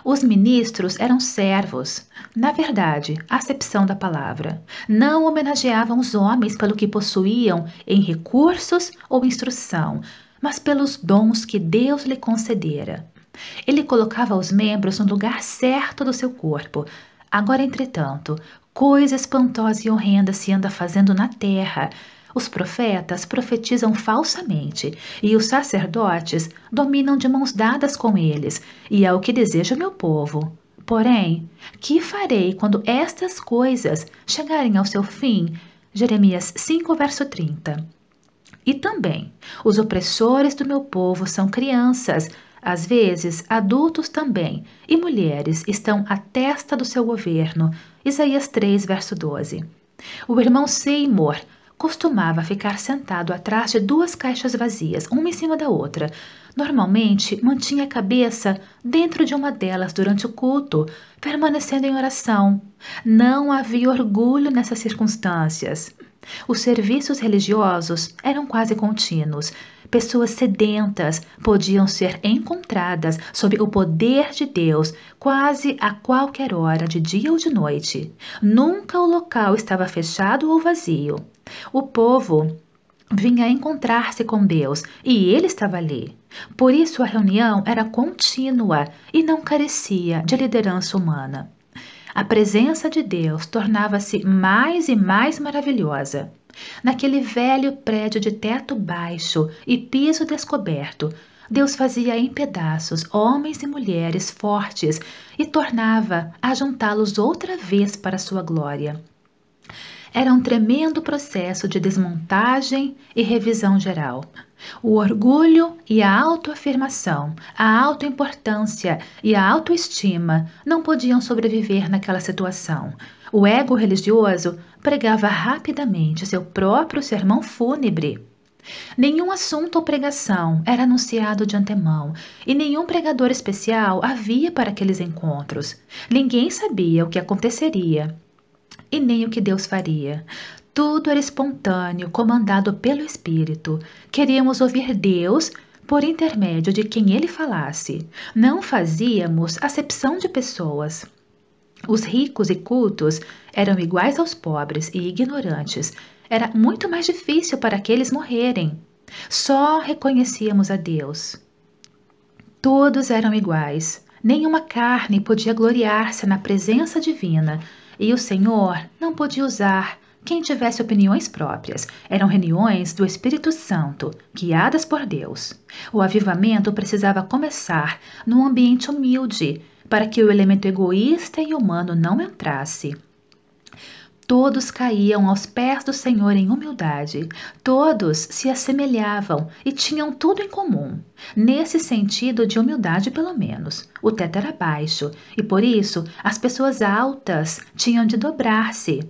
Os ministros eram servos, na verdade, acepção da palavra. Não homenageavam os homens pelo que possuíam em recursos ou instrução, mas pelos dons que Deus lhe concedera. Ele colocava os membros no lugar certo do seu corpo. Agora, entretanto, coisa espantosa e horrenda se anda fazendo na terra os profetas profetizam falsamente e os sacerdotes dominam de mãos dadas com eles, e é o que deseja o meu povo. Porém, que farei quando estas coisas chegarem ao seu fim? Jeremias 5, verso 30. E também, os opressores do meu povo são crianças, às vezes adultos também, e mulheres estão à testa do seu governo. Isaías 3, verso 12. O irmão Seymour costumava ficar sentado atrás de duas caixas vazias, uma em cima da outra. Normalmente, mantinha a cabeça dentro de uma delas durante o culto, permanecendo em oração. Não havia orgulho nessas circunstâncias. Os serviços religiosos eram quase contínuos. Pessoas sedentas podiam ser encontradas sob o poder de Deus quase a qualquer hora, de dia ou de noite. Nunca o local estava fechado ou vazio. O povo vinha encontrar-se com Deus e ele estava ali. Por isso a reunião era contínua e não carecia de liderança humana. A presença de Deus tornava-se mais e mais maravilhosa. Naquele velho prédio de teto baixo e piso descoberto, Deus fazia em pedaços homens e mulheres fortes e tornava a juntá-los outra vez para sua glória. Era um tremendo processo de desmontagem e revisão geral. O orgulho e a autoafirmação, a autoimportância e a autoestima não podiam sobreviver naquela situação. O ego religioso pregava rapidamente seu próprio sermão fúnebre. Nenhum assunto ou pregação era anunciado de antemão e nenhum pregador especial havia para aqueles encontros. Ninguém sabia o que aconteceria e nem o que Deus faria. Tudo era espontâneo, comandado pelo Espírito. Queríamos ouvir Deus por intermédio de quem ele falasse. Não fazíamos acepção de pessoas. Os ricos e cultos eram iguais aos pobres e ignorantes. Era muito mais difícil para aqueles morrerem. Só reconhecíamos a Deus. Todos eram iguais. Nenhuma carne podia gloriar-se na presença divina. E o senhor não podia usar quem tivesse opiniões próprias. Eram reuniões do Espírito Santo, guiadas por Deus. O avivamento precisava começar num ambiente humilde, para que o elemento egoísta e humano não entrasse. Todos caíam aos pés do Senhor em humildade, todos se assemelhavam e tinham tudo em comum, nesse sentido de humildade, pelo menos. O teto era baixo e, por isso, as pessoas altas tinham de dobrar-se.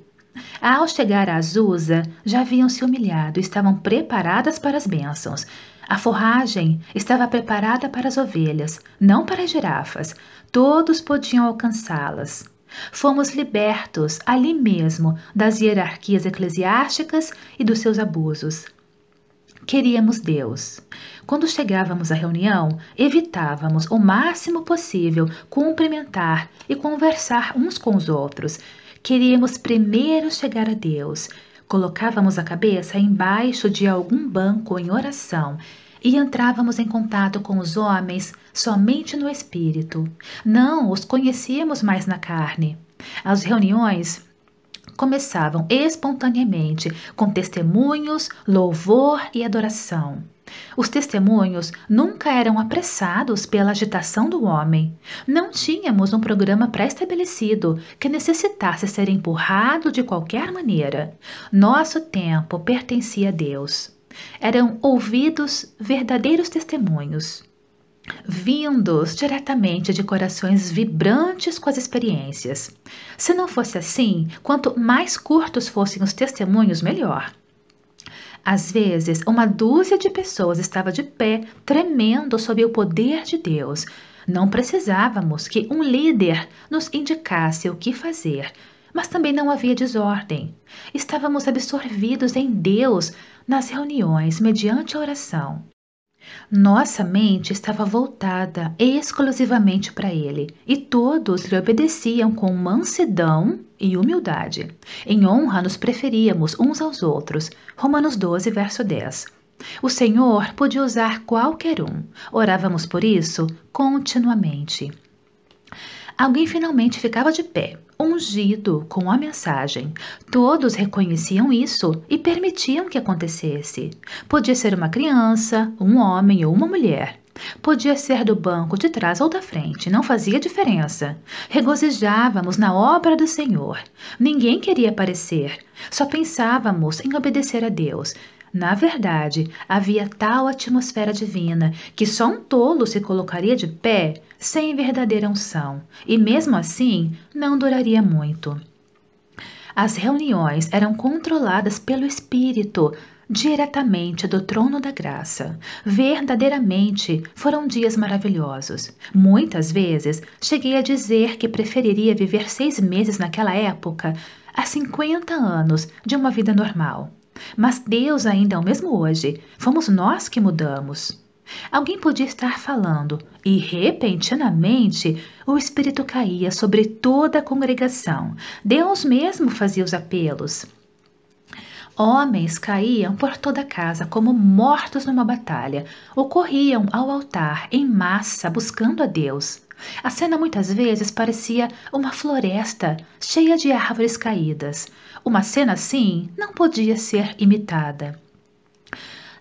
Ao chegar a Azusa, já haviam se humilhado e estavam preparadas para as bênçãos. A forragem estava preparada para as ovelhas, não para as girafas. Todos podiam alcançá-las. Fomos libertos ali mesmo das hierarquias eclesiásticas e dos seus abusos. Queríamos Deus. Quando chegávamos à reunião, evitávamos o máximo possível cumprimentar e conversar uns com os outros. Queríamos primeiro chegar a Deus. Colocávamos a cabeça embaixo de algum banco em oração e entrávamos em contato com os homens somente no espírito. Não os conhecíamos mais na carne. As reuniões começavam espontaneamente com testemunhos, louvor e adoração. Os testemunhos nunca eram apressados pela agitação do homem. Não tínhamos um programa pré-estabelecido que necessitasse ser empurrado de qualquer maneira. Nosso tempo pertencia a Deus. Eram ouvidos verdadeiros testemunhos, vindos diretamente de corações vibrantes com as experiências. Se não fosse assim, quanto mais curtos fossem os testemunhos, melhor. Às vezes, uma dúzia de pessoas estava de pé, tremendo sob o poder de Deus. Não precisávamos que um líder nos indicasse o que fazer, mas também não havia desordem. Estávamos absorvidos em Deus nas reuniões mediante a oração. Nossa mente estava voltada exclusivamente para Ele e todos lhe obedeciam com mansidão e humildade. Em honra nos preferíamos uns aos outros. Romanos 12, verso 10. O Senhor podia usar qualquer um. Orávamos por isso continuamente. Alguém finalmente ficava de pé, ungido com a mensagem. Todos reconheciam isso e permitiam que acontecesse. Podia ser uma criança, um homem ou uma mulher. Podia ser do banco de trás ou da frente, não fazia diferença. Regozijávamos na obra do Senhor. Ninguém queria aparecer, só pensávamos em obedecer a Deus. Na verdade, havia tal atmosfera divina que só um tolo se colocaria de pé sem verdadeira unção, e mesmo assim não duraria muito. As reuniões eram controladas pelo Espírito, diretamente do trono da graça. Verdadeiramente foram dias maravilhosos. Muitas vezes cheguei a dizer que preferiria viver seis meses naquela época a 50 anos de uma vida normal. Mas Deus ainda é o mesmo hoje. Fomos nós que mudamos. Alguém podia estar falando e, repentinamente, o Espírito caía sobre toda a congregação. Deus mesmo fazia os apelos. Homens caíam por toda a casa como mortos numa batalha, ou corriam ao altar em massa buscando a Deus. A cena muitas vezes parecia uma floresta cheia de árvores caídas. Uma cena assim não podia ser imitada.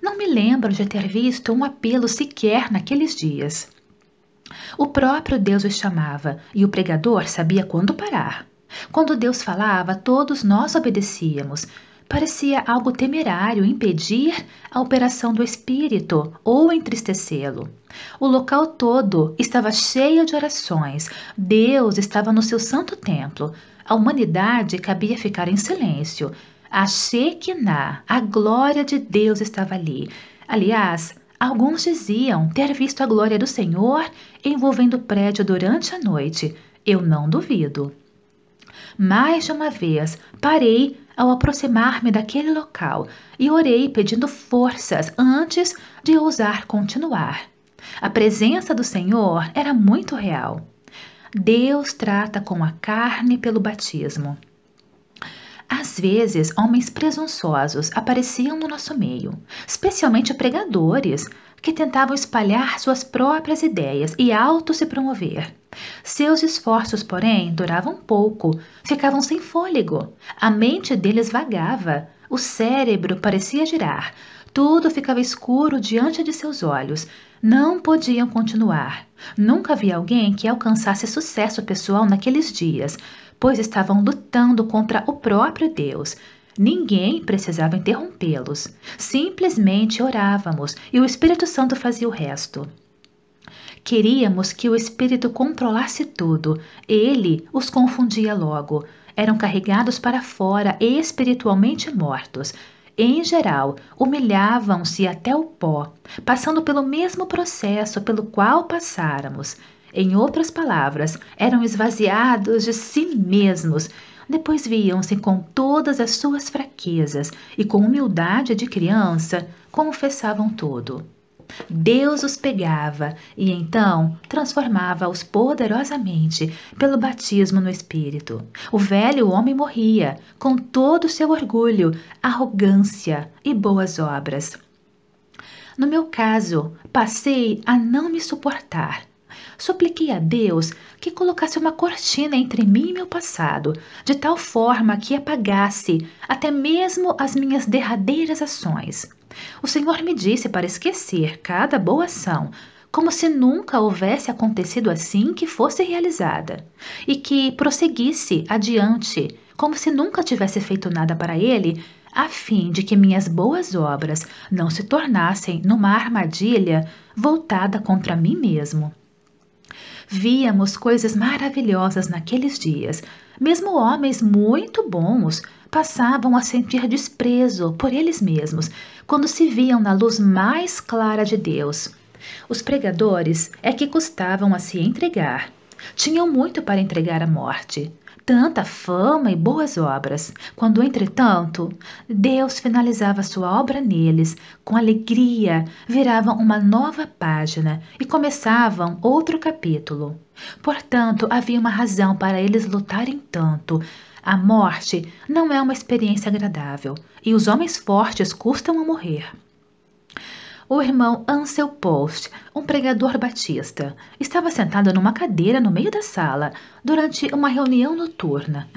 Não me lembro de ter visto um apelo sequer naqueles dias. O próprio Deus os chamava e o pregador sabia quando parar. Quando Deus falava, todos nós obedecíamos. Parecia algo temerário impedir a operação do Espírito ou entristecê-lo. O local todo estava cheio de orações. Deus estava no seu santo templo. A humanidade cabia ficar em silêncio, a Shekinah, a glória de Deus estava ali. Aliás, alguns diziam ter visto a glória do Senhor envolvendo o prédio durante a noite. Eu não duvido. Mais de uma vez parei ao aproximar-me daquele local e orei pedindo forças antes de ousar continuar. A presença do Senhor era muito real. Deus trata com a carne pelo batismo. Às vezes, homens presunçosos apareciam no nosso meio, especialmente pregadores que tentavam espalhar suas próprias ideias e auto se promover. Seus esforços, porém, duravam pouco, ficavam sem fôlego, a mente deles vagava, o cérebro parecia girar, tudo ficava escuro diante de seus olhos não podiam continuar. Nunca vi alguém que alcançasse sucesso pessoal naqueles dias, pois estavam lutando contra o próprio Deus. Ninguém precisava interrompê-los. Simplesmente orávamos e o Espírito Santo fazia o resto. Queríamos que o Espírito controlasse tudo. Ele os confundia logo. Eram carregados para fora e espiritualmente mortos em geral, humilhavam-se até o pó, passando pelo mesmo processo pelo qual passáramos. Em outras palavras, eram esvaziados de si mesmos. Depois viam-se com todas as suas fraquezas e, com humildade de criança, confessavam tudo. Deus os pegava e então transformava-os poderosamente pelo batismo no Espírito. O velho homem morria com todo o seu orgulho, arrogância e boas obras. No meu caso, passei a não me suportar supliquei a Deus que colocasse uma cortina entre mim e meu passado, de tal forma que apagasse até mesmo as minhas derradeiras ações. O Senhor me disse para esquecer cada boa ação, como se nunca houvesse acontecido assim que fosse realizada, e que prosseguisse adiante, como se nunca tivesse feito nada para ele, a fim de que minhas boas obras não se tornassem numa armadilha voltada contra mim mesmo. Víamos coisas maravilhosas naqueles dias. Mesmo homens muito bons passavam a sentir desprezo por eles mesmos quando se viam na luz mais clara de Deus. Os pregadores é que custavam a se entregar. Tinham muito para entregar à morte tanta fama e boas obras, quando, entretanto, Deus finalizava sua obra neles, com alegria viravam uma nova página e começavam outro capítulo. Portanto, havia uma razão para eles lutarem tanto. A morte não é uma experiência agradável e os homens fortes custam a morrer o irmão Ansel Post, um pregador batista, estava sentado numa cadeira no meio da sala durante uma reunião noturna.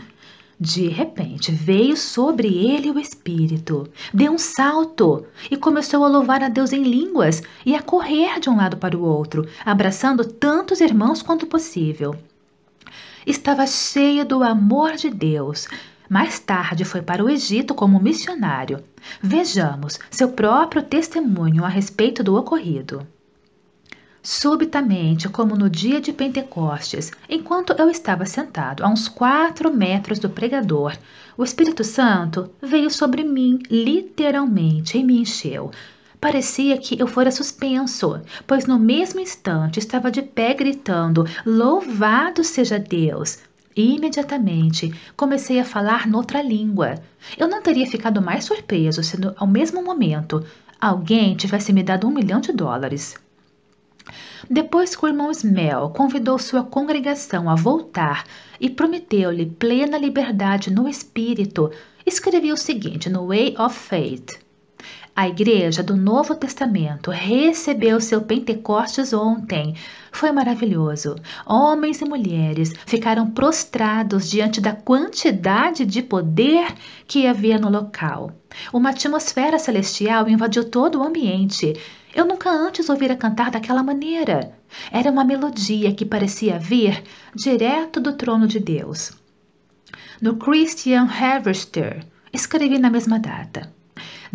De repente, veio sobre ele o Espírito, deu um salto e começou a louvar a Deus em línguas e a correr de um lado para o outro, abraçando tantos irmãos quanto possível. Estava cheio do amor de Deus mais tarde foi para o Egito como missionário. Vejamos seu próprio testemunho a respeito do ocorrido. Subitamente, como no dia de Pentecostes, enquanto eu estava sentado a uns quatro metros do pregador, o Espírito Santo veio sobre mim literalmente e me encheu. Parecia que eu fora suspenso, pois no mesmo instante estava de pé gritando: Louvado seja Deus! E imediatamente comecei a falar noutra língua. Eu não teria ficado mais surpreso se, no, ao mesmo momento, alguém tivesse me dado um milhão de dólares. Depois que o irmão Smell convidou sua congregação a voltar e prometeu-lhe plena liberdade no espírito, escrevi o seguinte no Way of Faith. A Igreja do Novo Testamento recebeu seu Pentecostes ontem, foi maravilhoso. Homens e mulheres ficaram prostrados diante da quantidade de poder que havia no local. Uma atmosfera celestial invadiu todo o ambiente. Eu nunca antes ouvira cantar daquela maneira. Era uma melodia que parecia vir direto do trono de Deus. No Christian Harvester, escrevi na mesma data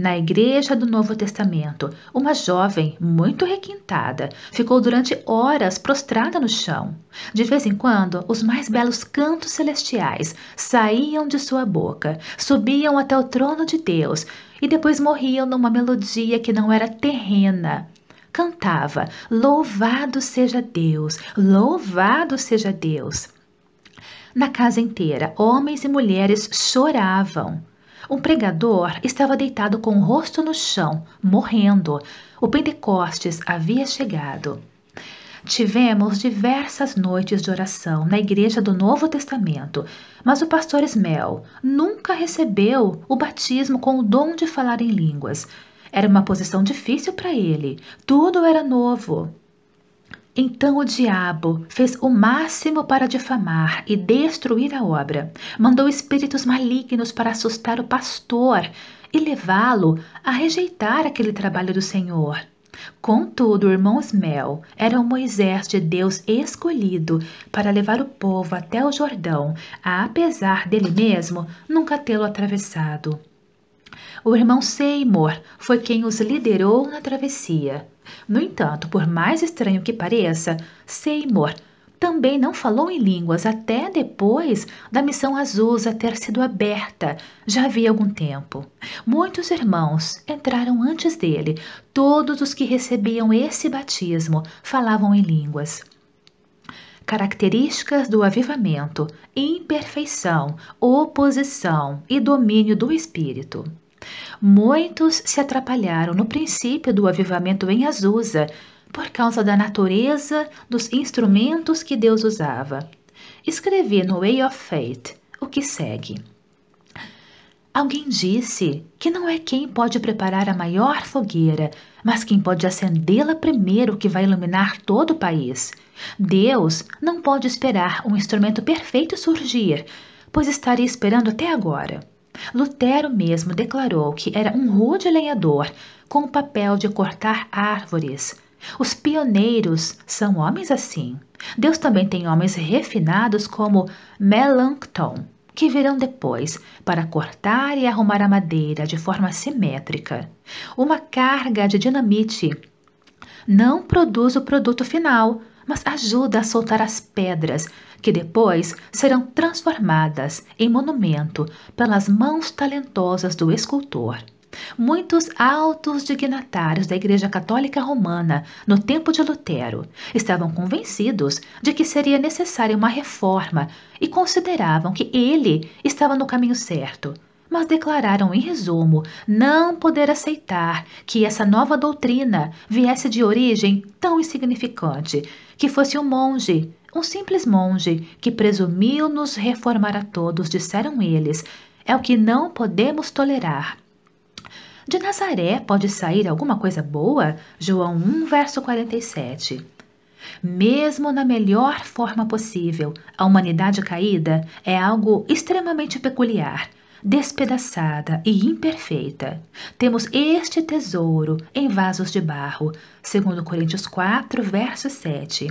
na igreja do Novo Testamento, uma jovem muito requintada ficou durante horas prostrada no chão. De vez em quando, os mais belos cantos celestiais saíam de sua boca, subiam até o trono de Deus e depois morriam numa melodia que não era terrena, cantava: Louvado seja Deus, louvado seja Deus. Na casa inteira, homens e mulheres choravam. Um pregador estava deitado com o rosto no chão, morrendo. O Pentecostes havia chegado. Tivemos diversas noites de oração na igreja do Novo Testamento, mas o pastor Ismael nunca recebeu o batismo com o dom de falar em línguas. Era uma posição difícil para ele, tudo era novo. Então o diabo fez o máximo para difamar e destruir a obra. Mandou espíritos malignos para assustar o pastor e levá-lo a rejeitar aquele trabalho do Senhor. Contudo, o irmão Ismael era o Moisés de Deus escolhido para levar o povo até o Jordão, a, apesar dele mesmo nunca tê-lo atravessado. O irmão Seymour foi quem os liderou na travessia no entanto, por mais estranho que pareça, Seymour também não falou em línguas até depois da missão Azusa ter sido aberta, já havia algum tempo. Muitos irmãos entraram antes dele, todos os que recebiam esse batismo falavam em línguas. Características do avivamento: imperfeição, oposição e domínio do espírito. Muitos se atrapalharam no princípio do avivamento em Azusa por causa da natureza dos instrumentos que Deus usava. Escrevi no Way of Faith o que segue. Alguém disse que não é quem pode preparar a maior fogueira, mas quem pode acendê-la primeiro que vai iluminar todo o país. Deus não pode esperar um instrumento perfeito surgir, pois estaria esperando até agora. Lutero mesmo declarou que era um rude lenhador com o papel de cortar árvores. Os pioneiros são homens assim. Deus também tem homens refinados como Melanchthon, que virão depois para cortar e arrumar a madeira de forma simétrica. Uma carga de dinamite não produz o produto final, mas ajuda a soltar as pedras, que depois serão transformadas em monumento pelas mãos talentosas do escultor. Muitos altos dignatários da Igreja Católica Romana, no tempo de Lutero, estavam convencidos de que seria necessária uma reforma e consideravam que ele estava no caminho certo, mas declararam, em resumo, não poder aceitar que essa nova doutrina viesse de origem tão insignificante, que fosse um monge, um simples monge, que presumiu nos reformar a todos, disseram eles. É o que não podemos tolerar. De Nazaré pode sair alguma coisa boa? João 1, verso 47. Mesmo na melhor forma possível, a humanidade caída é algo extremamente peculiar despedaçada e imperfeita. Temos este tesouro em vasos de barro, segundo Coríntios 4, verso 7.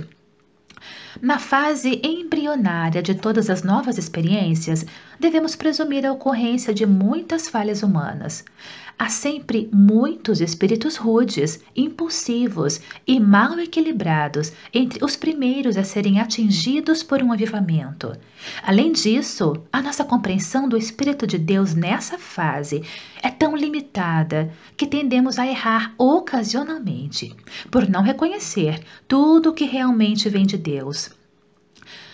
Na fase embrionária de todas as novas experiências, devemos presumir a ocorrência de muitas falhas humanas, Há sempre muitos espíritos rudes, impulsivos e mal equilibrados entre os primeiros a serem atingidos por um avivamento. Além disso, a nossa compreensão do Espírito de Deus nessa fase é tão limitada que tendemos a errar ocasionalmente por não reconhecer tudo o que realmente vem de Deus.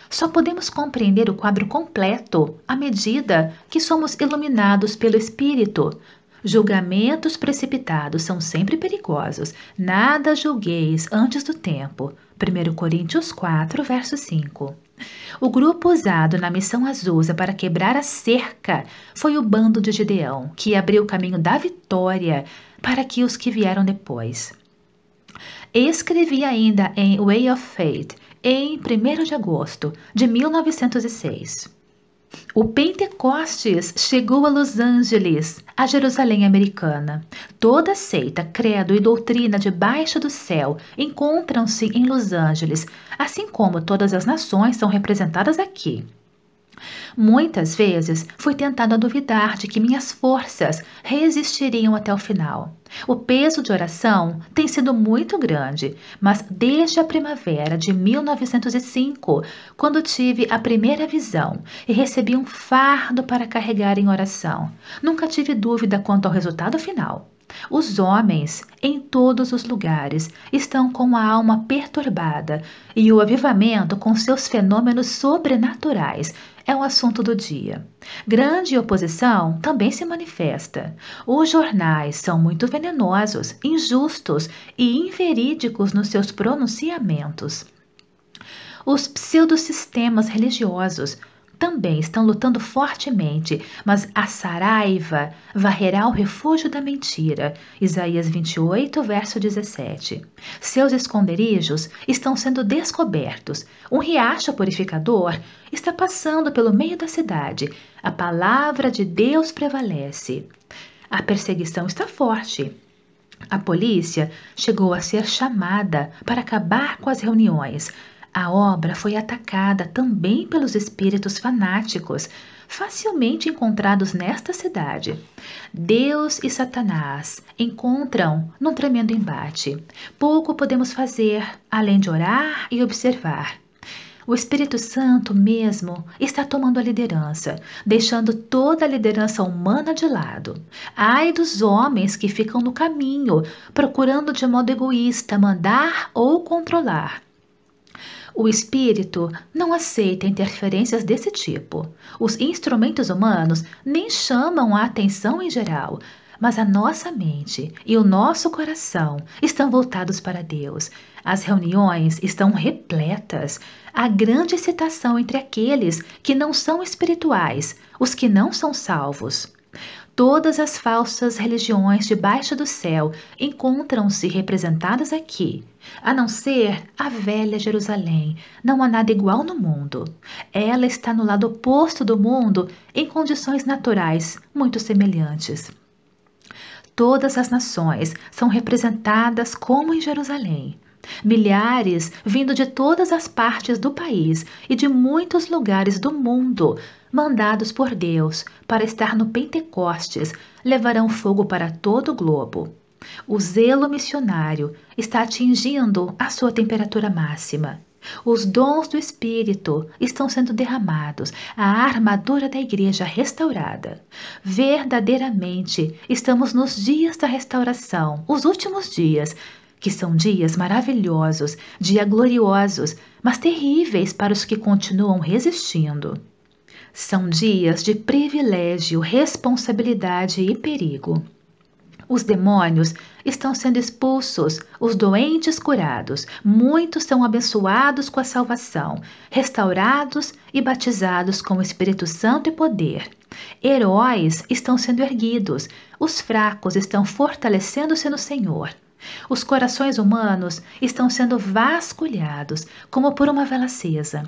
Só podemos compreender o quadro completo à medida que somos iluminados pelo Espírito, Julgamentos precipitados são sempre perigosos. Nada julgueis antes do tempo. 1 Coríntios 4, verso 5. O grupo usado na missão Azusa para quebrar a cerca foi o bando de Gideão, que abriu o caminho da vitória para que os que vieram depois. Escrevi ainda em Way of Faith, em 1 de agosto de 1906. O Pentecostes chegou a Los Angeles, a Jerusalém americana. Toda seita, credo e doutrina debaixo do céu encontram-se em Los Angeles, assim como todas as nações são representadas aqui. Muitas vezes fui tentado a duvidar de que minhas forças resistiriam até o final. O peso de oração tem sido muito grande, mas desde a primavera de 1905, quando tive a primeira visão e recebi um fardo para carregar em oração, nunca tive dúvida quanto ao resultado final. Os homens, em todos os lugares, estão com a alma perturbada e o avivamento com seus fenômenos sobrenaturais é o assunto do dia. Grande oposição também se manifesta. Os jornais são muito venenosos, injustos e inverídicos nos seus pronunciamentos. Os pseudosistemas religiosos também estão lutando fortemente, mas a saraiva varrerá o refúgio da mentira. Isaías 28, verso 17. Seus esconderijos estão sendo descobertos. Um riacho purificador está passando pelo meio da cidade. A palavra de Deus prevalece. A perseguição está forte, a polícia chegou a ser chamada para acabar com as reuniões, a obra foi atacada também pelos espíritos fanáticos, facilmente encontrados nesta cidade. Deus e Satanás encontram num tremendo embate. Pouco podemos fazer além de orar e observar. O Espírito Santo mesmo está tomando a liderança, deixando toda a liderança humana de lado. Ai dos homens que ficam no caminho, procurando de modo egoísta mandar ou controlar. O espírito não aceita interferências desse tipo. Os instrumentos humanos nem chamam a atenção em geral, mas a nossa mente e o nosso coração estão voltados para Deus. As reuniões estão repletas. Há grande excitação entre aqueles que não são espirituais, os que não são salvos. Todas as falsas religiões debaixo do céu encontram-se representadas aqui, a não ser a velha Jerusalém. Não há nada igual no mundo. Ela está no lado oposto do mundo, em condições naturais muito semelhantes. Todas as nações são representadas como em Jerusalém. Milhares vindo de todas as partes do país e de muitos lugares do mundo, mandados por Deus para estar no Pentecostes, levarão fogo para todo o globo. O zelo missionário está atingindo a sua temperatura máxima. Os dons do Espírito estão sendo derramados, a armadura da igreja restaurada. Verdadeiramente, estamos nos dias da restauração, os últimos dias, que são dias maravilhosos, dias gloriosos, mas terríveis para os que continuam resistindo. São dias de privilégio, responsabilidade e perigo os demônios estão sendo expulsos, os doentes curados, muitos são abençoados com a salvação, restaurados e batizados com o Espírito Santo e poder. Heróis estão sendo erguidos, os fracos estão fortalecendo-se no Senhor. Os corações humanos estão sendo vasculhados como por uma vela acesa.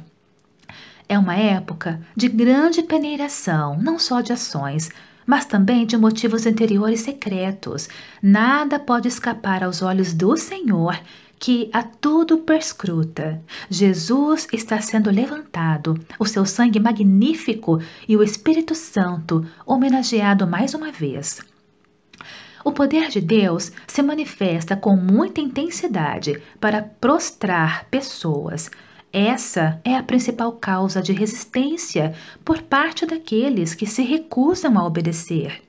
É uma época de grande peneiração, não só de ações, mas também de motivos interiores secretos. Nada pode escapar aos olhos do Senhor, que a tudo perscruta. Jesus está sendo levantado, o seu sangue magnífico e o Espírito Santo homenageado mais uma vez. O poder de Deus se manifesta com muita intensidade para prostrar pessoas, essa é a principal causa de resistência por parte daqueles que se recusam a obedecer.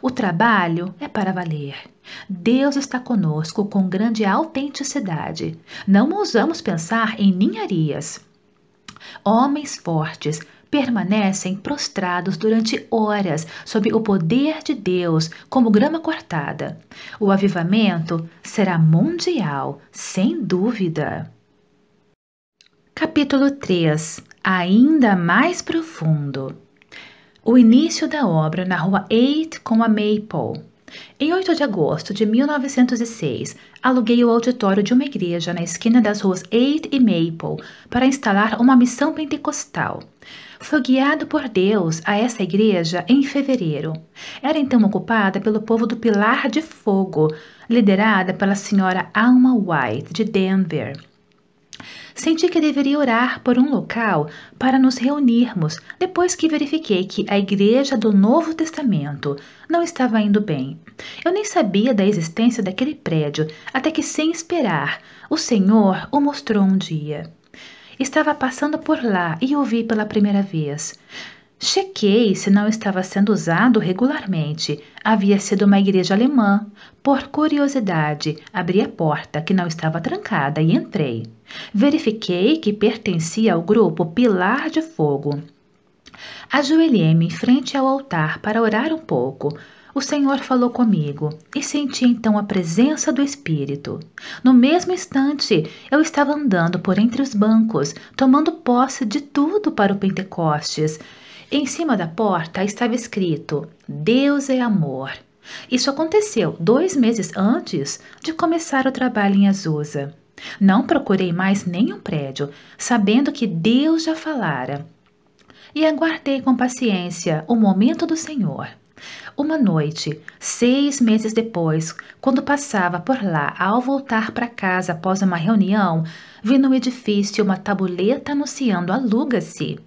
O trabalho é para valer. Deus está conosco com grande autenticidade. Não ousamos pensar em ninharias. Homens fortes permanecem prostrados durante horas sob o poder de Deus, como grama cortada. O avivamento será mundial, sem dúvida. Capítulo 3 Ainda mais profundo. O início da obra na rua 8 com a Maple. Em 8 de agosto de 1906, aluguei o auditório de uma igreja na esquina das ruas 8 e Maple para instalar uma missão pentecostal. Fui guiado por Deus a essa igreja em fevereiro. Era então ocupada pelo povo do Pilar de Fogo, liderada pela senhora Alma White, de Denver senti que deveria orar por um local para nos reunirmos depois que verifiquei que a igreja do Novo Testamento não estava indo bem. Eu nem sabia da existência daquele prédio, até que, sem esperar, o Senhor o mostrou um dia. Estava passando por lá e ouvi pela primeira vez. Chequei se não estava sendo usado regularmente. Havia sido uma igreja alemã. Por curiosidade, abri a porta, que não estava trancada, e entrei. Verifiquei que pertencia ao grupo Pilar de Fogo. Ajoelhei-me em frente ao altar para orar um pouco. O Senhor falou comigo e senti então a presença do Espírito. No mesmo instante, eu estava andando por entre os bancos, tomando posse de tudo para o Pentecostes. Em cima da porta estava escrito: Deus é amor. Isso aconteceu dois meses antes de começar o trabalho em Azusa. Não procurei mais nenhum prédio, sabendo que Deus já falara. E aguardei com paciência o momento do Senhor. Uma noite, seis meses depois, quando passava por lá ao voltar para casa após uma reunião, Vi no edifício uma tabuleta anunciando aluga-se.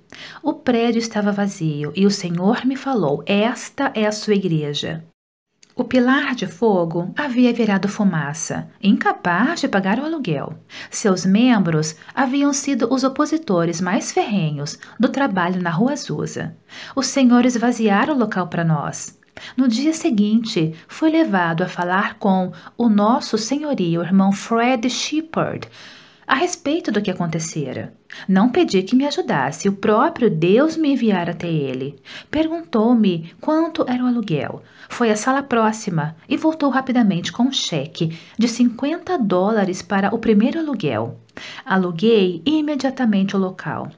O prédio estava vazio e o Senhor me falou: Esta é a sua igreja. O pilar de fogo havia virado fumaça, incapaz de pagar o aluguel. Seus membros haviam sido os opositores mais ferrenhos do trabalho na Rua Azusa. Os senhores vaziaram o local para nós. No dia seguinte, fui levado a falar com o nosso senhorio irmão Fred Shepard, a respeito do que acontecera. Não pedi que me ajudasse, o próprio Deus me enviara até ele. Perguntou-me quanto era o aluguel. Foi à sala próxima e voltou rapidamente com um cheque de 50 dólares para o primeiro aluguel. Aluguei imediatamente o local.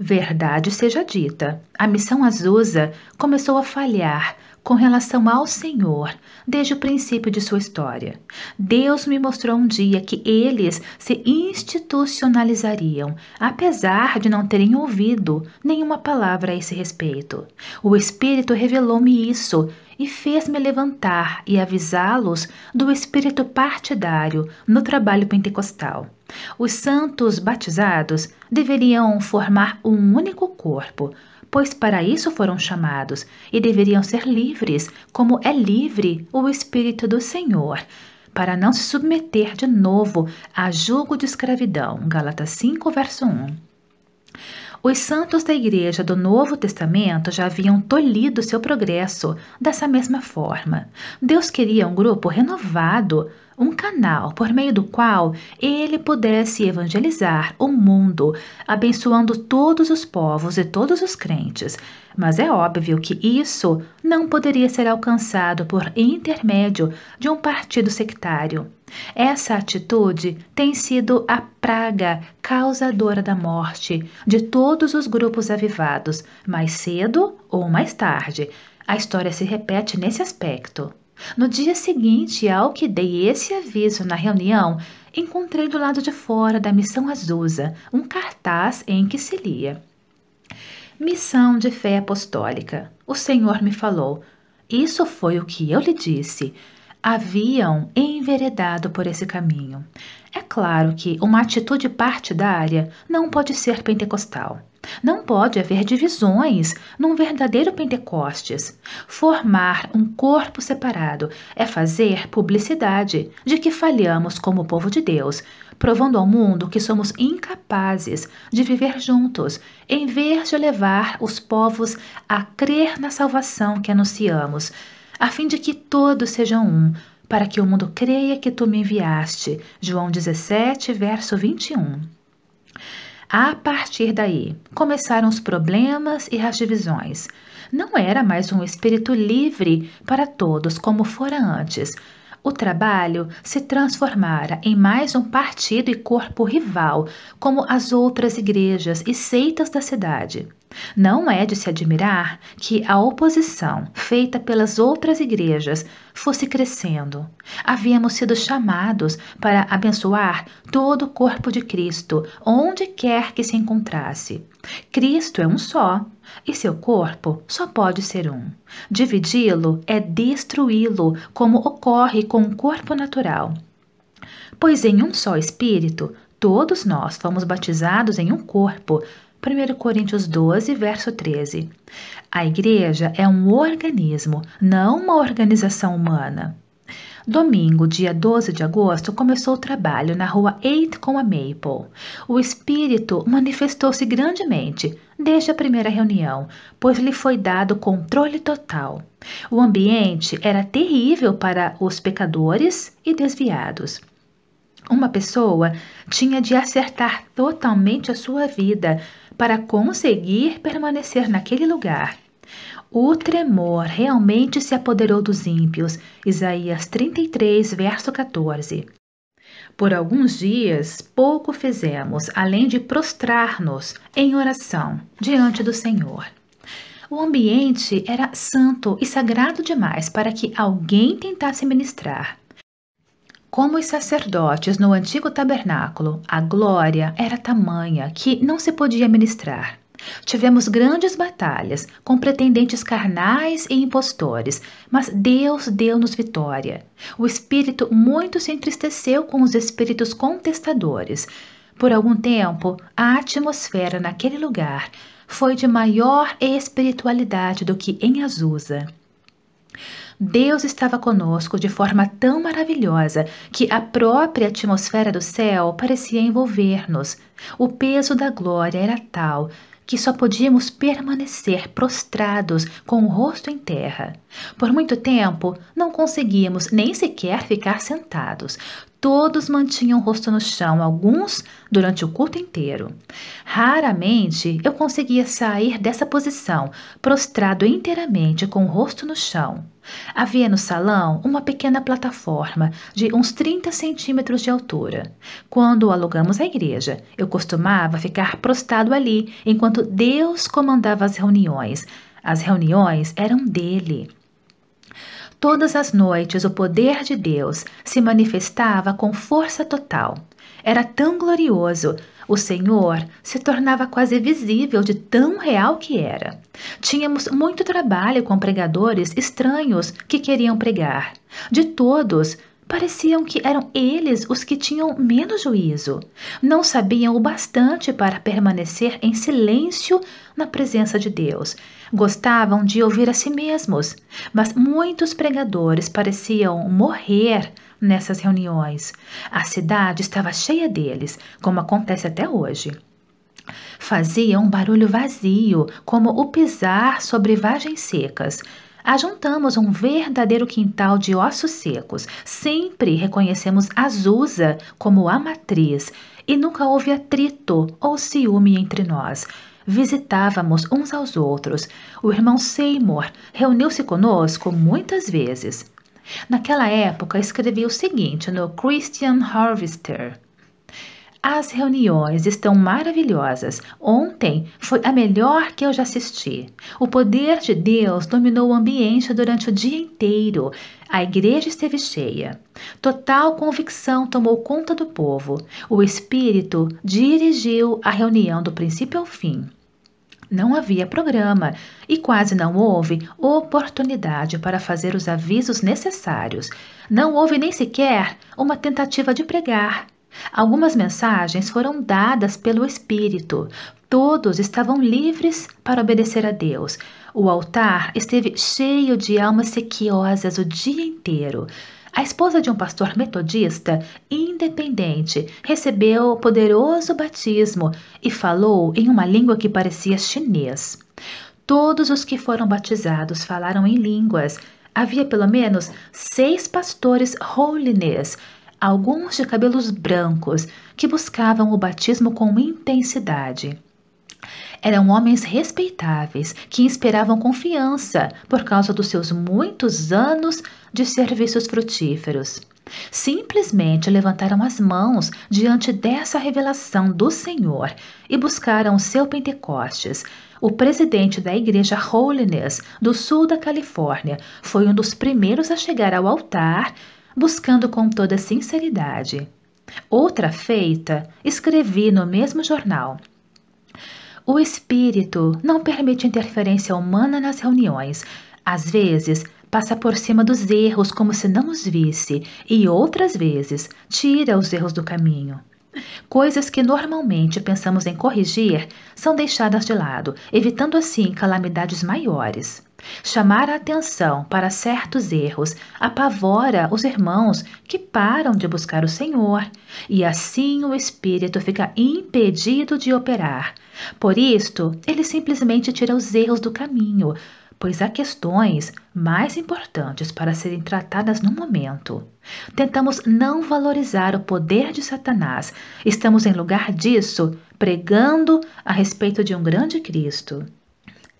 Verdade seja dita, a missão Azusa começou a falhar com relação ao Senhor desde o princípio de sua história. Deus me mostrou um dia que eles se institucionalizariam, apesar de não terem ouvido nenhuma palavra a esse respeito. O Espírito revelou-me isso e fez-me levantar e avisá-los do espírito partidário no trabalho pentecostal. Os santos batizados deveriam formar um único corpo, pois para isso foram chamados e deveriam ser livres, como é livre o Espírito do Senhor, para não se submeter de novo a julgo de escravidão. Gálatas 5, verso 1. Os santos da Igreja do Novo Testamento já haviam tolhido seu progresso dessa mesma forma. Deus queria um grupo renovado, um canal por meio do qual ele pudesse evangelizar o mundo, abençoando todos os povos e todos os crentes. Mas é óbvio que isso não poderia ser alcançado por intermédio de um partido sectário. Essa atitude tem sido a praga causadora da morte de todos os grupos avivados, mais cedo ou mais tarde. A história se repete nesse aspecto. No dia seguinte ao que dei esse aviso na reunião, encontrei do lado de fora da Missão Azusa um cartaz em que se lia: Missão de fé apostólica. O Senhor me falou. Isso foi o que eu lhe disse. Haviam enveredado por esse caminho. É claro que uma atitude partidária não pode ser pentecostal. Não pode haver divisões num verdadeiro Pentecostes. Formar um corpo separado é fazer publicidade de que falhamos como povo de Deus, provando ao mundo que somos incapazes de viver juntos, em vez de levar os povos a crer na salvação que anunciamos, a fim de que todos sejam um, para que o mundo creia que tu me enviaste. João 17, verso 21. A partir daí, começaram os problemas e as divisões. Não era mais um espírito livre para todos como fora antes, o trabalho se transformara em mais um partido e corpo rival, como as outras igrejas e seitas da cidade. Não é de se admirar que a oposição feita pelas outras igrejas fosse crescendo. Havíamos sido chamados para abençoar todo o corpo de Cristo, onde quer que se encontrasse. Cristo é um só e seu corpo só pode ser um. Dividi-lo é destruí-lo, como ocorre com o corpo natural. Pois em um só espírito, todos nós fomos batizados em um corpo. 1 Coríntios 12, verso 13. A igreja é um organismo, não uma organização humana. Domingo, dia 12 de agosto, começou o trabalho na rua 8 com a Maple. O espírito manifestou-se grandemente desde a primeira reunião, pois lhe foi dado controle total. O ambiente era terrível para os pecadores e desviados. Uma pessoa tinha de acertar totalmente a sua vida para conseguir permanecer naquele lugar o tremor realmente se apoderou dos ímpios. Isaías 33, verso 14. Por alguns dias, pouco fizemos além de prostrar-nos em oração diante do Senhor. O ambiente era santo e sagrado demais para que alguém tentasse ministrar. Como os sacerdotes no antigo tabernáculo, a glória era tamanha que não se podia ministrar. Tivemos grandes batalhas com pretendentes carnais e impostores, mas Deus deu-nos vitória. O espírito muito se entristeceu com os espíritos contestadores. Por algum tempo, a atmosfera naquele lugar foi de maior espiritualidade do que em Azusa. Deus estava conosco de forma tão maravilhosa que a própria atmosfera do céu parecia envolver-nos. O peso da glória era tal que só podíamos permanecer prostrados com o rosto em terra. Por muito tempo, não conseguíamos nem sequer ficar sentados. Todos mantinham o rosto no chão, alguns durante o culto inteiro. Raramente eu conseguia sair dessa posição, prostrado inteiramente com o rosto no chão. Havia no salão uma pequena plataforma de uns 30 centímetros de altura. Quando alugamos a igreja, eu costumava ficar prostrado ali enquanto Deus comandava as reuniões. As reuniões eram dele. Todas as noites o poder de Deus se manifestava com força total. Era tão glorioso o Senhor se tornava quase visível de tão real que era. Tínhamos muito trabalho com pregadores estranhos que queriam pregar. De todos, pareciam que eram eles os que tinham menos juízo. Não sabiam o bastante para permanecer em silêncio na presença de Deus. Gostavam de ouvir a si mesmos, mas muitos pregadores pareciam morrer nessas reuniões. A cidade estava cheia deles, como acontece até hoje. Fazia um barulho vazio, como o pisar sobre vagens secas. Ajuntamos um verdadeiro quintal de ossos secos. Sempre reconhecemos Azusa como a matriz e nunca houve atrito ou ciúme entre nós visitávamos uns aos outros. O irmão Seymour reuniu-se conosco muitas vezes. Naquela época, escrevi o seguinte no Christian Harvester. As reuniões estão maravilhosas. Ontem foi a melhor que eu já assisti. O poder de Deus dominou o ambiente durante o dia inteiro. A igreja esteve cheia. Total convicção tomou conta do povo. O Espírito dirigiu a reunião do princípio ao fim. Não havia programa e quase não houve oportunidade para fazer os avisos necessários. Não houve nem sequer uma tentativa de pregar. Algumas mensagens foram dadas pelo Espírito. Todos estavam livres para obedecer a Deus. O altar esteve cheio de almas sequiosas o dia inteiro. A esposa de um pastor metodista independente recebeu poderoso batismo e falou em uma língua que parecia chinês. Todos os que foram batizados falaram em línguas. Havia pelo menos seis pastores holiness, alguns de cabelos brancos, que buscavam o batismo com intensidade. Eram homens respeitáveis que esperavam confiança por causa dos seus muitos anos de serviços frutíferos. Simplesmente levantaram as mãos diante dessa revelação do Senhor e buscaram o seu Pentecostes. O presidente da igreja Holiness do sul da Califórnia foi um dos primeiros a chegar ao altar, buscando com toda sinceridade. Outra feita, escrevi no mesmo jornal. O espírito não permite interferência humana nas reuniões. Às vezes, passa por cima dos erros como se não os visse, e outras vezes, tira os erros do caminho. Coisas que normalmente pensamos em corrigir são deixadas de lado, evitando assim calamidades maiores. Chamar a atenção para certos erros apavora os irmãos que param de buscar o Senhor, e assim o espírito fica impedido de operar, por isto, ele simplesmente tira os erros do caminho, pois há questões mais importantes para serem tratadas no momento. Tentamos não valorizar o poder de Satanás, estamos em lugar disso, pregando a respeito de um grande Cristo.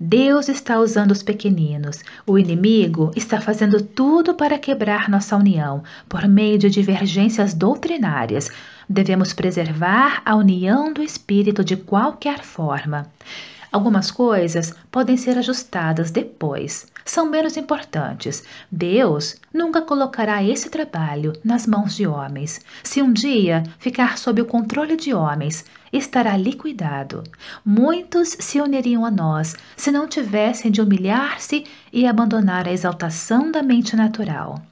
Deus está usando os pequeninos. O inimigo está fazendo tudo para quebrar nossa união por meio de divergências doutrinárias, Devemos preservar a união do espírito de qualquer forma. Algumas coisas podem ser ajustadas depois, são menos importantes. Deus nunca colocará esse trabalho nas mãos de homens. Se um dia ficar sob o controle de homens, estará liquidado. Muitos se uniriam a nós se não tivessem de humilhar-se e abandonar a exaltação da mente natural.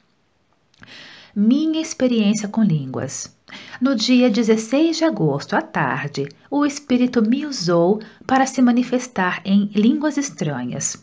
Minha experiência com línguas no dia 16 de agosto à tarde, o espírito me usou para se manifestar em línguas estranhas.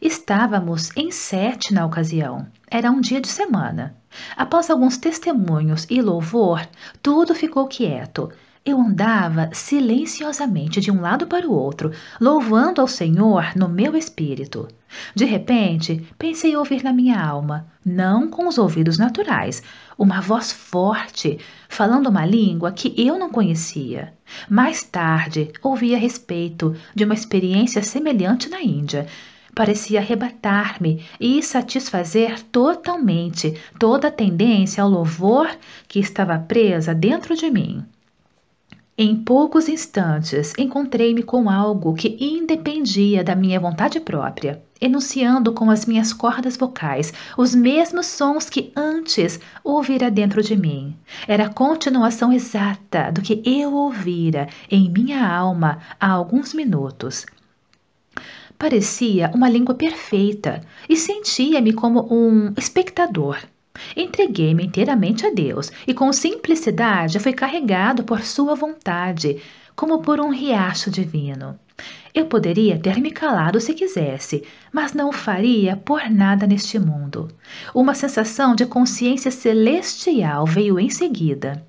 Estávamos em sete na ocasião. Era um dia de semana. Após alguns testemunhos e louvor, tudo ficou quieto. Eu andava silenciosamente de um lado para o outro, louvando ao Senhor no meu espírito. De repente, pensei ouvir na minha alma, não com os ouvidos naturais, uma voz forte, falando uma língua que eu não conhecia. Mais tarde, ouvi a respeito de uma experiência semelhante na Índia. Parecia arrebatar-me e satisfazer totalmente toda a tendência ao louvor que estava presa dentro de mim. Em poucos instantes encontrei-me com algo que independia da minha vontade própria enunciando com as minhas cordas vocais os mesmos sons que antes ouvira dentro de mim. Era a continuação exata do que eu ouvira em minha alma há alguns minutos. Parecia uma língua perfeita e sentia-me como um espectador. Entreguei-me inteiramente a Deus e com simplicidade fui carregado por Sua vontade, como por um riacho divino. Eu poderia ter me calado se quisesse, mas não o faria por nada neste mundo. Uma sensação de consciência celestial veio em seguida.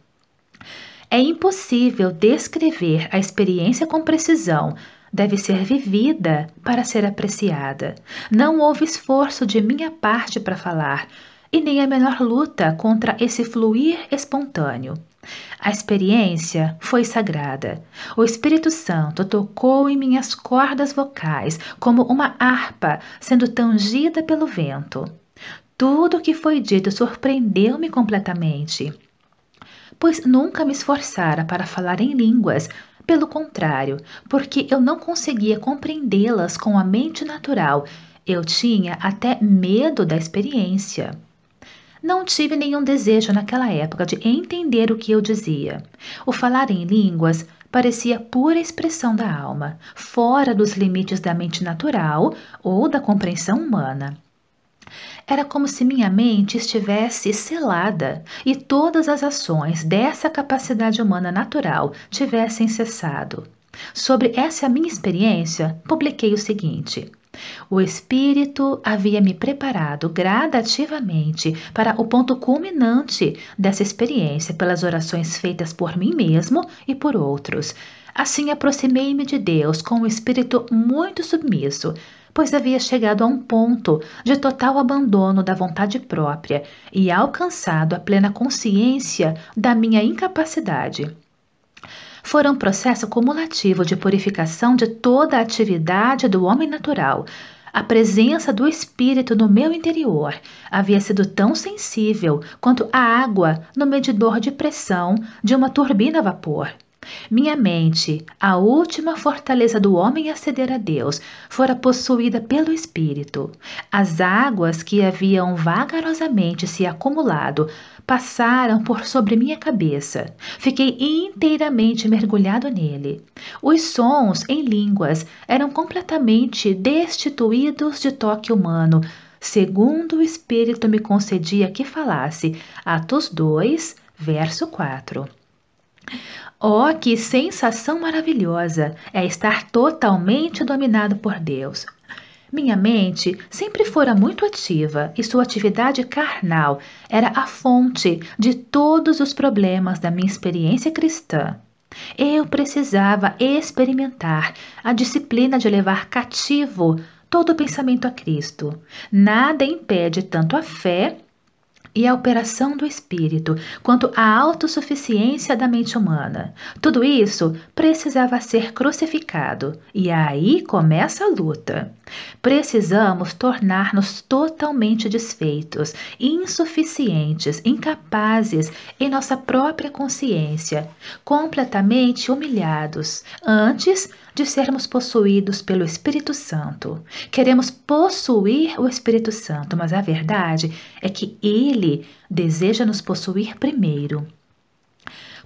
É impossível descrever a experiência com precisão. Deve ser vivida para ser apreciada. Não houve esforço de minha parte para falar, e nem a menor luta contra esse fluir espontâneo. A experiência foi sagrada. O Espírito Santo tocou em minhas cordas vocais como uma harpa sendo tangida pelo vento. Tudo o que foi dito surpreendeu-me completamente, pois nunca me esforçara para falar em línguas, pelo contrário, porque eu não conseguia compreendê-las com a mente natural, eu tinha até medo da experiência. Não tive nenhum desejo naquela época de entender o que eu dizia. O falar em línguas parecia pura expressão da alma, fora dos limites da mente natural ou da compreensão humana. Era como se minha mente estivesse selada e todas as ações dessa capacidade humana natural tivessem cessado. Sobre essa minha experiência, publiquei o seguinte: o Espírito havia me preparado gradativamente para o ponto culminante dessa experiência pelas orações feitas por mim mesmo e por outros. Assim, aproximei-me de Deus com um espírito muito submisso, pois havia chegado a um ponto de total abandono da vontade própria e alcançado a plena consciência da minha incapacidade fora um processo cumulativo de purificação de toda a atividade do homem natural. A presença do Espírito no meu interior havia sido tão sensível quanto a água no medidor de pressão de uma turbina a vapor. Minha mente, a última fortaleza do homem a aceder a Deus, fora possuída pelo Espírito. As águas que haviam vagarosamente se acumulado passaram por sobre minha cabeça. Fiquei inteiramente mergulhado nele. Os sons em línguas eram completamente destituídos de toque humano, segundo o Espírito me concedia que falasse. Atos 2, verso 4. Oh, que sensação maravilhosa é estar totalmente dominado por Deus! Minha mente sempre fora muito ativa e sua atividade carnal era a fonte de todos os problemas da minha experiência cristã. Eu precisava experimentar a disciplina de levar cativo todo o pensamento a Cristo. Nada impede tanto a fé e a operação do espírito, quanto a autossuficiência da mente humana. Tudo isso precisava ser crucificado, e aí começa a luta. Precisamos tornar-nos totalmente desfeitos, insuficientes, incapazes em nossa própria consciência, completamente humilhados, antes de sermos possuídos pelo Espírito Santo. Queremos possuir o Espírito Santo, mas a verdade é que ele deseja nos possuir primeiro.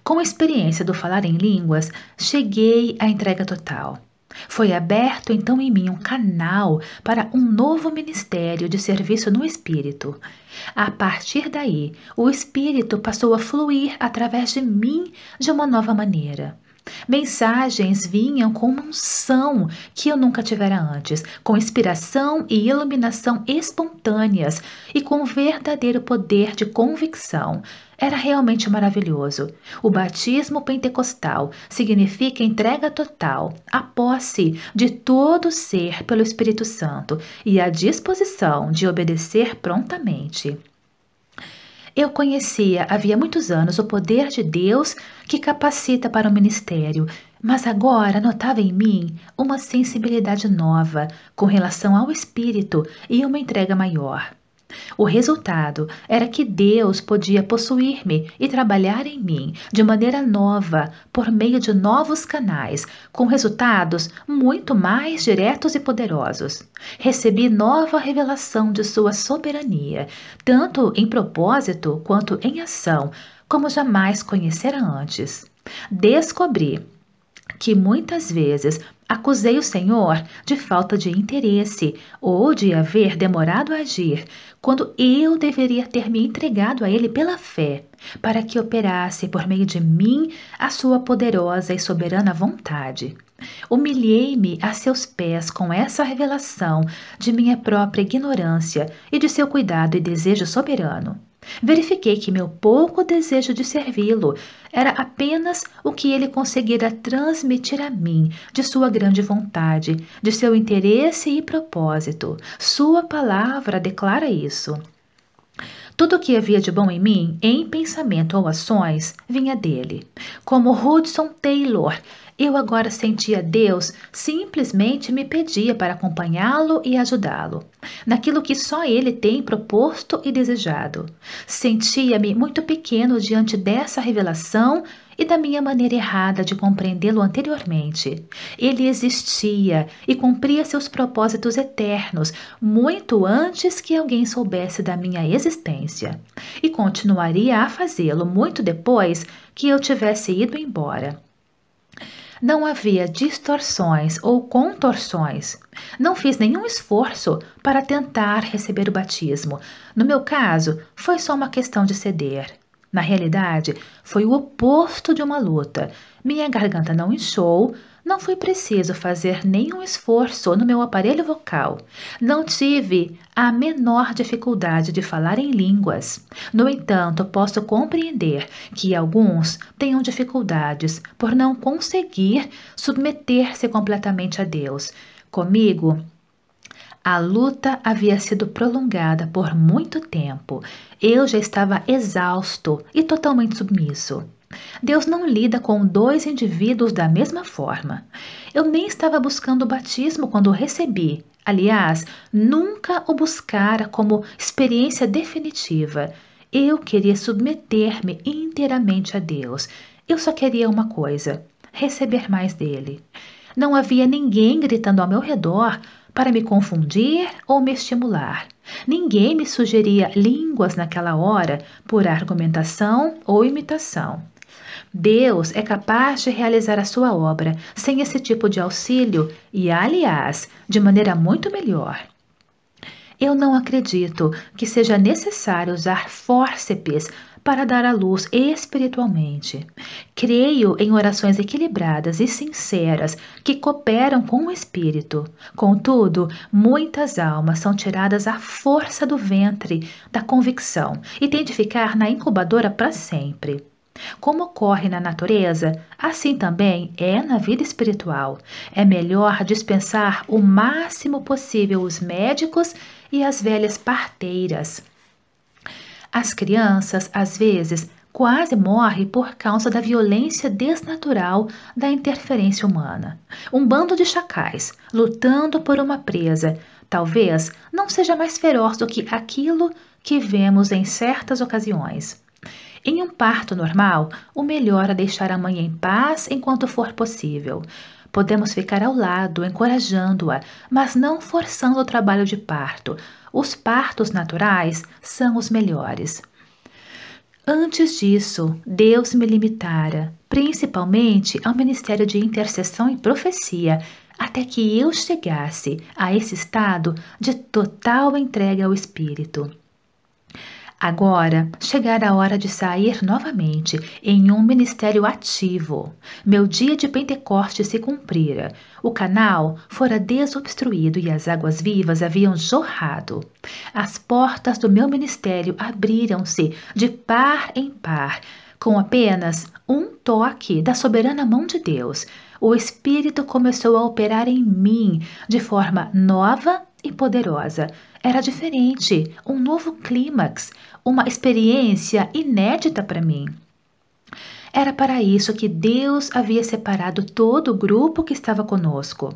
Com a experiência do falar em línguas, cheguei à entrega total. Foi aberto então em mim um canal para um novo ministério de serviço no Espírito. A partir daí, o Espírito passou a fluir através de mim de uma nova maneira. Mensagens vinham com uma unção que eu nunca tivera antes, com inspiração e iluminação espontâneas e com verdadeiro poder de convicção. Era realmente maravilhoso. O batismo pentecostal significa entrega total, a posse de todo o ser pelo Espírito Santo e a disposição de obedecer prontamente. Eu conhecia havia muitos anos o poder de Deus que capacita para o ministério, mas agora notava em mim uma sensibilidade nova com relação ao espírito e uma entrega maior. O resultado era que Deus podia possuir-me e trabalhar em mim de maneira nova, por meio de novos canais, com resultados muito mais diretos e poderosos. Recebi nova revelação de sua soberania, tanto em propósito quanto em ação, como jamais conhecera antes. Descobri que muitas vezes acusei o Senhor de falta de interesse ou de haver demorado a agir, quando eu deveria ter me entregado a Ele pela fé, para que operasse por meio de mim a sua poderosa e soberana vontade. Humilhei-me a seus pés com essa revelação de minha própria ignorância e de seu cuidado e desejo soberano. Verifiquei que meu pouco desejo de servi-lo era apenas o que ele conseguira transmitir a mim de sua grande vontade, de seu interesse e propósito. Sua palavra declara isso. Tudo o que havia de bom em mim, em pensamento ou ações, vinha dele. Como Hudson Taylor, eu agora sentia Deus simplesmente me pedia para acompanhá-lo e ajudá-lo, naquilo que só ele tem proposto e desejado. Sentia-me muito pequeno diante dessa revelação e da minha maneira errada de compreendê-lo anteriormente. Ele existia e cumpria seus propósitos eternos muito antes que alguém soubesse da minha existência, e continuaria a fazê-lo muito depois que eu tivesse ido embora. Não havia distorções ou contorções. Não fiz nenhum esforço para tentar receber o batismo. No meu caso, foi só uma questão de ceder. Na realidade, foi o oposto de uma luta. Minha garganta não inchou, não foi preciso fazer nenhum esforço no meu aparelho vocal. Não tive a menor dificuldade de falar em línguas. No entanto, posso compreender que alguns tenham dificuldades por não conseguir submeter-se completamente a Deus. Comigo, a luta havia sido prolongada por muito tempo. Eu já estava exausto e totalmente submisso. Deus não lida com dois indivíduos da mesma forma. Eu nem estava buscando o batismo quando o recebi. Aliás, nunca o buscara como experiência definitiva. Eu queria submeter-me inteiramente a Deus. Eu só queria uma coisa: receber mais dele. Não havia ninguém gritando ao meu redor para me confundir ou me estimular. Ninguém me sugeria línguas naquela hora por argumentação ou imitação. Deus é capaz de realizar a sua obra sem esse tipo de auxílio e, aliás, de maneira muito melhor. Eu não acredito que seja necessário usar fórceps para dar à luz espiritualmente. Creio em orações equilibradas e sinceras que cooperam com o espírito. Contudo, muitas almas são tiradas à força do ventre, da convicção, e têm de ficar na incubadora para sempre. Como ocorre na natureza, assim também é na vida espiritual. É melhor dispensar o máximo possível os médicos e as velhas parteiras. As crianças, às vezes, quase morrem por causa da violência desnatural da interferência humana. Um bando de chacais lutando por uma presa talvez não seja mais feroz do que aquilo que vemos em certas ocasiões. Em um parto normal, o melhor é deixar a mãe em paz enquanto for possível. Podemos ficar ao lado, encorajando-a, mas não forçando o trabalho de parto. Os partos naturais são os melhores. Antes disso, Deus me limitara, principalmente ao ministério de intercessão e profecia, até que eu chegasse a esse estado de total entrega ao Espírito. Agora chegará a hora de sair novamente em um ministério ativo. Meu dia de Pentecoste se cumprira. O canal fora desobstruído e as águas vivas haviam jorrado. As portas do meu ministério abriram-se de par em par, com apenas um toque da soberana mão de Deus. O Espírito começou a operar em mim de forma nova e poderosa. Era diferente, um novo clímax, uma experiência inédita para mim. Era para isso que Deus havia separado todo o grupo que estava conosco.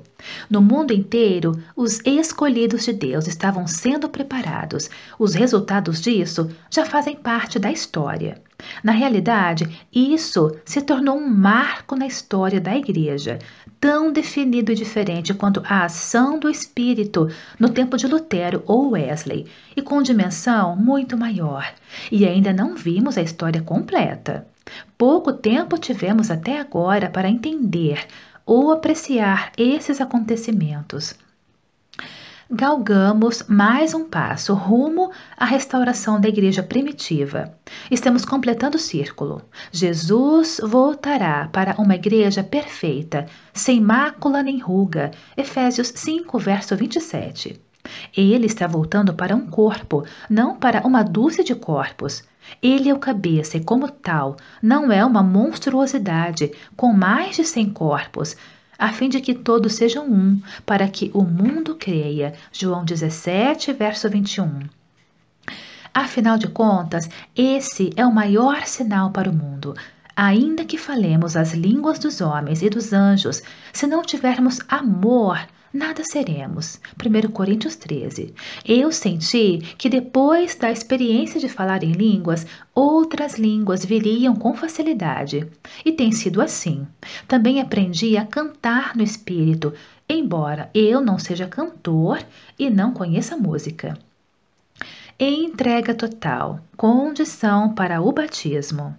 No mundo inteiro, os escolhidos de Deus estavam sendo preparados. Os resultados disso já fazem parte da história. Na realidade, isso se tornou um marco na história da Igreja, tão definido e diferente quanto a ação do Espírito no tempo de Lutero ou Wesley, e com dimensão muito maior. E ainda não vimos a história completa. Pouco tempo tivemos até agora para entender ou apreciar esses acontecimentos galgamos mais um passo rumo à restauração da igreja primitiva. Estamos completando o círculo. Jesus voltará para uma igreja perfeita, sem mácula nem ruga. Efésios 5, verso 27. Ele está voltando para um corpo, não para uma dúzia de corpos. Ele é o cabeça e, como tal, não é uma monstruosidade com mais de cem corpos a fim de que todos sejam um, para que o mundo creia. João 17, verso 21. Afinal de contas, esse é o maior sinal para o mundo. Ainda que falemos as línguas dos homens e dos anjos, se não tivermos amor, nada seremos. 1 Coríntios 13. Eu senti que depois da experiência de falar em línguas, outras línguas viriam com facilidade. E tem sido assim. Também aprendi a cantar no espírito, embora eu não seja cantor e não conheça música. Entrega total condição para o batismo.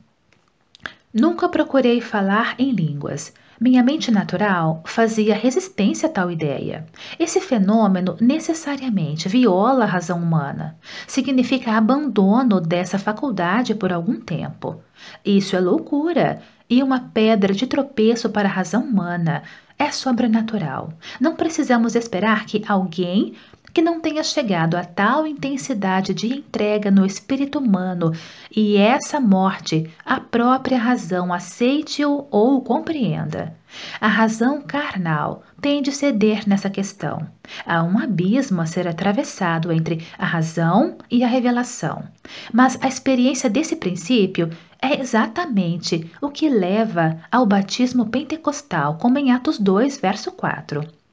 Nunca procurei falar em línguas. Minha mente natural fazia resistência a tal ideia. Esse fenômeno necessariamente viola a razão humana, significa abandono dessa faculdade por algum tempo. Isso é loucura e uma pedra de tropeço para a razão humana. É sobrenatural. Não precisamos esperar que alguém que não tenha chegado a tal intensidade de entrega no espírito humano e essa morte a própria razão aceite-o ou compreenda. A razão carnal tem de ceder nessa questão. Há um abismo a ser atravessado entre a razão e a revelação. Mas a experiência desse princípio é exatamente o que leva ao batismo pentecostal, como em Atos 2, verso 4.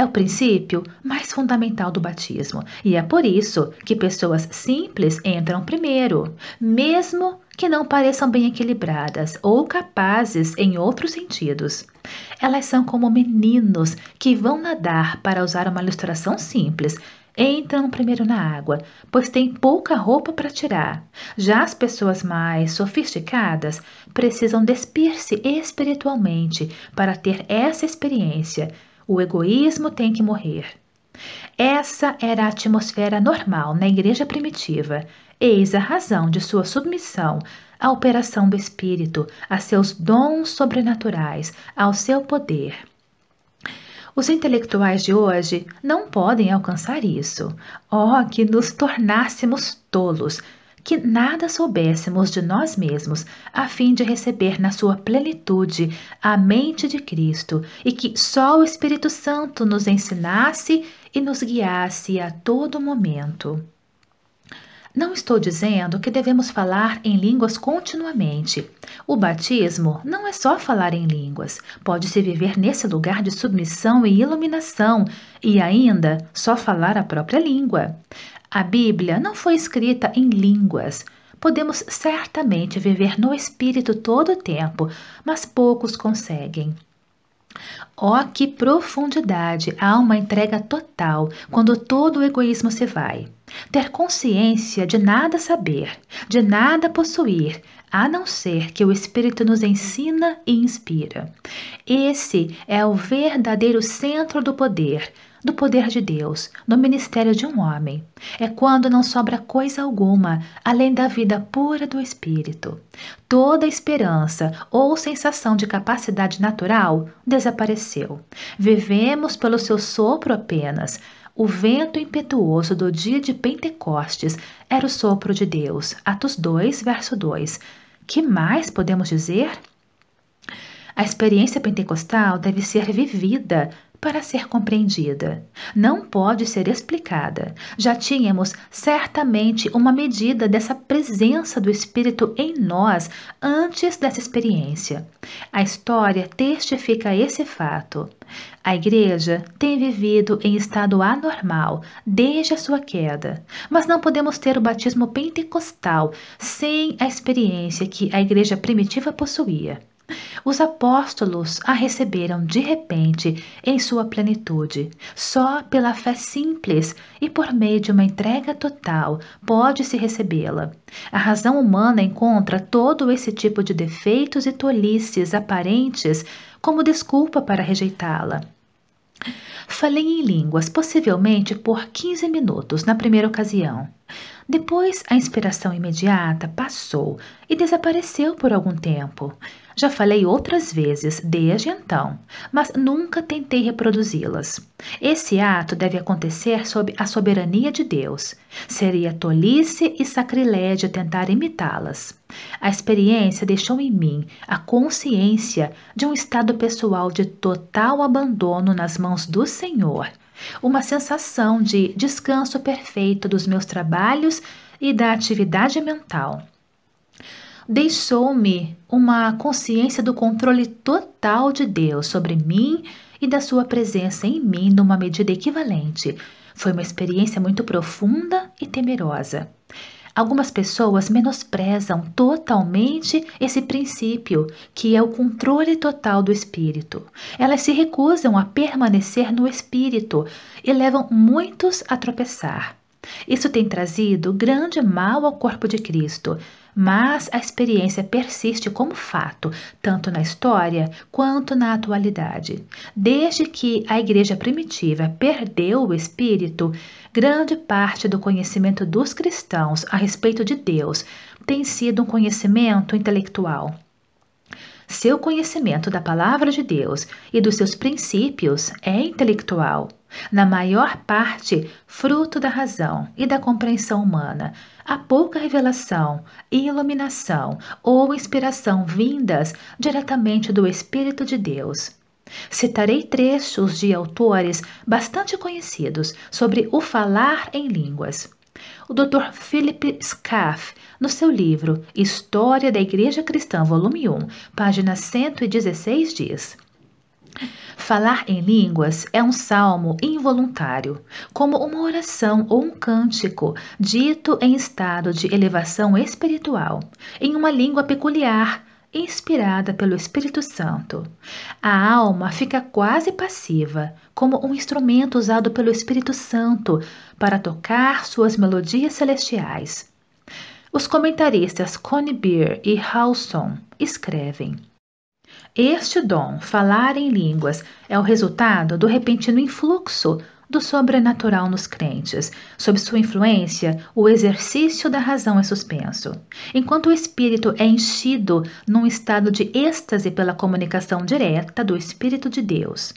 É o princípio mais fundamental do batismo e é por isso que pessoas simples entram primeiro, mesmo que não pareçam bem equilibradas ou capazes em outros sentidos. Elas são como meninos que vão nadar, para usar uma ilustração simples, entram primeiro na água, pois têm pouca roupa para tirar. Já as pessoas mais sofisticadas precisam despir-se espiritualmente para ter essa experiência, o egoísmo tem que morrer. Essa era a atmosfera normal na igreja primitiva, eis a razão de sua submissão à operação do Espírito, a seus dons sobrenaturais, ao seu poder. Os intelectuais de hoje não podem alcançar isso. Oh, que nos tornássemos tolos que nada soubéssemos de nós mesmos, a fim de receber na sua plenitude a mente de Cristo e que só o Espírito Santo nos ensinasse e nos guiasse a todo momento. Não estou dizendo que devemos falar em línguas continuamente. O batismo não é só falar em línguas. Pode-se viver nesse lugar de submissão e iluminação e ainda só falar a própria língua. A Bíblia não foi escrita em línguas. Podemos certamente viver no Espírito todo o tempo, mas poucos conseguem. Ó oh, que profundidade há uma entrega total quando todo o egoísmo se vai. Ter consciência de nada saber, de nada possuir, a não ser que o Espírito nos ensina e inspira. Esse é o verdadeiro centro do poder, do poder de Deus, do ministério de um homem. É quando não sobra coisa alguma além da vida pura do espírito. Toda esperança ou sensação de capacidade natural desapareceu. Vivemos pelo seu sopro apenas. O vento impetuoso do dia de Pentecostes era o sopro de Deus. Atos 2, verso 2. Que mais podemos dizer? A experiência pentecostal deve ser vivida para ser compreendida. Não pode ser explicada. Já tínhamos certamente uma medida dessa presença do Espírito em nós antes dessa experiência. A história testifica esse fato. A Igreja tem vivido em estado anormal desde a sua queda, mas não podemos ter o batismo pentecostal sem a experiência que a Igreja primitiva possuía. Os apóstolos a receberam de repente em sua plenitude. Só pela fé simples e por meio de uma entrega total pode-se recebê-la. A razão humana encontra todo esse tipo de defeitos e tolices aparentes como desculpa para rejeitá-la. Falei em línguas, possivelmente por 15 minutos na primeira ocasião. Depois, a inspiração imediata passou e desapareceu por algum tempo. Já falei outras vezes desde então, mas nunca tentei reproduzi-las. Esse ato deve acontecer sob a soberania de Deus. Seria tolice e sacrilégio tentar imitá-las. A experiência deixou em mim a consciência de um estado pessoal de total abandono nas mãos do Senhor, uma sensação de descanso perfeito dos meus trabalhos e da atividade mental deixou-me uma consciência do controle total de Deus sobre mim e da sua presença em mim numa medida equivalente. Foi uma experiência muito profunda e temerosa. Algumas pessoas menosprezam totalmente esse princípio, que é o controle total do espírito. Elas se recusam a permanecer no espírito e levam muitos a tropeçar. Isso tem trazido grande mal ao corpo de Cristo, mas a experiência persiste como fato, tanto na história quanto na atualidade. Desde que a igreja primitiva perdeu o espírito, grande parte do conhecimento dos cristãos a respeito de Deus tem sido um conhecimento intelectual. Seu conhecimento da palavra de Deus e dos seus princípios é intelectual na maior parte fruto da razão e da compreensão humana. Há pouca revelação, iluminação ou inspiração vindas diretamente do Espírito de Deus. Citarei trechos de autores bastante conhecidos sobre o falar em línguas. O Dr. Philip Scaff, no seu livro História da Igreja Cristã, volume 1, página 116, diz: Falar em línguas é um salmo involuntário, como uma oração ou um cântico dito em estado de elevação espiritual, em uma língua peculiar, inspirada pelo Espírito Santo. A alma fica quase passiva, como um instrumento usado pelo Espírito Santo para tocar suas melodias celestiais. Os comentaristas Connie Beer e Halson escrevem. Este dom, falar em línguas, é o resultado do repentino influxo do sobrenatural nos crentes. Sob sua influência, o exercício da razão é suspenso. Enquanto o espírito é enchido num estado de êxtase pela comunicação direta do Espírito de Deus.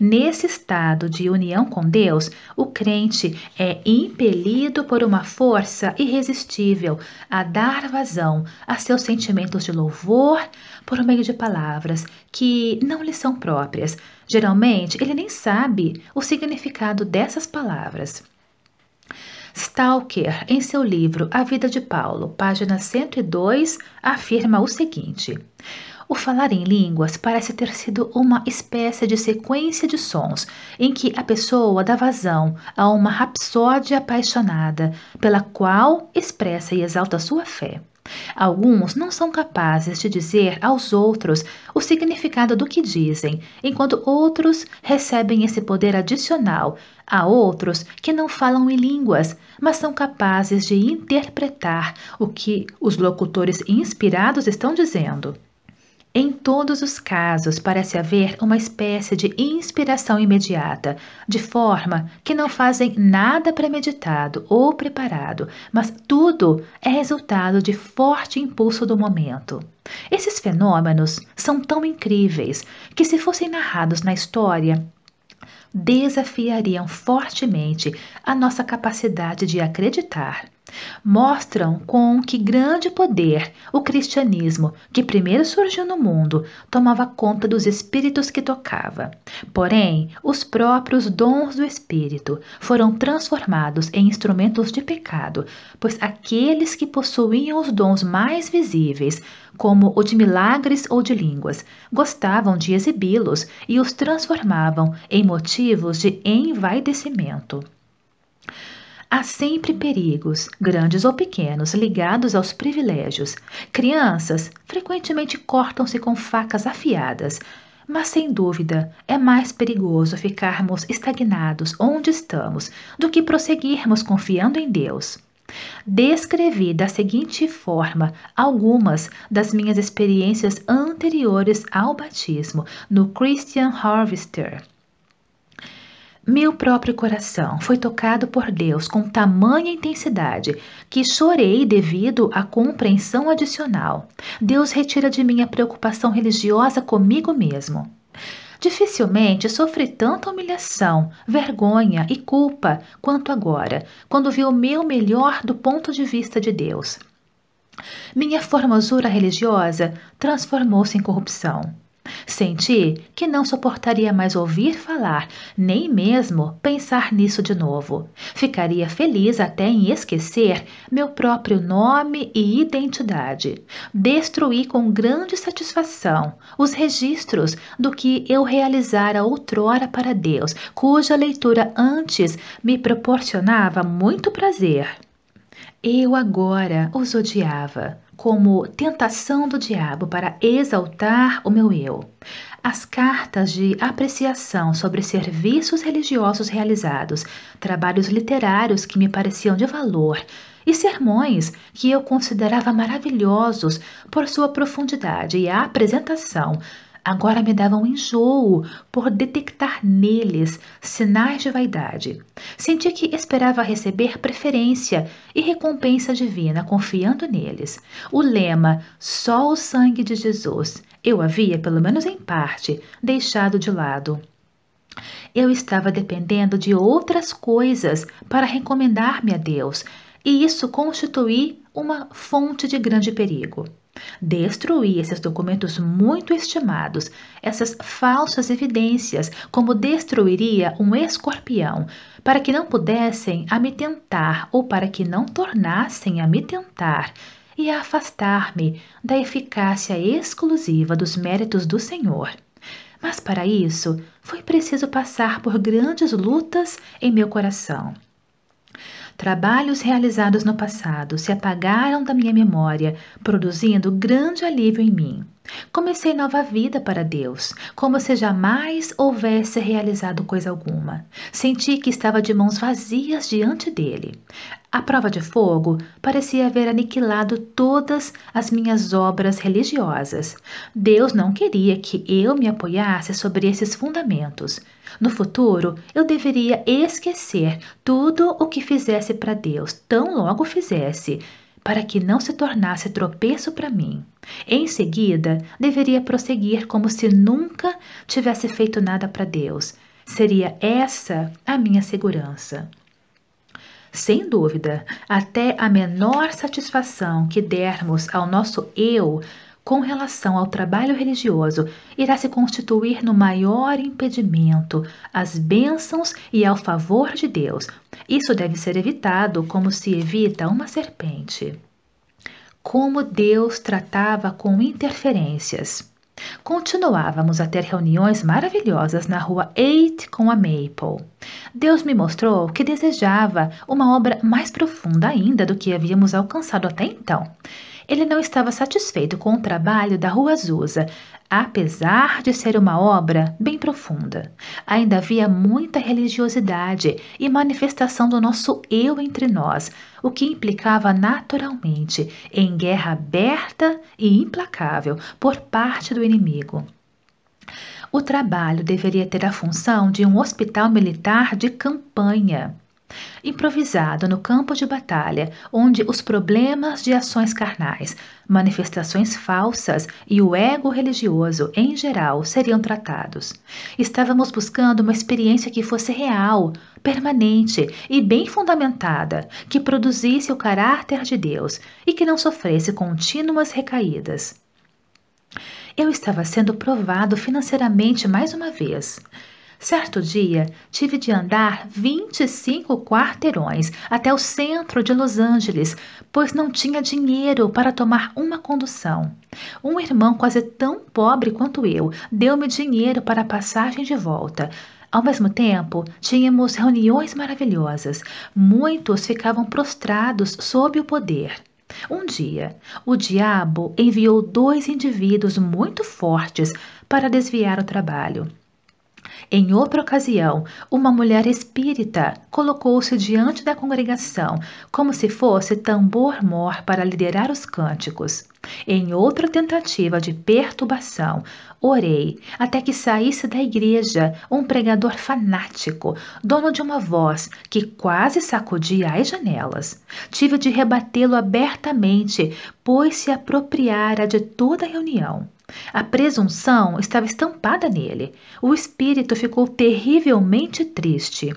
Nesse estado de união com Deus, o crente é impelido por uma força irresistível a dar vazão a seus sentimentos de louvor por meio de palavras que não lhe são próprias. Geralmente, ele nem sabe o significado dessas palavras. Stalker, em seu livro A Vida de Paulo, página 102, afirma o seguinte: o falar em línguas parece ter sido uma espécie de sequência de sons em que a pessoa dá vazão a uma rapsódia apaixonada, pela qual expressa e exalta sua fé. Alguns não são capazes de dizer aos outros o significado do que dizem, enquanto outros recebem esse poder adicional. Há outros que não falam em línguas, mas são capazes de interpretar o que os locutores inspirados estão dizendo. Em todos os casos, parece haver uma espécie de inspiração imediata, de forma que não fazem nada premeditado ou preparado, mas tudo é resultado de forte impulso do momento. Esses fenômenos são tão incríveis que, se fossem narrados na história, desafiariam fortemente a nossa capacidade de acreditar Mostram com que grande poder o cristianismo, que primeiro surgiu no mundo, tomava conta dos espíritos que tocava. Porém, os próprios dons do espírito foram transformados em instrumentos de pecado, pois aqueles que possuíam os dons mais visíveis, como o de milagres ou de línguas, gostavam de exibi-los e os transformavam em motivos de envaidecimento. Há sempre perigos, grandes ou pequenos, ligados aos privilégios. Crianças frequentemente cortam-se com facas afiadas, mas sem dúvida é mais perigoso ficarmos estagnados onde estamos do que prosseguirmos confiando em Deus. Descrevi da seguinte forma algumas das minhas experiências anteriores ao batismo no Christian Harvester. Meu próprio coração foi tocado por Deus com tamanha intensidade que chorei devido à compreensão adicional. Deus retira de mim a preocupação religiosa comigo mesmo. Dificilmente sofri tanta humilhação, vergonha e culpa quanto agora, quando vi o meu melhor do ponto de vista de Deus. Minha formosura religiosa transformou-se em corrupção. Senti que não suportaria mais ouvir falar, nem mesmo pensar nisso de novo. Ficaria feliz até em esquecer meu próprio nome e identidade. Destruí com grande satisfação os registros do que eu realizara outrora para Deus, cuja leitura antes me proporcionava muito prazer. Eu agora os odiava como tentação do diabo para exaltar o meu eu. As cartas de apreciação sobre serviços religiosos realizados, trabalhos literários que me pareciam de valor e sermões que eu considerava maravilhosos por sua profundidade e apresentação Agora me davam enjoo por detectar neles sinais de vaidade. Sentia que esperava receber preferência e recompensa divina confiando neles. O lema Só o sangue de Jesus eu havia, pelo menos em parte, deixado de lado. Eu estava dependendo de outras coisas para recomendar-me a Deus, e isso constitui uma fonte de grande perigo. Destruir esses documentos muito estimados, essas falsas evidências, como destruiria um escorpião, para que não pudessem a me tentar ou para que não tornassem a me tentar, e a afastar-me da eficácia exclusiva dos méritos do Senhor. Mas para isso foi preciso passar por grandes lutas em meu coração. Trabalhos realizados no passado se apagaram da minha memória, produzindo grande alívio em mim. Comecei nova vida para Deus, como se jamais houvesse realizado coisa alguma. Senti que estava de mãos vazias diante dele. A prova de fogo parecia haver aniquilado todas as minhas obras religiosas. Deus não queria que eu me apoiasse sobre esses fundamentos. No futuro, eu deveria esquecer tudo o que fizesse para Deus, tão logo fizesse, para que não se tornasse tropeço para mim. Em seguida, deveria prosseguir como se nunca tivesse feito nada para Deus. Seria essa a minha segurança. Sem dúvida, até a menor satisfação que dermos ao nosso eu com relação ao trabalho religioso irá se constituir no maior impedimento às bênçãos e ao favor de Deus. Isso deve ser evitado como se evita uma serpente. Como Deus tratava com interferências. Continuávamos a ter reuniões maravilhosas na rua 8 com a Maple. Deus me mostrou que desejava uma obra mais profunda ainda do que havíamos alcançado até então. Ele não estava satisfeito com o trabalho da Rua Azusa, apesar de ser uma obra bem profunda. Ainda havia muita religiosidade e manifestação do nosso eu entre nós, o que implicava naturalmente em guerra aberta e implacável por parte do inimigo. O trabalho deveria ter a função de um hospital militar de campanha improvisado no campo de batalha, onde os problemas de ações carnais, manifestações falsas e o ego religioso em geral seriam tratados. Estávamos buscando uma experiência que fosse real, permanente e bem fundamentada, que produzisse o caráter de Deus e que não sofresse contínuas recaídas. Eu estava sendo provado financeiramente mais uma vez. Certo dia, tive de andar 25 quarteirões até o centro de Los Angeles, pois não tinha dinheiro para tomar uma condução. Um irmão quase tão pobre quanto eu deu-me dinheiro para a passagem de volta. Ao mesmo tempo, tínhamos reuniões maravilhosas. Muitos ficavam prostrados sob o poder. Um dia, o diabo enviou dois indivíduos muito fortes para desviar o trabalho. Em outra ocasião, uma mulher espírita colocou-se diante da congregação como se fosse tambor-mor para liderar os cânticos. Em outra tentativa de perturbação, orei até que saísse da igreja um pregador fanático, dono de uma voz que quase sacudia as janelas. Tive de rebatê-lo abertamente, pois se apropriara de toda a reunião. A presunção estava estampada nele. O espírito ficou terrivelmente triste.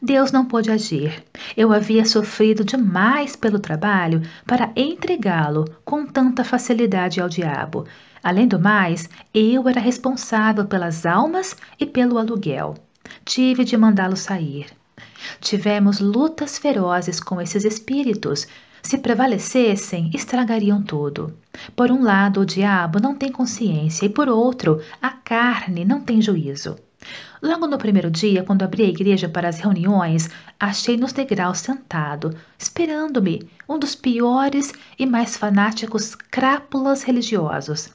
Deus não pôde agir. Eu havia sofrido demais pelo trabalho para entregá-lo com tanta facilidade ao diabo. Além do mais, eu era responsável pelas almas e pelo aluguel. Tive de mandá-lo sair. Tivemos lutas ferozes com esses espíritos, se prevalecessem, estragariam tudo. Por um lado, o diabo não tem consciência, e por outro, a carne não tem juízo. Logo no primeiro dia, quando abri a igreja para as reuniões, achei nos degraus sentado, esperando-me, um dos piores e mais fanáticos crápulas religiosos.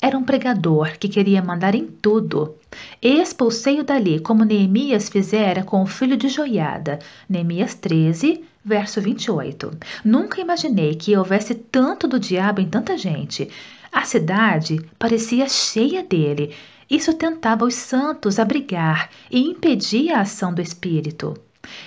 Era um pregador que queria mandar em tudo. Expulsei-o dali, como Neemias fizera com o filho de Joiada. Neemias 13, Verso 28. Nunca imaginei que houvesse tanto do diabo em tanta gente. A cidade parecia cheia dele. Isso tentava os santos abrigar e impedia a ação do espírito.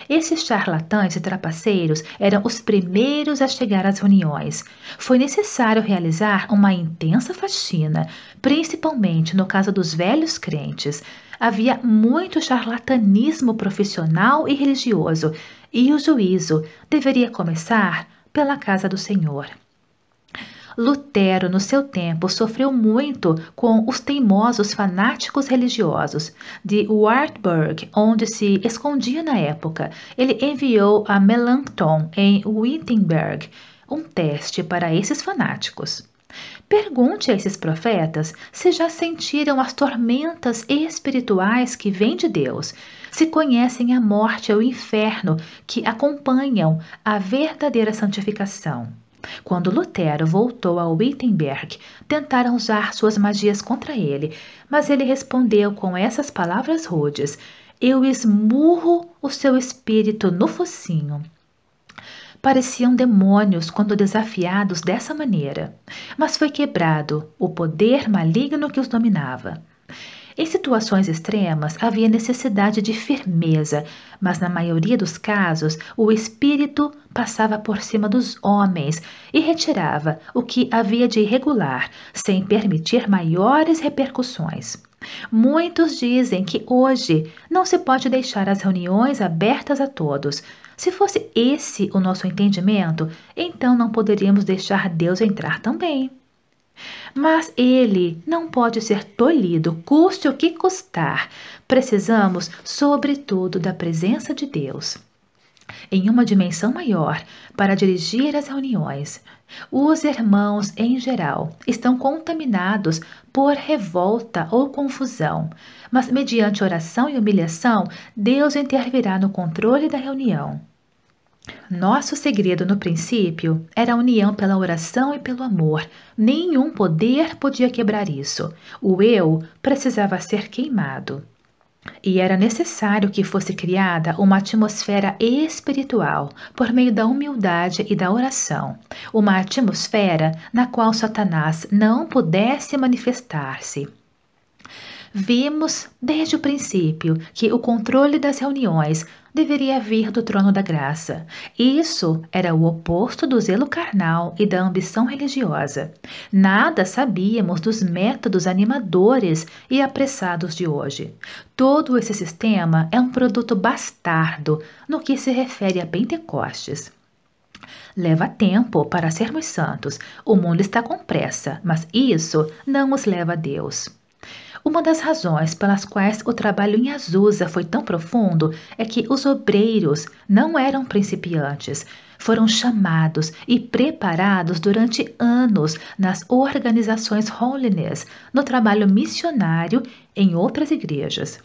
Esses charlatães e trapaceiros eram os primeiros a chegar às reuniões. Foi necessário realizar uma intensa faxina, principalmente no caso dos velhos crentes. Havia muito charlatanismo profissional e religioso e o juízo deveria começar pela casa do Senhor. Lutero, no seu tempo, sofreu muito com os teimosos fanáticos religiosos de Wartburg, onde se escondia na época. Ele enviou a Melanchthon, em Wittenberg, um teste para esses fanáticos. Pergunte a esses profetas se já sentiram as tormentas espirituais que vêm de Deus se conhecem a morte e o inferno que acompanham a verdadeira santificação. Quando Lutero voltou a Wittenberg, tentaram usar suas magias contra ele, mas ele respondeu com essas palavras rudes: Eu esmurro o seu espírito no focinho. Pareciam demônios quando desafiados dessa maneira, mas foi quebrado o poder maligno que os dominava. Em situações extremas, havia necessidade de firmeza, mas na maioria dos casos, o espírito passava por cima dos homens e retirava o que havia de irregular, sem permitir maiores repercussões. Muitos dizem que hoje não se pode deixar as reuniões abertas a todos. Se fosse esse o nosso entendimento, então não poderíamos deixar Deus entrar também. Mas ele não pode ser tolhido, custe o que custar. Precisamos, sobretudo, da presença de Deus. Em uma dimensão maior, para dirigir as reuniões, os irmãos em geral estão contaminados por revolta ou confusão, mas mediante oração e humilhação, Deus intervirá no controle da reunião. Nosso segredo no princípio era a união pela oração e pelo amor. Nenhum poder podia quebrar isso. O eu precisava ser queimado. E era necessário que fosse criada uma atmosfera espiritual por meio da humildade e da oração, uma atmosfera na qual Satanás não pudesse manifestar-se. Vimos desde o princípio que o controle das reuniões deveria vir do trono da graça. Isso era o oposto do zelo carnal e da ambição religiosa. Nada sabíamos dos métodos animadores e apressados de hoje. Todo esse sistema é um produto bastardo no que se refere a Pentecostes. Leva tempo para sermos santos. O mundo está com pressa, mas isso não os leva a Deus. Uma das razões pelas quais o trabalho em Azusa foi tão profundo é que os obreiros não eram principiantes, foram chamados e preparados durante anos nas organizações holiness, no trabalho missionário em outras igrejas.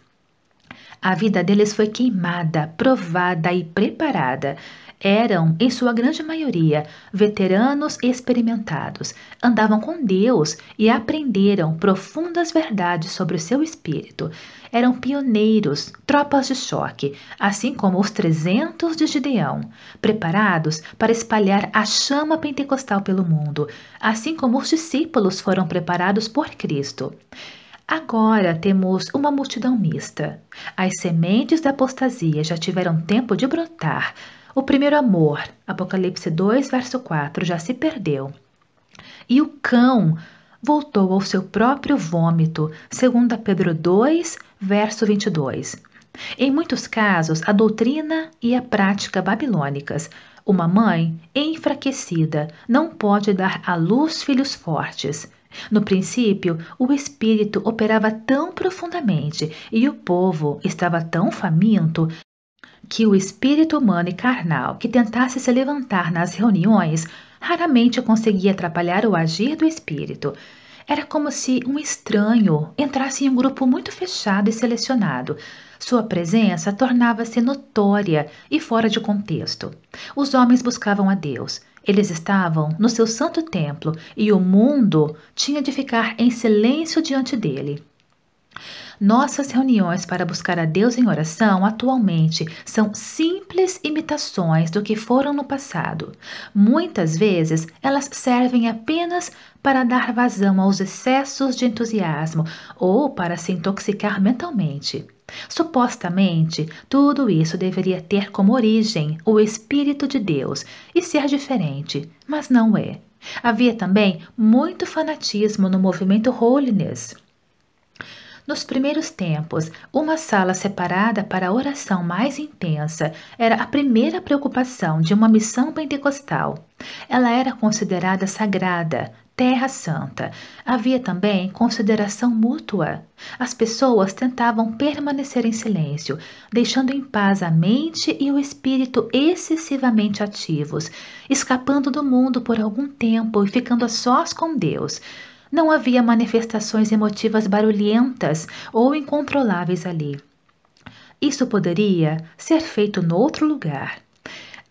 A vida deles foi queimada, provada e preparada eram, em sua grande maioria, veteranos experimentados, andavam com Deus e aprenderam profundas verdades sobre o seu espírito. Eram pioneiros, tropas de choque, assim como os 300 de Gideão, preparados para espalhar a chama pentecostal pelo mundo, assim como os discípulos foram preparados por Cristo. Agora temos uma multidão mista. As sementes da apostasia já tiveram tempo de brotar o primeiro amor, Apocalipse 2, verso 4, já se perdeu. E o cão voltou ao seu próprio vômito, segundo Pedro 2, verso 22. Em muitos casos, a doutrina e a prática babilônicas. Uma mãe enfraquecida não pode dar à luz filhos fortes. No princípio, o espírito operava tão profundamente e o povo estava tão faminto que o espírito humano e carnal que tentasse se levantar nas reuniões raramente conseguia atrapalhar o agir do espírito. Era como se um estranho entrasse em um grupo muito fechado e selecionado. Sua presença tornava-se notória e fora de contexto. Os homens buscavam a Deus. Eles estavam no seu santo templo e o mundo tinha de ficar em silêncio diante dele. Nossas reuniões para buscar a Deus em oração atualmente são simples imitações do que foram no passado. Muitas vezes elas servem apenas para dar vazão aos excessos de entusiasmo ou para se intoxicar mentalmente. Supostamente, tudo isso deveria ter como origem o Espírito de Deus e ser diferente, mas não é. Havia também muito fanatismo no movimento holiness. Nos primeiros tempos, uma sala separada para a oração mais intensa era a primeira preocupação de uma missão pentecostal. Ela era considerada sagrada, terra santa. Havia também consideração mútua. As pessoas tentavam permanecer em silêncio, deixando em paz a mente e o espírito excessivamente ativos, escapando do mundo por algum tempo e ficando a sós com Deus. Não havia manifestações emotivas barulhentas ou incontroláveis ali. Isso poderia ser feito noutro lugar.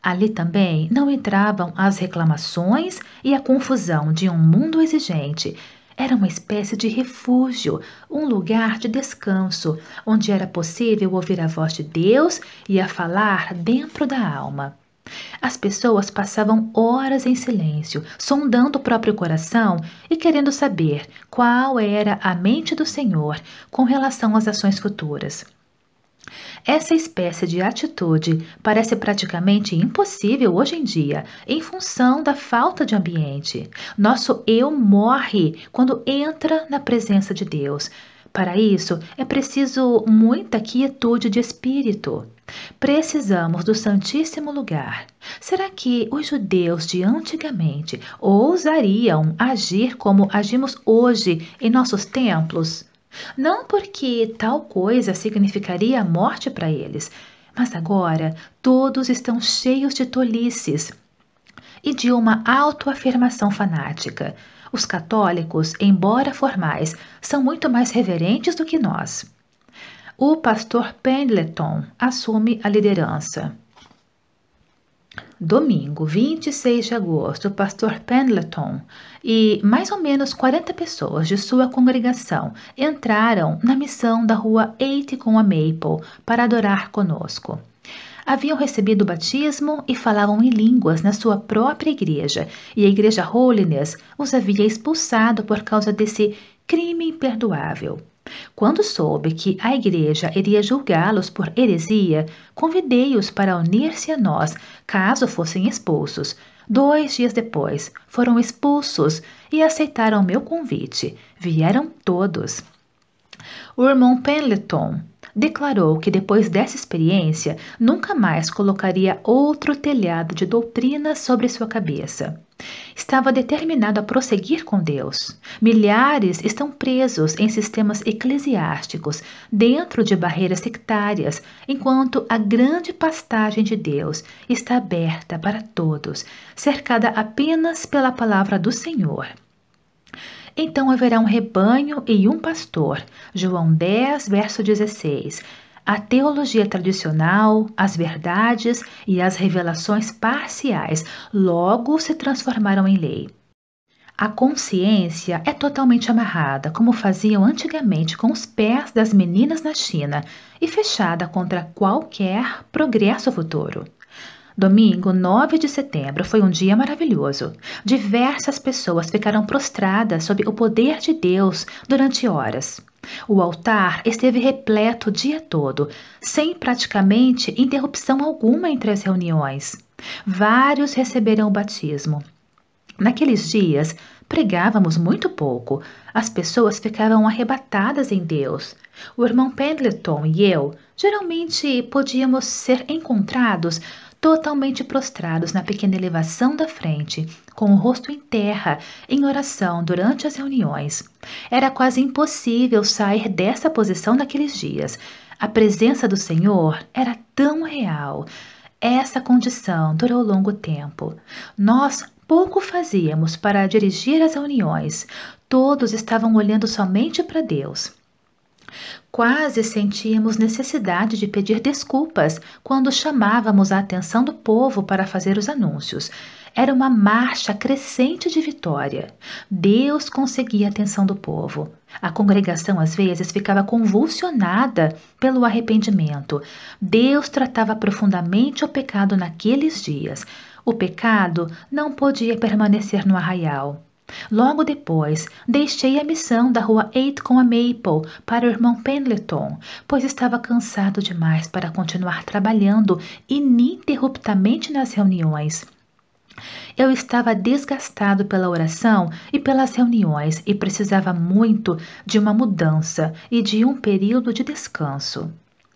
Ali também não entravam as reclamações e a confusão de um mundo exigente. Era uma espécie de refúgio, um lugar de descanso, onde era possível ouvir a voz de Deus e a falar dentro da alma. As pessoas passavam horas em silêncio, sondando o próprio coração e querendo saber qual era a mente do Senhor com relação às ações futuras. Essa espécie de atitude parece praticamente impossível hoje em dia, em função da falta de ambiente. Nosso eu morre quando entra na presença de Deus. Para isso, é preciso muita quietude de espírito. Precisamos do Santíssimo Lugar. Será que os judeus de antigamente ousariam agir como agimos hoje em nossos templos? Não porque tal coisa significaria a morte para eles, mas agora todos estão cheios de tolices e de uma autoafirmação fanática. Os católicos, embora formais, são muito mais reverentes do que nós o pastor Pendleton assume a liderança. Domingo, 26 de agosto, o pastor Pendleton e mais ou menos 40 pessoas de sua congregação entraram na missão da rua 8 com a Maple para adorar conosco. Haviam recebido o batismo e falavam em línguas na sua própria igreja, e a igreja Holiness os havia expulsado por causa desse crime imperdoável. Quando soube que a igreja iria julgá-los por heresia, convidei-os para unir-se a nós, caso fossem expulsos. Dois dias depois, foram expulsos e aceitaram meu convite. Vieram todos. O irmão Pendleton declarou que depois dessa experiência nunca mais colocaria outro telhado de doutrina sobre sua cabeça. Estava determinado a prosseguir com Deus. Milhares estão presos em sistemas eclesiásticos, dentro de barreiras sectárias, enquanto a grande pastagem de Deus está aberta para todos, cercada apenas pela palavra do Senhor. Então haverá um rebanho e um pastor. João 10, verso 16. A teologia tradicional, as verdades e as revelações parciais logo se transformaram em lei. A consciência é totalmente amarrada, como faziam antigamente com os pés das meninas na China, e fechada contra qualquer progresso futuro. Domingo, 9 de setembro, foi um dia maravilhoso. Diversas pessoas ficaram prostradas sob o poder de Deus durante horas. O altar esteve repleto o dia todo, sem praticamente interrupção alguma entre as reuniões. Vários receberam o batismo. Naqueles dias, pregávamos muito pouco. As pessoas ficavam arrebatadas em Deus. O irmão Pendleton e eu geralmente podíamos ser encontrados totalmente prostrados na pequena elevação da frente, com o rosto em terra, em oração durante as reuniões. Era quase impossível sair dessa posição naqueles dias. A presença do Senhor era tão real. Essa condição durou longo tempo. Nós pouco fazíamos para dirigir as reuniões. Todos estavam olhando somente para Deus. Quase sentíamos necessidade de pedir desculpas quando chamávamos a atenção do povo para fazer os anúncios. Era uma marcha crescente de vitória. Deus conseguia a atenção do povo. A congregação às vezes ficava convulsionada pelo arrependimento. Deus tratava profundamente o pecado naqueles dias. O pecado não podia permanecer no arraial. Logo depois, deixei a missão da rua 8 com a Maple para o irmão Pendleton, pois estava cansado demais para continuar trabalhando ininterruptamente nas reuniões. Eu estava desgastado pela oração e pelas reuniões e precisava muito de uma mudança e de um período de descanso.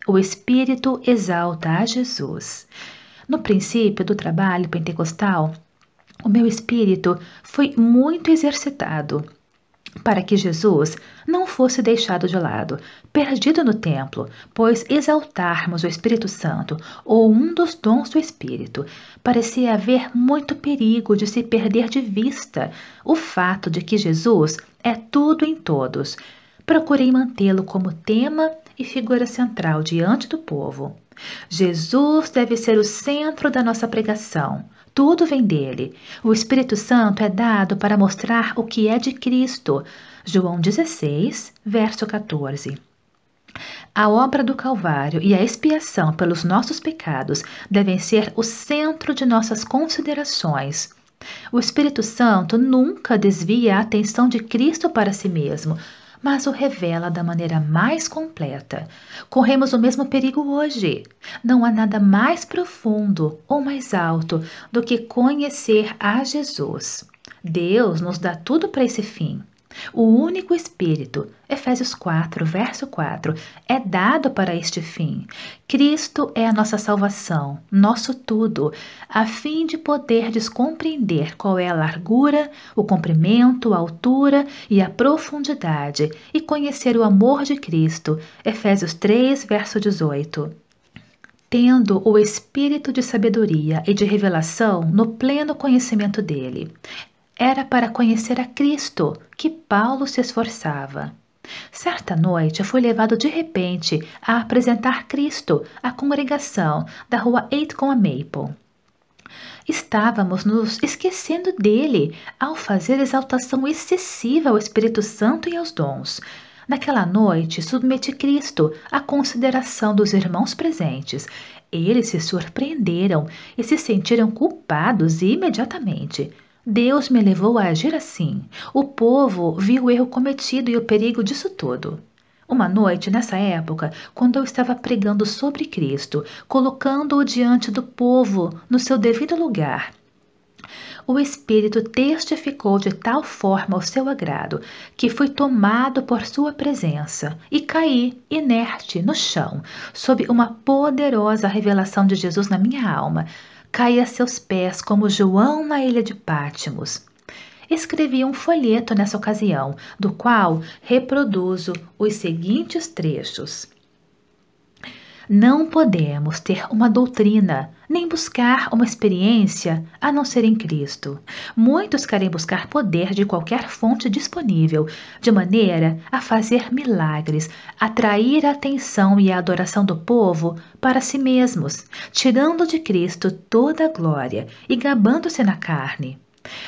O Espírito exalta a Jesus. No princípio do trabalho pentecostal, o meu espírito foi muito exercitado para que Jesus não fosse deixado de lado, perdido no templo, pois exaltarmos o Espírito Santo ou um dos dons do Espírito, parecia haver muito perigo de se perder de vista o fato de que Jesus é tudo em todos. Procurei mantê-lo como tema e figura central diante do povo. Jesus deve ser o centro da nossa pregação. Tudo vem dele. O Espírito Santo é dado para mostrar o que é de Cristo. João 16, verso 14. A obra do Calvário e a expiação pelos nossos pecados devem ser o centro de nossas considerações. O Espírito Santo nunca desvia a atenção de Cristo para si mesmo, mas o revela da maneira mais completa. Corremos o mesmo perigo hoje. Não há nada mais profundo ou mais alto do que conhecer a Jesus. Deus nos dá tudo para esse fim. O único Espírito, Efésios 4, verso 4, é dado para este fim. Cristo é a nossa salvação, nosso tudo, a fim de poder compreender qual é a largura, o comprimento, a altura e a profundidade, e conhecer o amor de Cristo. Efésios 3, verso 18 tendo o espírito de sabedoria e de revelação no pleno conhecimento dele, era para conhecer a Cristo que Paulo se esforçava. Certa noite foi levado de repente a apresentar Cristo à congregação da rua Eight com a Maple. Estávamos nos esquecendo dele ao fazer exaltação excessiva ao Espírito Santo e aos dons. Naquela noite, submeti Cristo à consideração dos irmãos presentes. Eles se surpreenderam e se sentiram culpados imediatamente. Deus me levou a agir assim. O povo viu o erro cometido e o perigo disso todo. Uma noite, nessa época, quando eu estava pregando sobre Cristo, colocando-o diante do povo no seu devido lugar, o Espírito testificou de tal forma ao seu agrado que fui tomado por sua presença e caí, inerte, no chão, sob uma poderosa revelação de Jesus na minha alma, caí a seus pés como João na ilha de Pátimos. Escrevi um folheto nessa ocasião, do qual reproduzo os seguintes trechos. Não podemos ter uma doutrina nem buscar uma experiência a não ser em Cristo. Muitos querem buscar poder de qualquer fonte disponível, de maneira a fazer milagres, atrair a atenção e a adoração do povo para si mesmos, tirando de Cristo toda a glória e gabando-se na carne.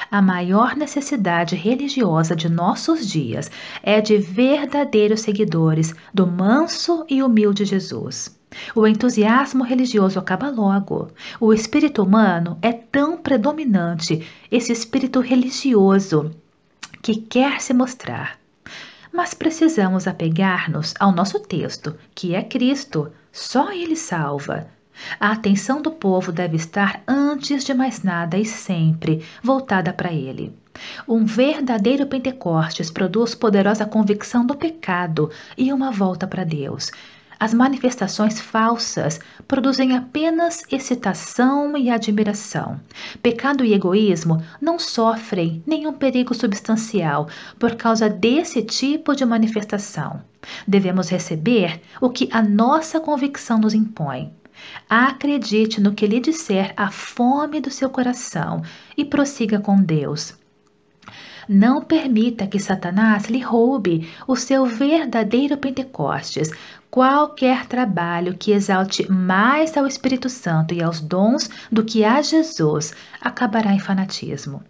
A maior necessidade religiosa de nossos dias é de verdadeiros seguidores do manso e humilde Jesus. O entusiasmo religioso acaba logo. O espírito humano é tão predominante, esse espírito religioso que quer se mostrar. Mas precisamos apegar-nos ao nosso texto, que é Cristo. Só Ele salva. A atenção do povo deve estar, antes de mais nada e sempre, voltada para Ele. Um verdadeiro Pentecostes produz poderosa convicção do pecado e uma volta para Deus. As manifestações falsas produzem apenas excitação e admiração. Pecado e egoísmo não sofrem nenhum perigo substancial por causa desse tipo de manifestação. Devemos receber o que a nossa convicção nos impõe. Acredite no que lhe disser a fome do seu coração e prossiga com Deus. Não permita que Satanás lhe roube o seu verdadeiro Pentecostes, qualquer trabalho que exalte mais ao Espírito Santo e aos dons do que a Jesus acabará em fanatismo.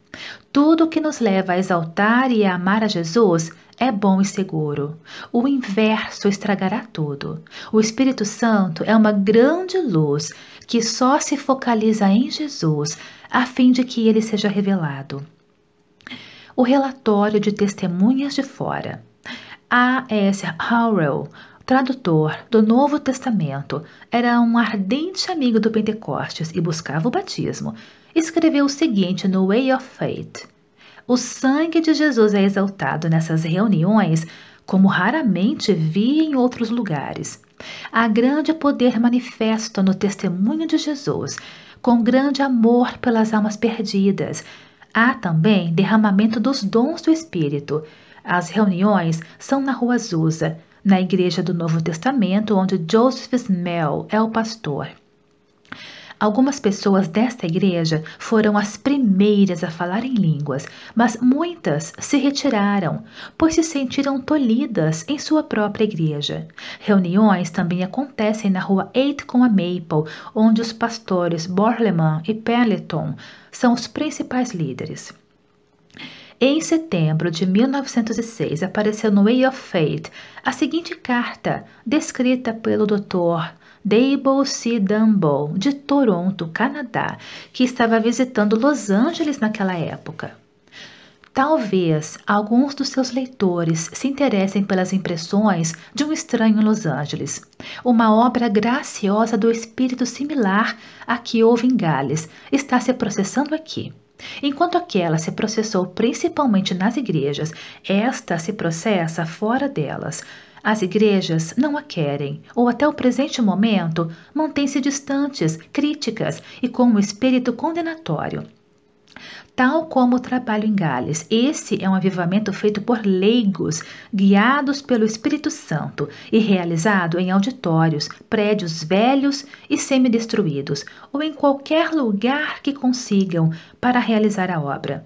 Tudo o que nos leva a exaltar e a amar a Jesus é bom e seguro. O inverso estragará tudo. O Espírito Santo é uma grande luz que só se focaliza em Jesus a fim de que ele seja revelado. O relatório de testemunhas de fora. A. S. Howell tradutor do Novo Testamento, era um ardente amigo do Pentecostes e buscava o batismo, escreveu o seguinte no Way of Faith: O sangue de Jesus é exaltado nessas reuniões como raramente vi em outros lugares. Há grande poder manifesto no testemunho de Jesus, com grande amor pelas almas perdidas. Há também derramamento dos dons do Espírito. As reuniões são na Rua Azusa, na igreja do Novo Testamento, onde Joseph Smell é o pastor. Algumas pessoas desta igreja foram as primeiras a falar em línguas, mas muitas se retiraram, pois se sentiram tolhidas em sua própria igreja. Reuniões também acontecem na rua 8 com a Maple, onde os pastores Borleman e Pelleton são os principais líderes. Em setembro de 1906, apareceu no Way of Fate a seguinte carta, descrita pelo Dr. Dable C. Dumble, de Toronto, Canadá, que estava visitando Los Angeles naquela época. Talvez alguns dos seus leitores se interessem pelas impressões de um estranho em Los Angeles, uma obra graciosa do espírito similar à que houve em Gales, está se processando aqui. Enquanto aquela se processou principalmente nas igrejas, esta se processa fora delas. As igrejas não a querem, ou até o presente momento, mantêm-se distantes, críticas e com um espírito condenatório tal como o trabalho em Gales. Esse é um avivamento feito por leigos, guiados pelo Espírito Santo e realizado em auditórios, prédios velhos e semidestruídos, ou em qualquer lugar que consigam para realizar a obra.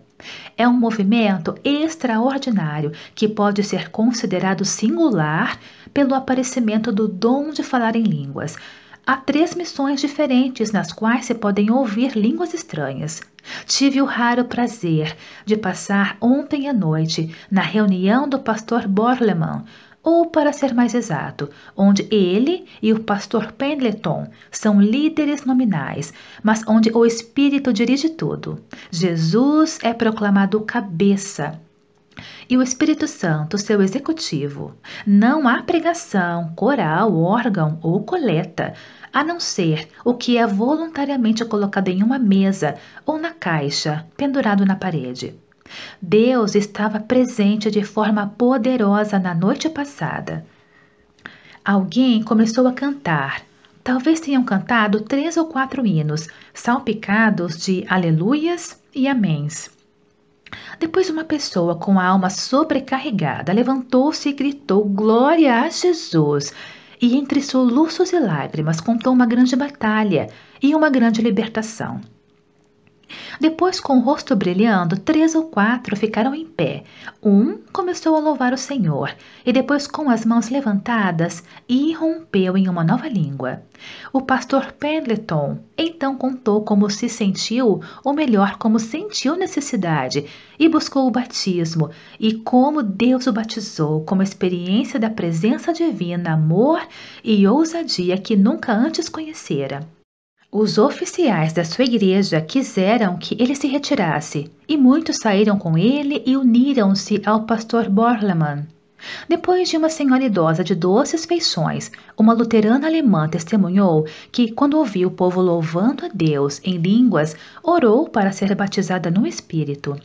É um movimento extraordinário que pode ser considerado singular pelo aparecimento do dom de falar em línguas, Há três missões diferentes nas quais se podem ouvir línguas estranhas. Tive o raro prazer de passar ontem à noite na reunião do pastor Borleman, ou para ser mais exato, onde ele e o pastor Pendleton são líderes nominais, mas onde o Espírito dirige tudo. Jesus é proclamado cabeça e o Espírito Santo, seu executivo. Não há pregação, coral, órgão ou coleta, a não ser o que é voluntariamente colocado em uma mesa ou na caixa, pendurado na parede. Deus estava presente de forma poderosa na noite passada. Alguém começou a cantar. Talvez tenham cantado três ou quatro hinos, salpicados de aleluias e améns. Depois, uma pessoa com a alma sobrecarregada levantou-se e gritou: Glória a Jesus! E entre soluços e lágrimas contou uma grande batalha e uma grande libertação. Depois, com o rosto brilhando, três ou quatro ficaram em pé. Um começou a louvar o Senhor, e depois, com as mãos levantadas, irrompeu em uma nova língua. O pastor Pendleton então contou como se sentiu, ou melhor, como sentiu necessidade, e buscou o batismo, e como Deus o batizou, como experiência da presença divina, amor e ousadia que nunca antes conhecera. Os oficiais da sua igreja quiseram que ele se retirasse, e muitos saíram com ele e uniram-se ao pastor Borlemann. Depois de uma senhora idosa de doces feições, uma luterana alemã testemunhou que, quando ouviu o povo louvando a Deus em línguas, orou para ser batizada no Espírito.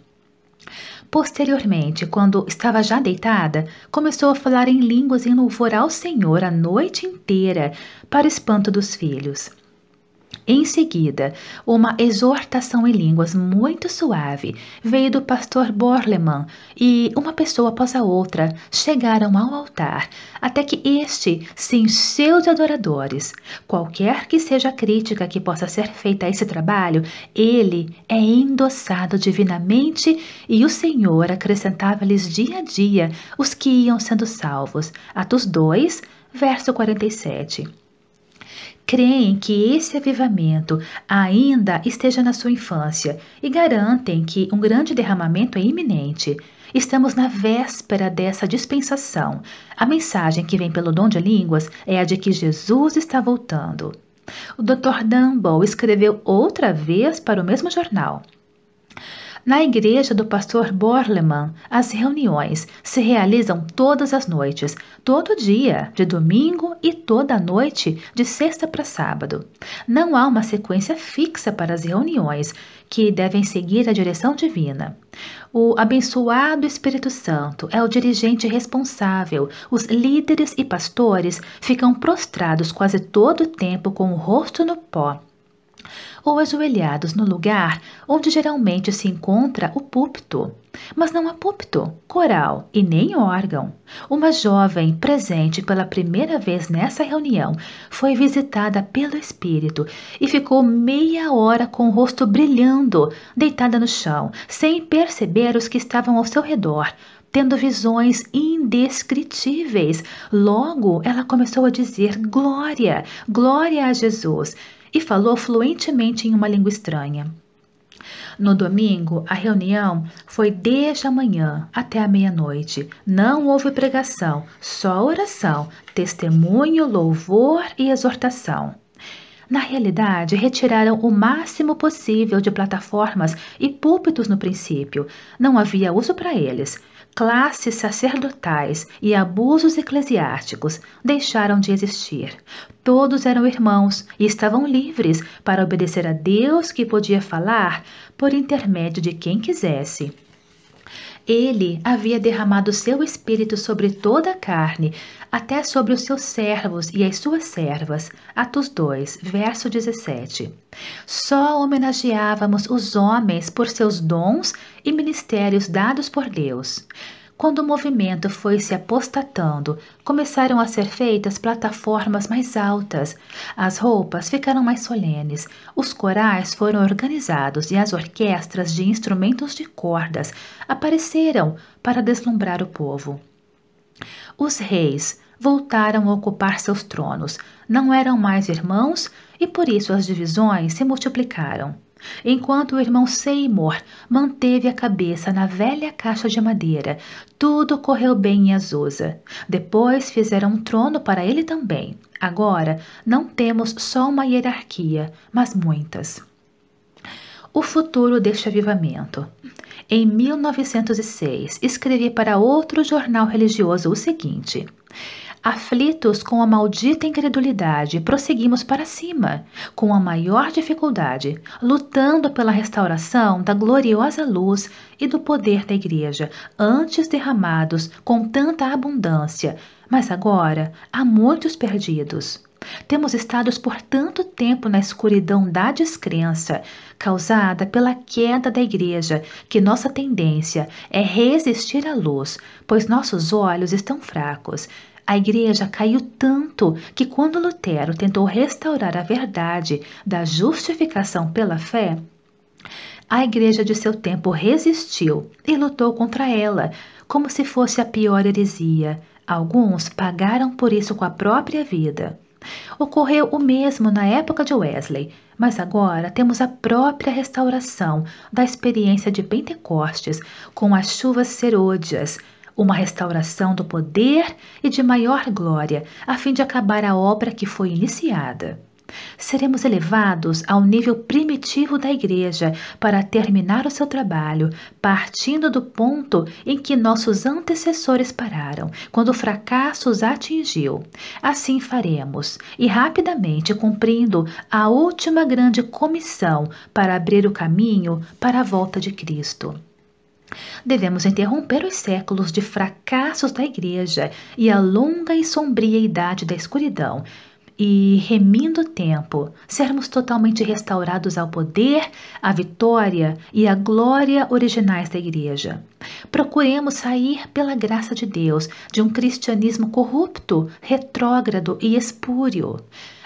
Posteriormente, quando estava já deitada, começou a falar em línguas em louvor ao Senhor a noite inteira, para espanto dos filhos. Em seguida, uma exortação em línguas muito suave veio do pastor Borleman e uma pessoa após a outra chegaram ao altar, até que este se encheu de adoradores. Qualquer que seja a crítica que possa ser feita a esse trabalho, ele é endossado divinamente e o Senhor acrescentava-lhes dia a dia os que iam sendo salvos. Atos 2, verso 47 creem que esse avivamento ainda esteja na sua infância e garantem que um grande derramamento é iminente. Estamos na véspera dessa dispensação. A mensagem que vem pelo dom de línguas é a de que Jesus está voltando. O Dr. Dumble escreveu outra vez para o mesmo jornal. Na igreja do pastor Borleman, as reuniões se realizam todas as noites, todo dia, de domingo e toda noite, de sexta para sábado. Não há uma sequência fixa para as reuniões, que devem seguir a direção divina. O abençoado Espírito Santo é o dirigente responsável. Os líderes e pastores ficam prostrados quase todo o tempo com o rosto no pó ou ajoelhados no lugar onde geralmente se encontra o púlpito. Mas não há púlpito, coral e nem órgão. Uma jovem presente pela primeira vez nessa reunião foi visitada pelo Espírito e ficou meia hora com o rosto brilhando, deitada no chão, sem perceber os que estavam ao seu redor, tendo visões indescritíveis. Logo, ela começou a dizer: Glória, glória a Jesus e falou fluentemente em uma língua estranha. No domingo, a reunião foi desde a manhã até a meia-noite. Não houve pregação, só oração, testemunho, louvor e exortação. Na realidade, retiraram o máximo possível de plataformas e púlpitos no princípio. Não havia uso para eles. Classes sacerdotais e abusos eclesiásticos deixaram de existir. Todos eram irmãos e estavam livres para obedecer a Deus que podia falar por intermédio de quem quisesse. Ele havia derramado seu espírito sobre toda a carne, até sobre os seus servos e as suas servas. Atos 2, verso 17. Só homenageávamos os homens por seus dons e ministérios dados por Deus. Quando o movimento foi se apostatando, começaram a ser feitas plataformas mais altas, as roupas ficaram mais solenes, os corais foram organizados e as orquestras de instrumentos de cordas apareceram para deslumbrar o povo. Os reis voltaram a ocupar seus tronos, não eram mais irmãos e por isso as divisões se multiplicaram. Enquanto o irmão Seymour manteve a cabeça na velha caixa de madeira, tudo correu bem em Azusa. Depois fizeram um trono para ele também. Agora, não temos só uma hierarquia, mas muitas. O futuro deste avivamento. Em 1906, escrevi para outro jornal religioso o seguinte. Aflitos com a maldita incredulidade, prosseguimos para cima, com a maior dificuldade, lutando pela restauração da gloriosa luz e do poder da Igreja, antes derramados com tanta abundância, mas agora há muitos perdidos. Temos estado por tanto tempo na escuridão da descrença, causada pela queda da igreja, que nossa tendência é resistir à luz, pois nossos olhos estão fracos a igreja caiu tanto que, quando Lutero tentou restaurar a verdade da justificação pela fé, a igreja de seu tempo resistiu e lutou contra ela, como se fosse a pior heresia. Alguns pagaram por isso com a própria vida. Ocorreu o mesmo na época de Wesley, mas agora temos a própria restauração da experiência de Pentecostes com as chuvas serôdias, uma restauração do poder e de maior glória, a fim de acabar a obra que foi iniciada. Seremos elevados ao nível primitivo da Igreja para terminar o seu trabalho, partindo do ponto em que nossos antecessores pararam, quando o fracasso os atingiu. Assim faremos, e rapidamente cumprindo a última grande comissão para abrir o caminho para a volta de Cristo. Devemos interromper os séculos de fracassos da Igreja e a longa e sombria idade da escuridão, e, remindo o tempo, sermos totalmente restaurados ao poder, à vitória e à glória originais da Igreja. Procuremos sair, pela graça de Deus, de um cristianismo corrupto, retrógrado e espúrio.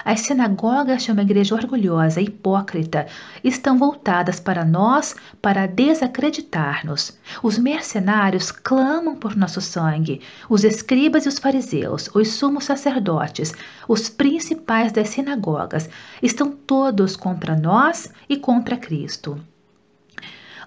As sinagogas de uma igreja orgulhosa e hipócrita estão voltadas para nós para desacreditar-nos. Os mercenários clamam por nosso sangue. Os escribas e os fariseus, os sumos sacerdotes, os principais das sinagogas, estão todos contra nós e contra Cristo.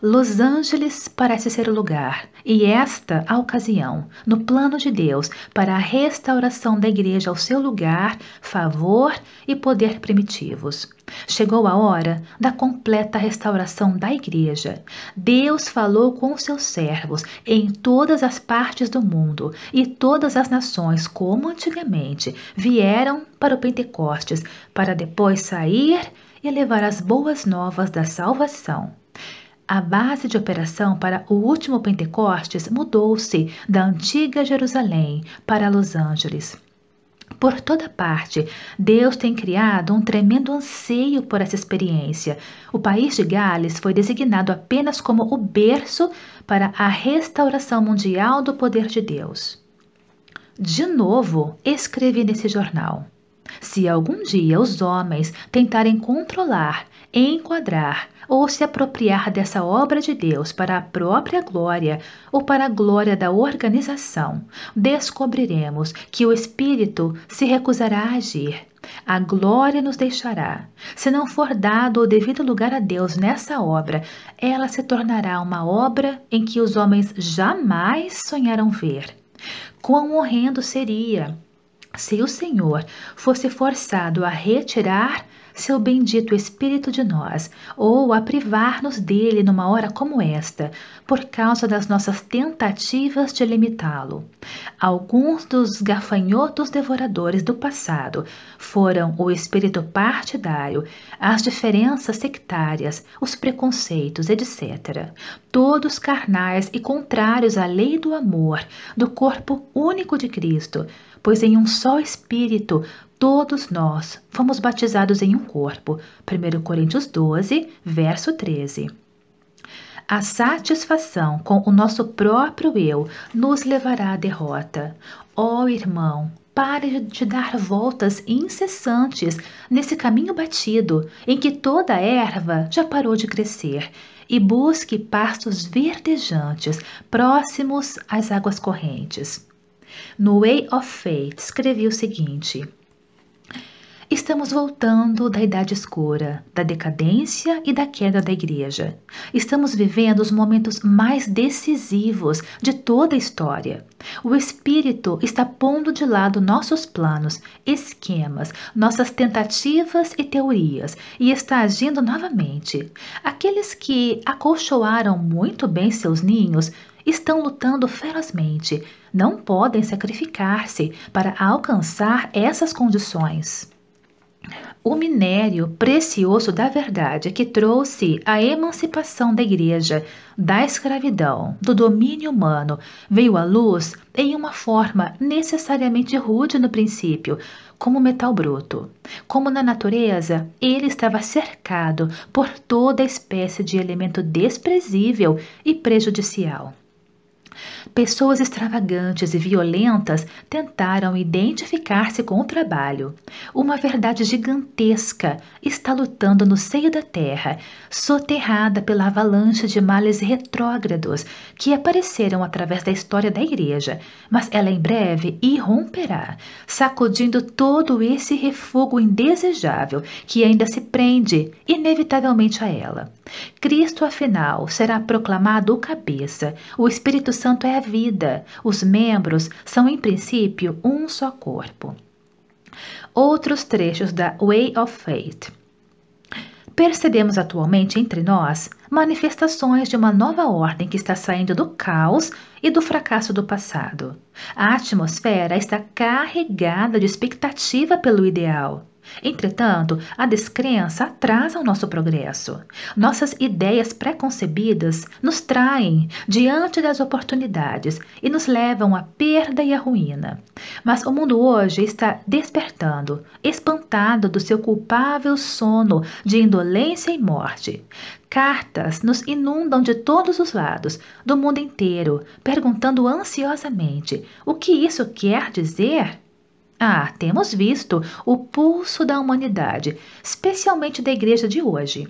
Los Angeles parece ser o lugar, e esta a ocasião, no plano de Deus, para a restauração da igreja ao seu lugar, favor e poder primitivos. Chegou a hora da completa restauração da igreja. Deus falou com os seus servos em todas as partes do mundo e todas as nações, como antigamente, vieram para o Pentecostes para depois sair e levar as boas novas da salvação. A base de operação para o último Pentecostes mudou-se da antiga Jerusalém para Los Angeles. Por toda parte, Deus tem criado um tremendo anseio por essa experiência. O país de Gales foi designado apenas como o berço para a restauração mundial do poder de Deus. De novo, escrevi nesse jornal. Se algum dia os homens tentarem controlar, enquadrar ou se apropriar dessa obra de Deus para a própria glória ou para a glória da organização, descobriremos que o Espírito se recusará a agir. A glória nos deixará. Se não for dado o devido lugar a Deus nessa obra, ela se tornará uma obra em que os homens jamais sonharam ver. Quão horrendo seria se o Senhor fosse forçado a retirar seu bendito Espírito de nós, ou a privar-nos dele numa hora como esta, por causa das nossas tentativas de limitá-lo. Alguns dos gafanhotos devoradores do passado foram o espírito partidário, as diferenças sectárias, os preconceitos, etc. Todos carnais e contrários à lei do amor, do corpo único de Cristo, pois em um só espírito todos nós fomos batizados em um corpo. 1 Coríntios 12, verso 13. A satisfação com o nosso próprio eu nos levará à derrota. Ó oh, irmão, pare de dar voltas incessantes nesse caminho batido em que toda a erva já parou de crescer e busque pastos verdejantes próximos às águas correntes. No Way of Faith escrevi o seguinte. Estamos voltando da Idade Escura, da decadência e da queda da Igreja. Estamos vivendo os momentos mais decisivos de toda a história. O Espírito está pondo de lado nossos planos, esquemas, nossas tentativas e teorias e está agindo novamente. Aqueles que acolchoaram muito bem seus ninhos estão lutando ferozmente, não podem sacrificar-se para alcançar essas condições. O minério precioso da verdade que trouxe a emancipação da Igreja da escravidão, do domínio humano, veio à luz em uma forma necessariamente rude no princípio, como metal bruto. Como na natureza, ele estava cercado por toda espécie de elemento desprezível e prejudicial. Pessoas extravagantes e violentas tentaram identificar-se com o trabalho. Uma verdade gigantesca está lutando no seio da Terra, soterrada pela avalanche de males retrógrados que apareceram através da história da Igreja, mas ela em breve irromperá, sacudindo todo esse refugo indesejável que ainda se prende, inevitavelmente, a ela. Cristo, afinal, será proclamado o cabeça, o Espírito Santo Santo é a vida. Os membros são, em princípio, um só corpo. Outros trechos da Way of Faith. Percebemos atualmente entre nós manifestações de uma nova ordem que está saindo do caos e do fracasso do passado. A atmosfera está carregada de expectativa pelo ideal. Entretanto, a descrença atrasa o nosso progresso. Nossas ideias preconcebidas nos traem diante das oportunidades e nos levam à perda e à ruína. Mas o mundo hoje está despertando, espantado do seu culpável sono de indolência e morte. Cartas nos inundam de todos os lados, do mundo inteiro, perguntando ansiosamente: o que isso quer dizer? Ah, temos visto o pulso da humanidade, especialmente da igreja de hoje.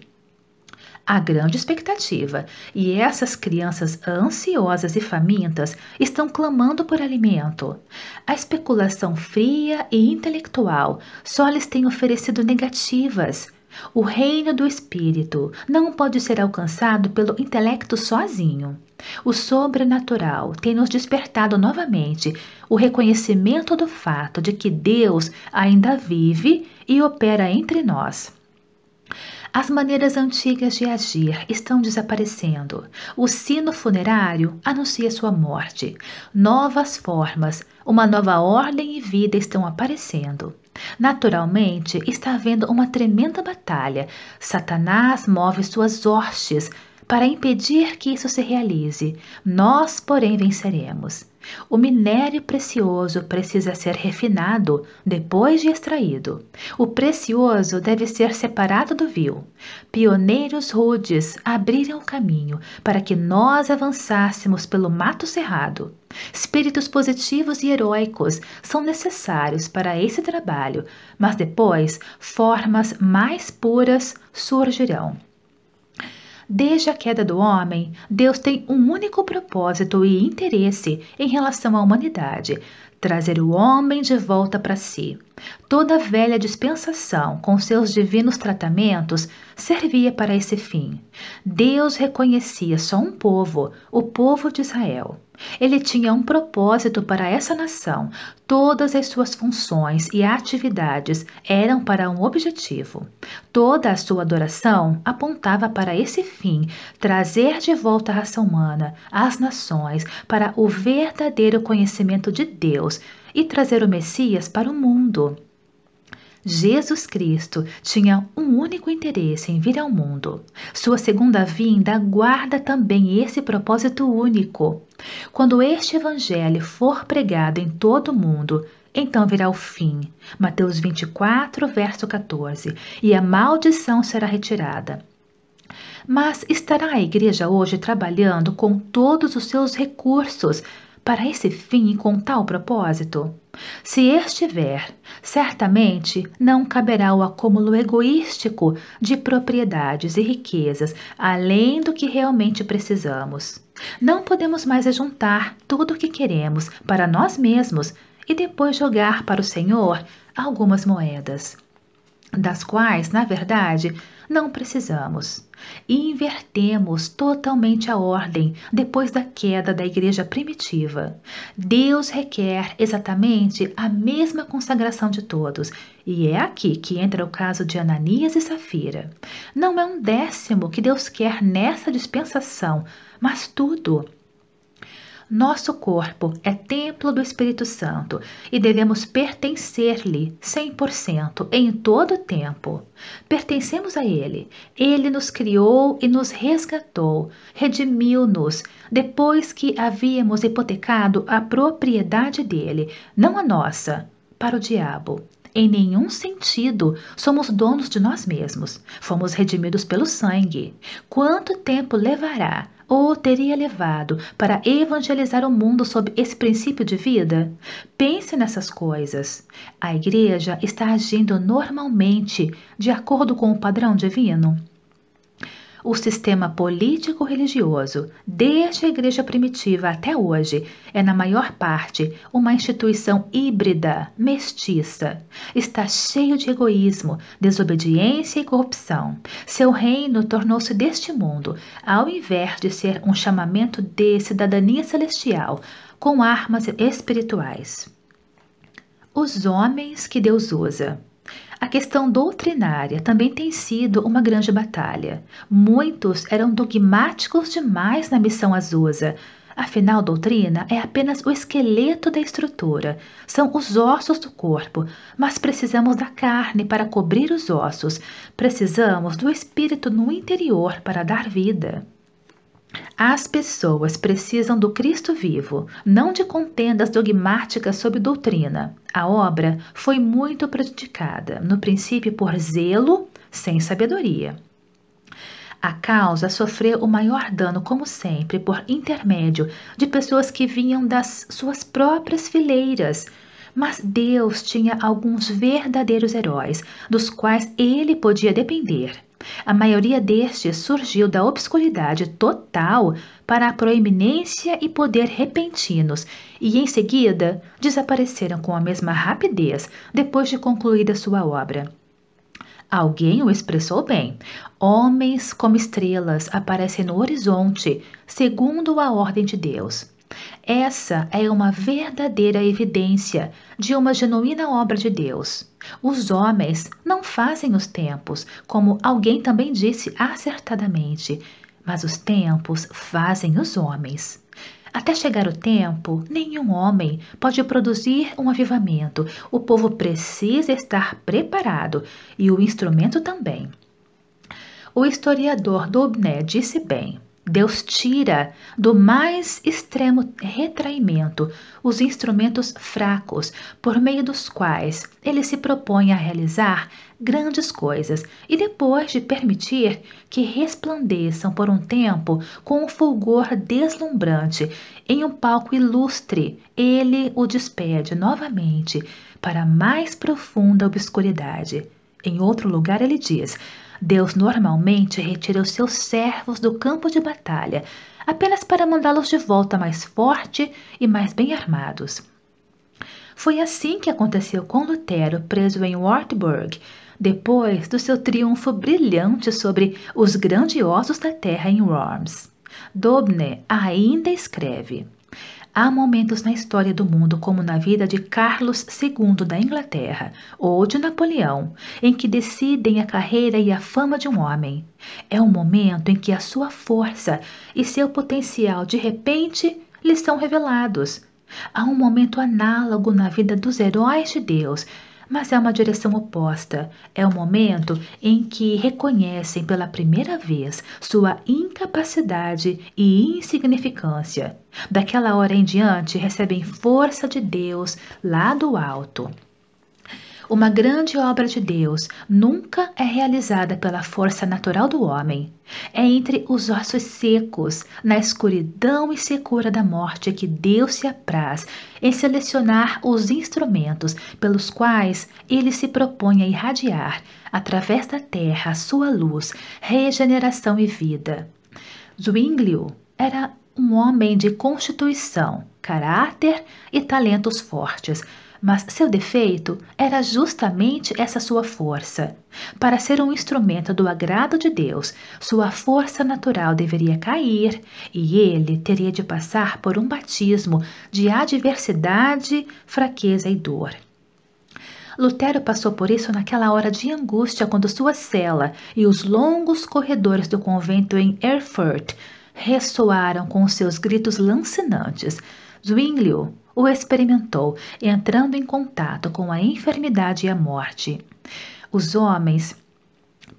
Há grande expectativa e essas crianças ansiosas e famintas estão clamando por alimento. A especulação fria e intelectual só lhes tem oferecido negativas, o reino do espírito não pode ser alcançado pelo intelecto sozinho. O sobrenatural tem nos despertado novamente o reconhecimento do fato de que Deus ainda vive e opera entre nós. As maneiras antigas de agir estão desaparecendo. O sino funerário anuncia sua morte. Novas formas, uma nova ordem e vida estão aparecendo. Naturalmente, está havendo uma tremenda batalha. Satanás move suas hostes para impedir que isso se realize. Nós, porém, venceremos. O minério precioso precisa ser refinado depois de extraído. O precioso deve ser separado do vil. Pioneiros rudes abriram o caminho para que nós avançássemos pelo mato cerrado. Espíritos positivos e heróicos são necessários para esse trabalho, mas depois formas mais puras surgirão. Desde a queda do homem, Deus tem um único propósito e interesse em relação à humanidade: trazer o homem de volta para si. Toda a velha dispensação, com seus divinos tratamentos, servia para esse fim. Deus reconhecia só um povo, o povo de Israel. Ele tinha um propósito para essa nação. Todas as suas funções e atividades eram para um objetivo. Toda a sua adoração apontava para esse fim: trazer de volta a raça humana, as nações, para o verdadeiro conhecimento de Deus e trazer o Messias para o mundo. Jesus Cristo tinha um único interesse em vir ao mundo. Sua segunda vinda guarda também esse propósito único. Quando este evangelho for pregado em todo o mundo, então virá o fim. Mateus 24, verso 14. E a maldição será retirada. Mas estará a igreja hoje trabalhando com todos os seus recursos para esse fim e com tal propósito? Se estiver, certamente não caberá o acúmulo egoístico de propriedades e riquezas além do que realmente precisamos. Não podemos mais ajuntar tudo o que queremos para nós mesmos e depois jogar para o Senhor algumas moedas, das quais, na verdade, não precisamos. Invertemos totalmente a ordem depois da queda da igreja primitiva. Deus requer exatamente a mesma consagração de todos, e é aqui que entra o caso de Ananias e Safira. Não é um décimo que Deus quer nessa dispensação, mas tudo nosso corpo é templo do Espírito Santo e devemos pertencer-lhe 100% em todo o tempo. Pertencemos a Ele. Ele nos criou e nos resgatou, redimiu-nos depois que havíamos hipotecado a propriedade dele, não a nossa, para o diabo. Em nenhum sentido somos donos de nós mesmos. Fomos redimidos pelo sangue. Quanto tempo levará o teria levado para evangelizar o mundo sob esse princípio de vida? Pense nessas coisas. A igreja está agindo normalmente de acordo com o padrão divino? O sistema político-religioso, desde a Igreja primitiva até hoje, é na maior parte uma instituição híbrida, mestiça. Está cheio de egoísmo, desobediência e corrupção. Seu reino tornou-se deste mundo, ao invés de ser um chamamento de cidadania celestial, com armas espirituais. Os homens que Deus usa. A questão doutrinária também tem sido uma grande batalha. Muitos eram dogmáticos demais na missão Azusa. Afinal, doutrina é apenas o esqueleto da estrutura, são os ossos do corpo, mas precisamos da carne para cobrir os ossos, precisamos do espírito no interior para dar vida. As pessoas precisam do Cristo vivo, não de contendas dogmáticas sobre doutrina. A obra foi muito praticada, no princípio por zelo, sem sabedoria. A causa sofreu o maior dano, como sempre, por intermédio de pessoas que vinham das suas próprias fileiras. Mas Deus tinha alguns verdadeiros heróis, dos quais ele podia depender. A maioria destes surgiu da obscuridade total para a proeminência e poder repentinos, e em seguida desapareceram com a mesma rapidez depois de concluída sua obra. Alguém o expressou bem. Homens como estrelas aparecem no horizonte, segundo a ordem de Deus. Essa é uma verdadeira evidência de uma genuína obra de Deus. Os homens não fazem os tempos, como alguém também disse acertadamente, mas os tempos fazem os homens. Até chegar o tempo, nenhum homem pode produzir um avivamento. O povo precisa estar preparado e o instrumento também. O historiador Dobné disse bem: Deus tira do mais extremo retraimento os instrumentos fracos por meio dos quais ele se propõe a realizar grandes coisas e depois de permitir que resplandeçam por um tempo com um fulgor deslumbrante em um palco ilustre, ele o despede novamente para a mais profunda obscuridade. Em outro lugar, ele diz: Deus normalmente retira os seus servos do campo de batalha, apenas para mandá-los de volta mais forte e mais bem armados. Foi assim que aconteceu com Lutero, preso em Wartburg, depois do seu triunfo brilhante sobre os grandiosos da terra em Worms. Dobne ainda escreve: Há momentos na história do mundo, como na vida de Carlos II da Inglaterra ou de Napoleão, em que decidem a carreira e a fama de um homem. É um momento em que a sua força e seu potencial de repente lhe são revelados. Há um momento análogo na vida dos heróis de Deus mas é uma direção oposta. É o momento em que reconhecem pela primeira vez sua incapacidade e insignificância. Daquela hora em diante, recebem força de Deus lá do alto. Uma grande obra de Deus nunca é realizada pela força natural do homem. É entre os ossos secos, na escuridão e secura da morte, que Deus se apraz em selecionar os instrumentos pelos quais ele se propõe a irradiar, através da terra, a sua luz, regeneração e vida. Zwinglio era um homem de constituição, caráter e talentos fortes, mas seu defeito era justamente essa sua força. Para ser um instrumento do agrado de Deus, sua força natural deveria cair e ele teria de passar por um batismo de adversidade, fraqueza e dor. Lutero passou por isso naquela hora de angústia quando sua cela e os longos corredores do convento em Erfurt ressoaram com seus gritos lancinantes Zwinglio o experimentou, entrando em contato com a enfermidade e a morte. Os homens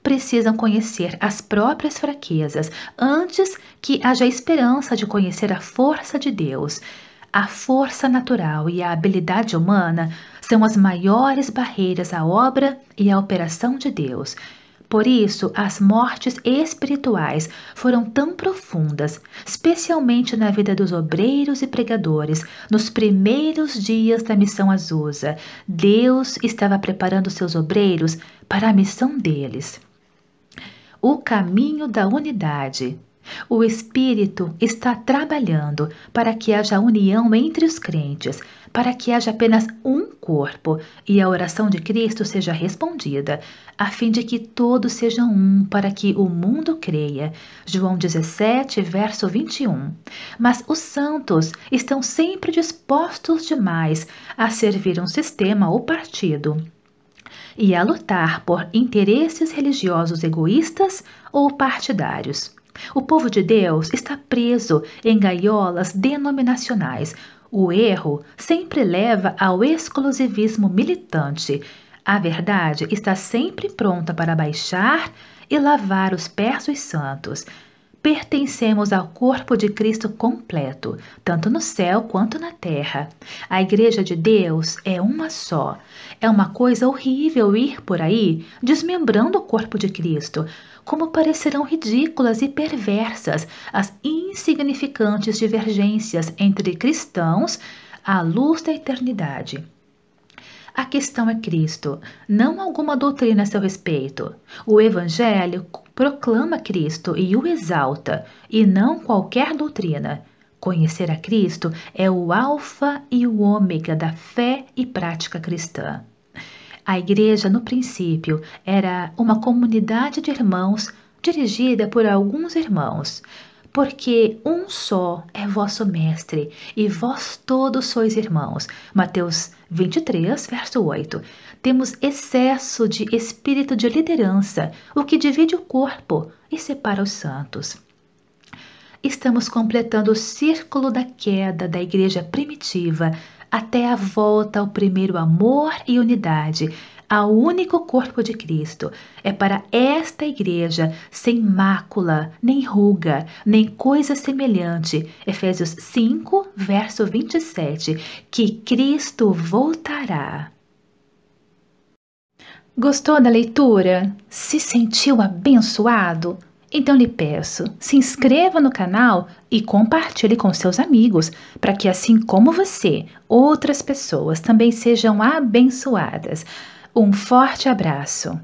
precisam conhecer as próprias fraquezas antes que haja esperança de conhecer a força de Deus. A força natural e a habilidade humana são as maiores barreiras à obra e à operação de Deus. Por isso, as mortes espirituais foram tão profundas, especialmente na vida dos obreiros e pregadores, nos primeiros dias da missão Azusa. Deus estava preparando seus obreiros para a missão deles. O caminho da unidade. O Espírito está trabalhando para que haja união entre os crentes, para que haja apenas um corpo e a oração de Cristo seja respondida, a fim de que todos sejam um, para que o mundo creia. João 17, verso 21. Mas os santos estão sempre dispostos demais a servir um sistema ou partido e a lutar por interesses religiosos egoístas ou partidários. O povo de Deus está preso em gaiolas denominacionais. O erro sempre leva ao exclusivismo militante. A verdade está sempre pronta para baixar e lavar os pés dos santos. Pertencemos ao corpo de Cristo completo, tanto no céu quanto na terra. A Igreja de Deus é uma só. É uma coisa horrível ir por aí desmembrando o corpo de Cristo, como parecerão ridículas e perversas as insignificantes divergências entre cristãos à luz da eternidade. A questão é Cristo, não alguma doutrina a seu respeito. O Evangelho proclama Cristo e o exalta, e não qualquer doutrina. Conhecer a Cristo é o alfa e o ômega da fé e prática cristã. A igreja, no princípio, era uma comunidade de irmãos dirigida por alguns irmãos. Porque um só é vosso mestre, e vós todos sois irmãos. Mateus 23, verso 8. Temos excesso de espírito de liderança, o que divide o corpo e separa os santos. Estamos completando o círculo da queda da igreja primitiva até a volta ao primeiro amor e unidade, ao único corpo de Cristo. É para esta igreja, sem mácula, nem ruga, nem coisa semelhante. Efésios 5, verso 27, que Cristo voltará. Gostou da leitura? Se sentiu abençoado? Então lhe peço, se inscreva no canal e compartilhe com seus amigos, para que assim como você, outras pessoas também sejam abençoadas. Um forte abraço!